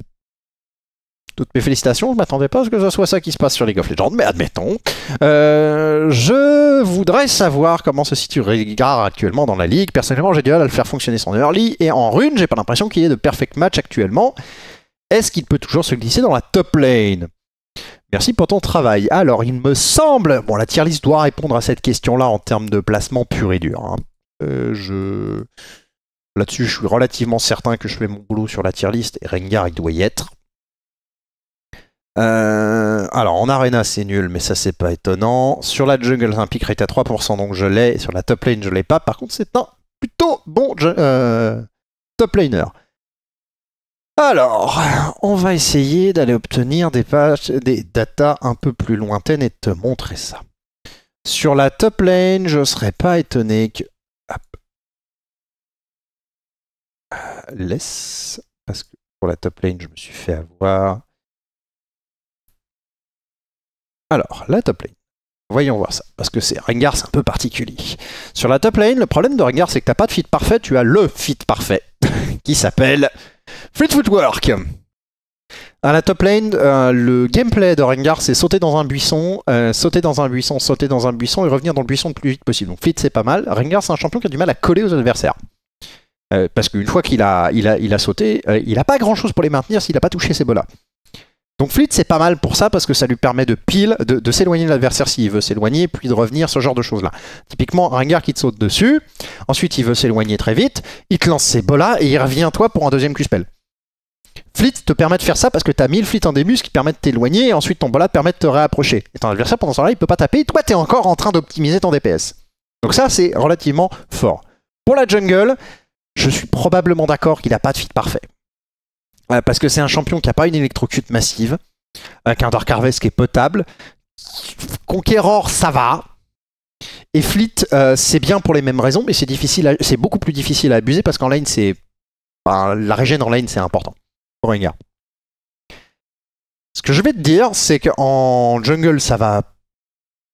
Toutes mes félicitations, je m'attendais pas à ce que ce soit ça qui se passe sur League of Legends, mais admettons. Euh, je voudrais savoir comment se situe Régard actuellement dans la ligue. Personnellement, j'ai du mal à le faire fonctionner son early, et en rune, j'ai pas l'impression qu'il y ait de perfect match actuellement. Est-ce qu'il peut toujours se glisser dans la top lane Merci pour ton travail. Alors, il me semble... Bon, la tier list doit répondre à cette question-là en termes de placement pur et dur. Hein. Euh, je... Là-dessus, je suis relativement certain que je fais mon boulot sur la tier list et Rengar, il doit y être. Euh, alors, en arena, c'est nul, mais ça, c'est pas étonnant. Sur la jungle, un pick rate à 3%, donc je l'ai. Sur la top lane, je l'ai pas. Par contre, c'est un plutôt bon euh, top laner. Alors, on va essayer d'aller obtenir des pages, des datas un peu plus lointaines et te montrer ça. Sur la top lane, je ne serais pas étonné que... Hop. Euh, laisse, parce que pour la top lane, je me suis fait avoir. Alors, la top lane. Voyons voir ça, parce que c'est Rengar, c'est un peu particulier. Sur la top lane, le problème de Rengar, c'est que tu n'as pas de fit parfait, tu as le fit parfait, qui s'appelle Fleet work À la top lane, euh, le gameplay de Rengar, c'est sauter dans un buisson, euh, sauter dans un buisson, sauter dans un buisson et revenir dans le buisson le plus vite possible. Donc Fleet, c'est pas mal. Rengar, c'est un champion qui a du mal à coller aux adversaires. Euh, parce qu'une fois qu'il a, il a, il a sauté, il n'a pas grand-chose pour les maintenir s'il n'a pas touché ces bolas. Donc Fleet, c'est pas mal pour ça parce que ça lui permet de pile, de, s'éloigner de l'adversaire s'il veut s'éloigner, puis de revenir, ce genre de choses-là. Typiquement, un qui te saute dessus, ensuite il veut s'éloigner très vite, il te lance ses bolas et il revient toi pour un deuxième Q-spell. Fleet te permet de faire ça parce que t'as mis le fleet en début, qui permet de t'éloigner, et ensuite ton bola te permet de te réapprocher. Et ton adversaire, pendant ce temps-là, il peut pas taper, et toi, t'es encore en train d'optimiser ton DPS. Donc ça, c'est relativement fort. Pour la jungle, je suis probablement d'accord qu'il n'a pas de Flit parfait. Euh, parce que c'est un champion qui n'a pas une électrocute massive, avec un Dark Harvest qui est potable. Conqueror, ça va. Et Fleet, euh, c'est bien pour les mêmes raisons, mais c'est difficile, c'est beaucoup plus difficile à abuser parce qu'en lane, c'est. la régène en lane, c'est important. Pour gars. Ce que je vais te dire, c'est qu'en jungle, ça va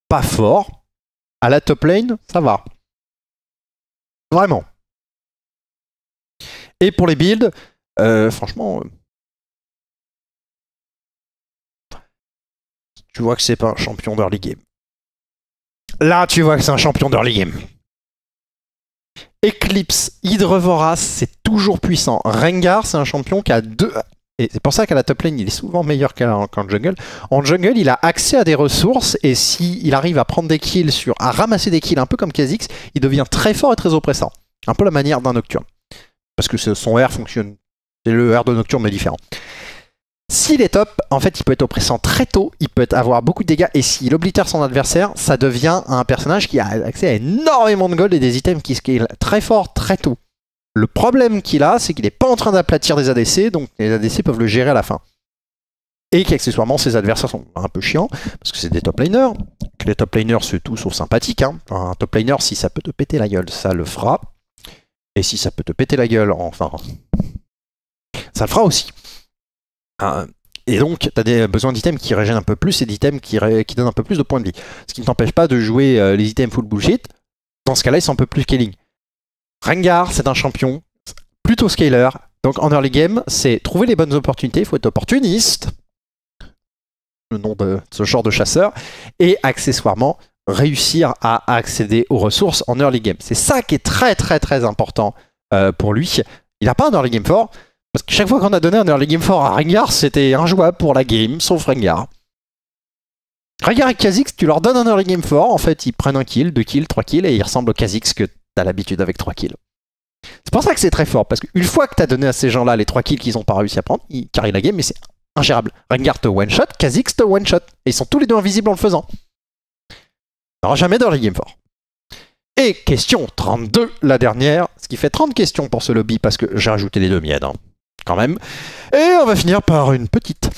pas fort. À la top lane, ça va. Vraiment. Et pour les builds, euh, franchement, euh, tu vois que c'est pas un champion d'early game. Là, tu vois que c'est un champion d'early game. Eclipse, Hydrevoras, c'est toujours puissant. Rengar, c'est un champion qui a deux. Et c'est pour ça qu'à la top lane, il est souvent meilleur qu'en jungle. En jungle, il a accès à des ressources et s'il il arrive à prendre des kills, sur, à ramasser des kills un peu comme Kha'Zix, il devient très fort et très oppressant. Un peu la manière d'un Nocturne. Parce que son R fonctionne le le de nocturne est différent. S'il est top, en fait, il peut être oppressant très tôt, il peut avoir beaucoup de dégâts, et s'il oblitère son adversaire, ça devient un personnage qui a accès à énormément de gold et des items qui scale très fort très tôt. Le problème qu'il a, c'est qu'il n'est pas en train d'aplatir des ADC, donc les ADC peuvent le gérer à la fin. Et qu'accessoirement, ses adversaires sont un peu chiants, parce que c'est des top laners, que les top laners, c'est tout sauf sympathique. Hein. Un top laner, si ça peut te péter la gueule, ça le fera. Et si ça peut te péter la gueule, enfin, ça le fera aussi. Ah, et donc, tu as des, besoin d'items qui régènent un peu plus et d'items qui, donnent un peu plus de points de vie. Ce qui ne t'empêche pas de jouer euh, les items full bullshit. Dans ce cas-là, ils sont un peu plus scaling. Rengar, c'est un champion, plutôt scaler. Donc en early game, c'est trouver les bonnes opportunités, il faut être opportuniste, le nom de ce genre de chasseur, et accessoirement réussir à accéder aux ressources en early game. C'est ça qui est très très très important euh, pour lui. Il n'a pas un early game fort, parce que chaque fois qu'on a donné un early game fort à Rengar, c'était injouable pour la game, sauf Rengar. Rengar et Kha'Zix, tu leur donnes un early game fort, en fait ils prennent un kill, deux kills, trois kills, et ils ressemblent au Kha'Zix que t'as l'habitude avec trois kills. C'est pour ça que c'est très fort, parce qu'une fois que t'as donné à ces gens-là les trois kills qu'ils ont pas réussi à prendre, ils carrient la game, mais c'est ingérable. Rengar te one-shot, Kha'Zix te one-shot, et ils sont tous les deux invisibles en le faisant. aura jamais d'early game fort. Et question 32, la dernière, ce qui fait 30 questions pour ce lobby, parce que j'ai rajouté les deux miennes. Hein quand même. Et on va finir par une petite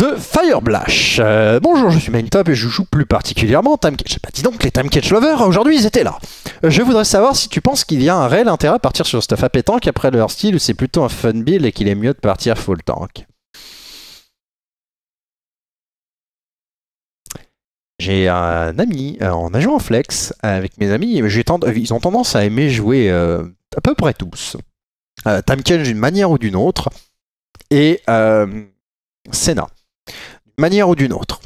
de Fireblash. Euh, bonjour, je suis Maintop et je joue plus particulièrement Time Catch. Bah dis donc, les Time Catch Lovers, aujourd'hui ils étaient là. Je voudrais savoir si tu penses qu'il y a un réel intérêt à partir sur stuff à qu'après après leur style c'est plutôt un fun build et qu'il est mieux de partir full tank. J'ai un ami euh, en joué en flex avec mes amis, ils ont tendance à aimer jouer euh, à peu près tous euh, Tamken d'une manière ou d'une autre, et euh, Senna d'une manière ou d'une autre.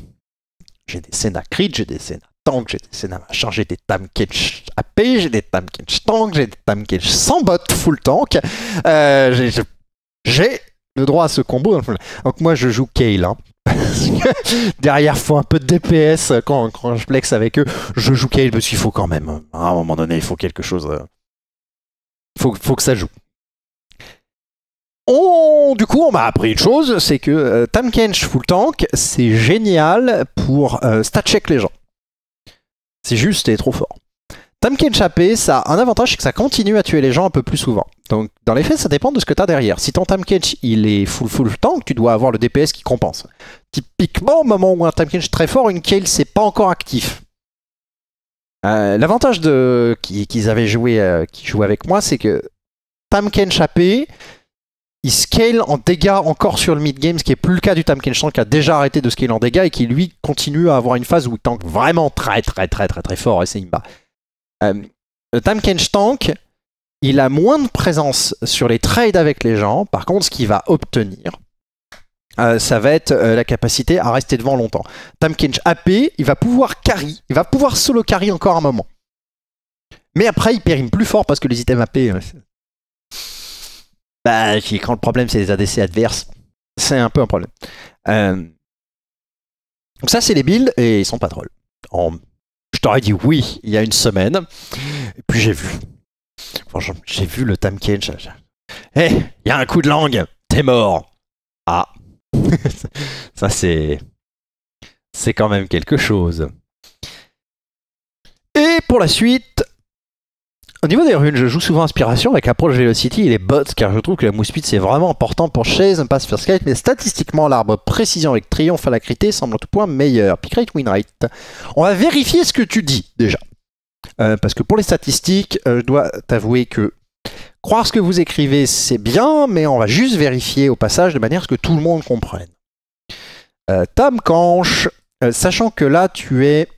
J'ai des Senna Creed, j'ai des Senna Tank, j'ai des Senna machin, j'ai des à AP, j'ai des Tamken Tank, j'ai des Tamken sans bot full tank. Euh, j'ai le droit à ce combo. Donc moi je joue Kale. derrière hein. derrière, faut un peu de DPS euh, quand, quand je flex avec eux. Je joue Kale parce qu'il faut quand même. Euh, à un moment donné, il faut quelque chose. Faut, faut que ça joue du coup, on m'a appris une chose, c'est que euh, Kench Full Tank, c'est génial pour euh, stat check les gens. C'est juste et trop fort. Kench AP, ça a un avantage, c'est que ça continue à tuer les gens un peu plus souvent. Donc, dans les faits, ça dépend de ce que tu as derrière. Si ton Tamkench, il est full full tank, tu dois avoir le DPS qui compense. Typiquement, au moment où un est très fort, une Kale, c'est pas encore actif. Euh, l'avantage qu'ils avaient joué, euh, qui jouaient avec moi, c'est que Kench AP, il scale en dégâts encore sur le mid-game, ce qui n'est plus le cas du Tank, qui a déjà arrêté de scale en dégâts et qui lui continue à avoir une phase où il tank vraiment très très très très très fort et c'est Imba. Euh, le Tank, il a moins de présence sur les trades avec les gens, par contre ce qu'il va obtenir, euh, ça va être euh, la capacité à rester devant longtemps. Tamkench AP, il va pouvoir carry, il va pouvoir solo carry encore un moment. Mais après, il périme plus fort parce que les items AP, euh, bah, quand le problème c'est les ADC adverses, c'est un peu un problème. Euh, donc ça, c'est les builds et ils sont pas drôles. Je t'aurais dit oui il y a une semaine, et puis j'ai vu. j'ai vu le change. Eh, Hé, il y a un coup de langue, t'es mort. Ah, ça c'est, c'est quand même quelque chose. Et pour la suite, au niveau des runes, je joue souvent inspiration avec approche velocity et les bots, car je trouve que la mousse speed c'est vraiment important pour Chase, pass First skate mais statistiquement l'arbre précision avec triomphe à la crité semble en tout point meilleur. Pick rate, win rate. On va vérifier ce que tu dis déjà. Euh, parce que pour les statistiques, euh, je dois t'avouer que croire ce que vous écrivez c'est bien, mais on va juste vérifier au passage de manière à ce que tout le monde comprenne. Euh, Tom Kanch, euh, sachant que là tu es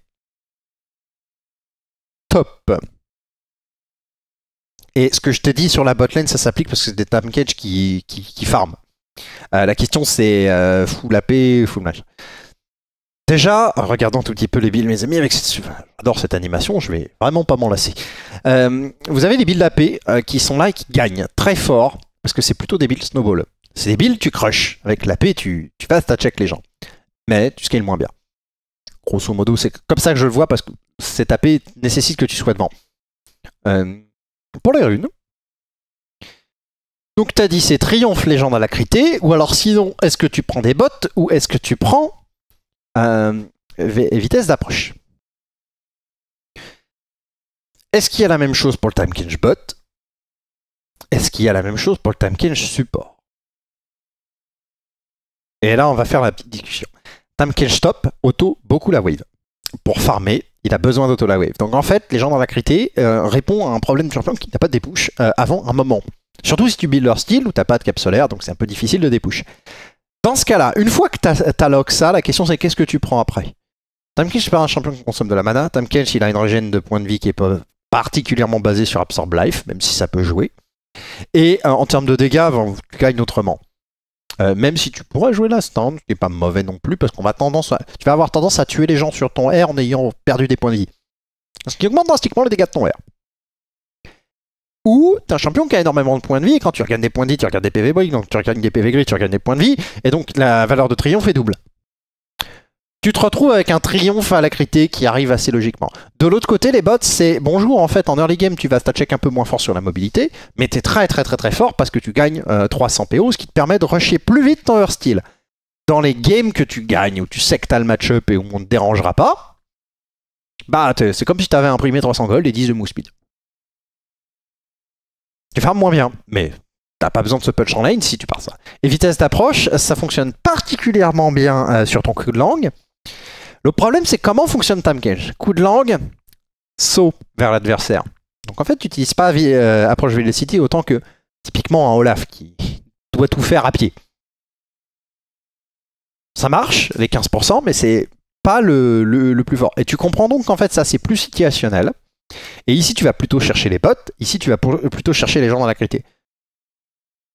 top et ce que je te dis sur la botlane, ça s'applique parce que c'est des time Cage qui, qui, farment. Euh, la question c'est euh, full AP, full match. Déjà, regardons tout petit peu les builds, mes amis, avec j'adore cette animation, je vais vraiment pas m'en lasser. Euh, vous avez des builds AP euh, qui sont là et qui gagnent très fort, parce que c'est plutôt des builds snowball. C'est des builds, tu crush. Avec l'AP, tu, tu passes ta check les gens. Mais tu scales moins bien. Grosso modo, c'est comme ça que je le vois, parce que cette AP nécessite que tu sois devant. Euh, pour les runes. Donc t'as dit c'est triomphe légende à la crité ou alors sinon est-ce que tu prends des bottes ou est-ce que tu prends vitesse d'approche Est-ce qu'il y a la même chose pour le time change bot Est-ce qu'il y a la même chose pour le time change support Et là on va faire la petite discussion. Time change stop, auto beaucoup la wave pour farmer il a besoin la Wave. Donc en fait, les gens dans la crité euh, répondent à un problème de champion qui n'a pas de dépouche euh, avant un moment. Surtout si tu builds leur style où t'as pas de cap solaire, donc c'est un peu difficile de dépouche. Dans ce cas-là, une fois que lock ça, la question c'est qu'est-ce que tu prends après Tamkench c'est pas un champion qui consomme de la mana. Tamkesh, il a une régène de points de vie qui est particulièrement basée sur Absorb Life, même si ça peut jouer. Et euh, en termes de dégâts, tu gagnes autrement. Euh, même si tu pourrais jouer la stand, n'est pas mauvais non plus parce qu'on va tendance tu vas avoir tendance à tuer les gens sur ton R en ayant perdu des points de vie. Ce qui augmente drastiquement les dégâts de ton R. Ou t'es un champion qui a énormément de points de vie et quand tu regagnes des points de vie, tu regardes des PV boy, donc tu regagnes des PV gris, tu regagnes des points de vie et donc la valeur de triomphe est double tu te retrouves avec un triomphe à la crité qui arrive assez logiquement. De l'autre côté, les bots, c'est bonjour, en fait, en early game, tu vas check un peu moins fort sur la mobilité, mais t'es très très très très fort parce que tu gagnes 300 euh, PO, ce qui te permet de rusher plus vite ton leur Dans les games que tu gagnes, où tu sais que t'as le match-up et où on ne te dérangera pas, bah c'est comme si tu t'avais imprimé 300 gold et 10 de move speed. Tu farmes moins bien, mais T'as pas besoin de ce punch en lane si tu pars ça. Et vitesse d'approche, ça fonctionne particulièrement bien euh, sur ton coup de langue. Le problème, c'est comment fonctionne Time Cage. Coup de langue, saut vers l'adversaire. Donc en fait, tu n'utilises pas Approach euh, approche velocity autant que typiquement un Olaf qui doit tout faire à pied. Ça marche, les 15%, mais c'est pas le, plus fort. Et tu comprends donc qu'en fait, ça, c'est plus situationnel. Et ici, tu vas plutôt chercher les potes. Ici, tu vas euh, plutôt chercher les gens dans la qualité.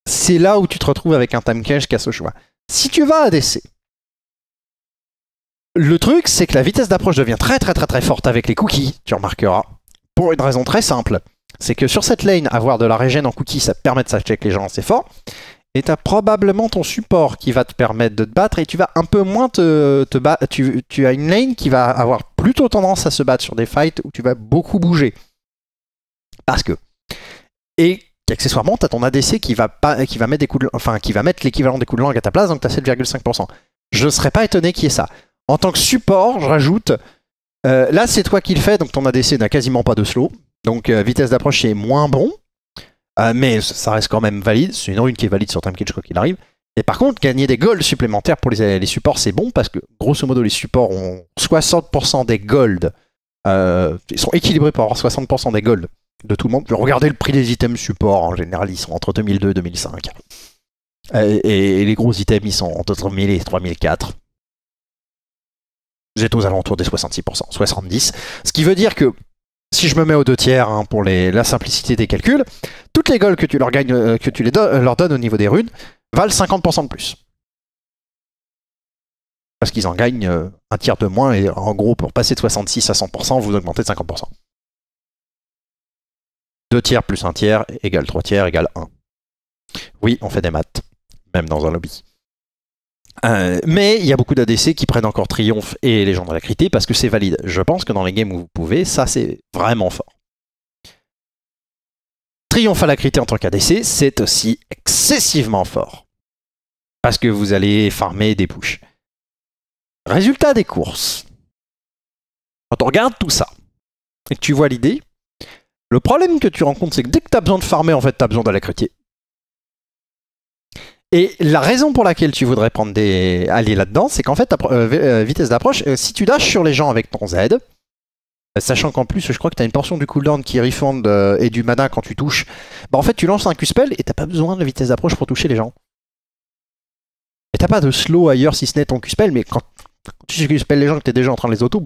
C'est là où tu te retrouves avec un time cage qui a ce choix. Si tu vas à DC, le truc, c'est que la vitesse d'approche devient très très très très forte avec les cookies, tu remarqueras, pour une raison très simple. C'est que sur cette lane, avoir de la régène en cookies, ça te permet de s'acheter avec les gens assez fort, Et t'as probablement ton support qui va te permettre de te battre et tu vas un peu moins te, battre. Tu, as une lane qui va avoir plutôt tendance à se battre sur des fights où tu vas beaucoup bouger. Parce que. Et accessoirement, t'as ton ADC qui va, pas, qui va mettre enfin, qui va mettre l'équivalent des coups de langue à ta place, donc t'as 7,5%. Je ne serais pas étonné qu'il y ait ça. En tant que support, je rajoute, euh, là c'est toi qui le fais, donc ton ADC n'a quasiment pas de slow. Donc euh, vitesse d'approche est moins bon, euh, mais ça reste quand même valide. C'est une rune qui est valide sur Timekitch quoi qu'il arrive. Et par contre, gagner des golds supplémentaires pour les, supports, c'est bon parce que grosso modo, les supports ont 60% des golds. ils sont équilibrés pour avoir 60% des golds de tout le monde. Regardez le prix des items supports en général, ils sont entre 2002 et 2005. Et, et les gros items, ils sont entre 3000 et 3004 vous êtes aux alentours des 66%, 70%. Ce qui veut dire que si je me mets aux deux tiers hein, pour la simplicité des calculs, toutes les goals que tu leur, euh, euh, donnes au niveau des runes valent 50% de plus. Parce qu'ils en gagnent euh, un tiers de moins et en gros, pour passer de 66 à 100%, vous augmentez de 50%. 2 tiers plus 1 tiers égale 3 tiers égale 1. Oui, on fait des maths, même dans un lobby. Euh, mais il y a beaucoup d'ADC qui prennent encore Triomphe et Légende de la Crité parce que c'est valide. Je pense que dans les games où vous pouvez, ça c'est vraiment fort. Triomphe à la Crité en tant qu'ADC, c'est aussi excessivement fort. Parce que vous allez farmer des pushes. Résultat des courses. Quand on regarde tout ça, et que tu vois l'idée, le problème que tu rencontres, c'est que dès que tu as besoin de farmer, en fait, tu as besoin d'aller Crité. Et la raison pour laquelle tu voudrais prendre des... aller là-dedans, c'est qu'en fait, ta euh, euh, vitesse d'approche, euh, si tu lâches sur les gens avec ton Z, sachant qu'en plus, je crois que tu as une portion du cooldown qui refund et du mana quand tu touches, bah en fait, tu lances un Q-spell et t'as pas besoin de vitesse d'approche pour toucher les gens. Et t'as pas de slow ailleurs si ce n'est ton Q-spell, mais quand, tu q les gens que t'es déjà en train de les auto,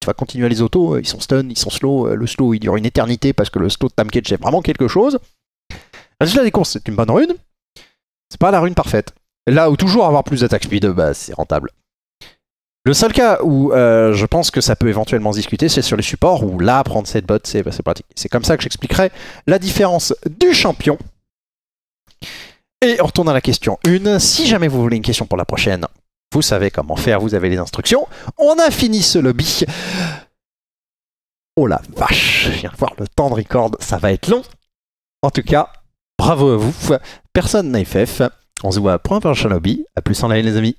tu vas continuer les autos ils sont stun, ils sont slow, le slow il dure une éternité parce que le slow de Tamketch c'est vraiment quelque chose. Là, des courses, c'est une bonne rune. C'est pas la rune parfaite. Là où toujours avoir plus d'attaque speed, bah, c'est rentable. Le seul cas où euh, je pense que ça peut éventuellement discuter, c'est sur les supports, où là, prendre cette botte, bah, c'est pratique. C'est comme ça que j'expliquerai la différence du champion. Et on retourne à la question 1. Si jamais vous voulez une question pour la prochaine, vous savez comment faire, vous avez les instructions. On a fini ce lobby. Oh la vache, viens voir le temps de record, ça va être long. En tout cas, Bravo à vous. Personne n'a FF. On se voit à point prochain À plus en live, les amis.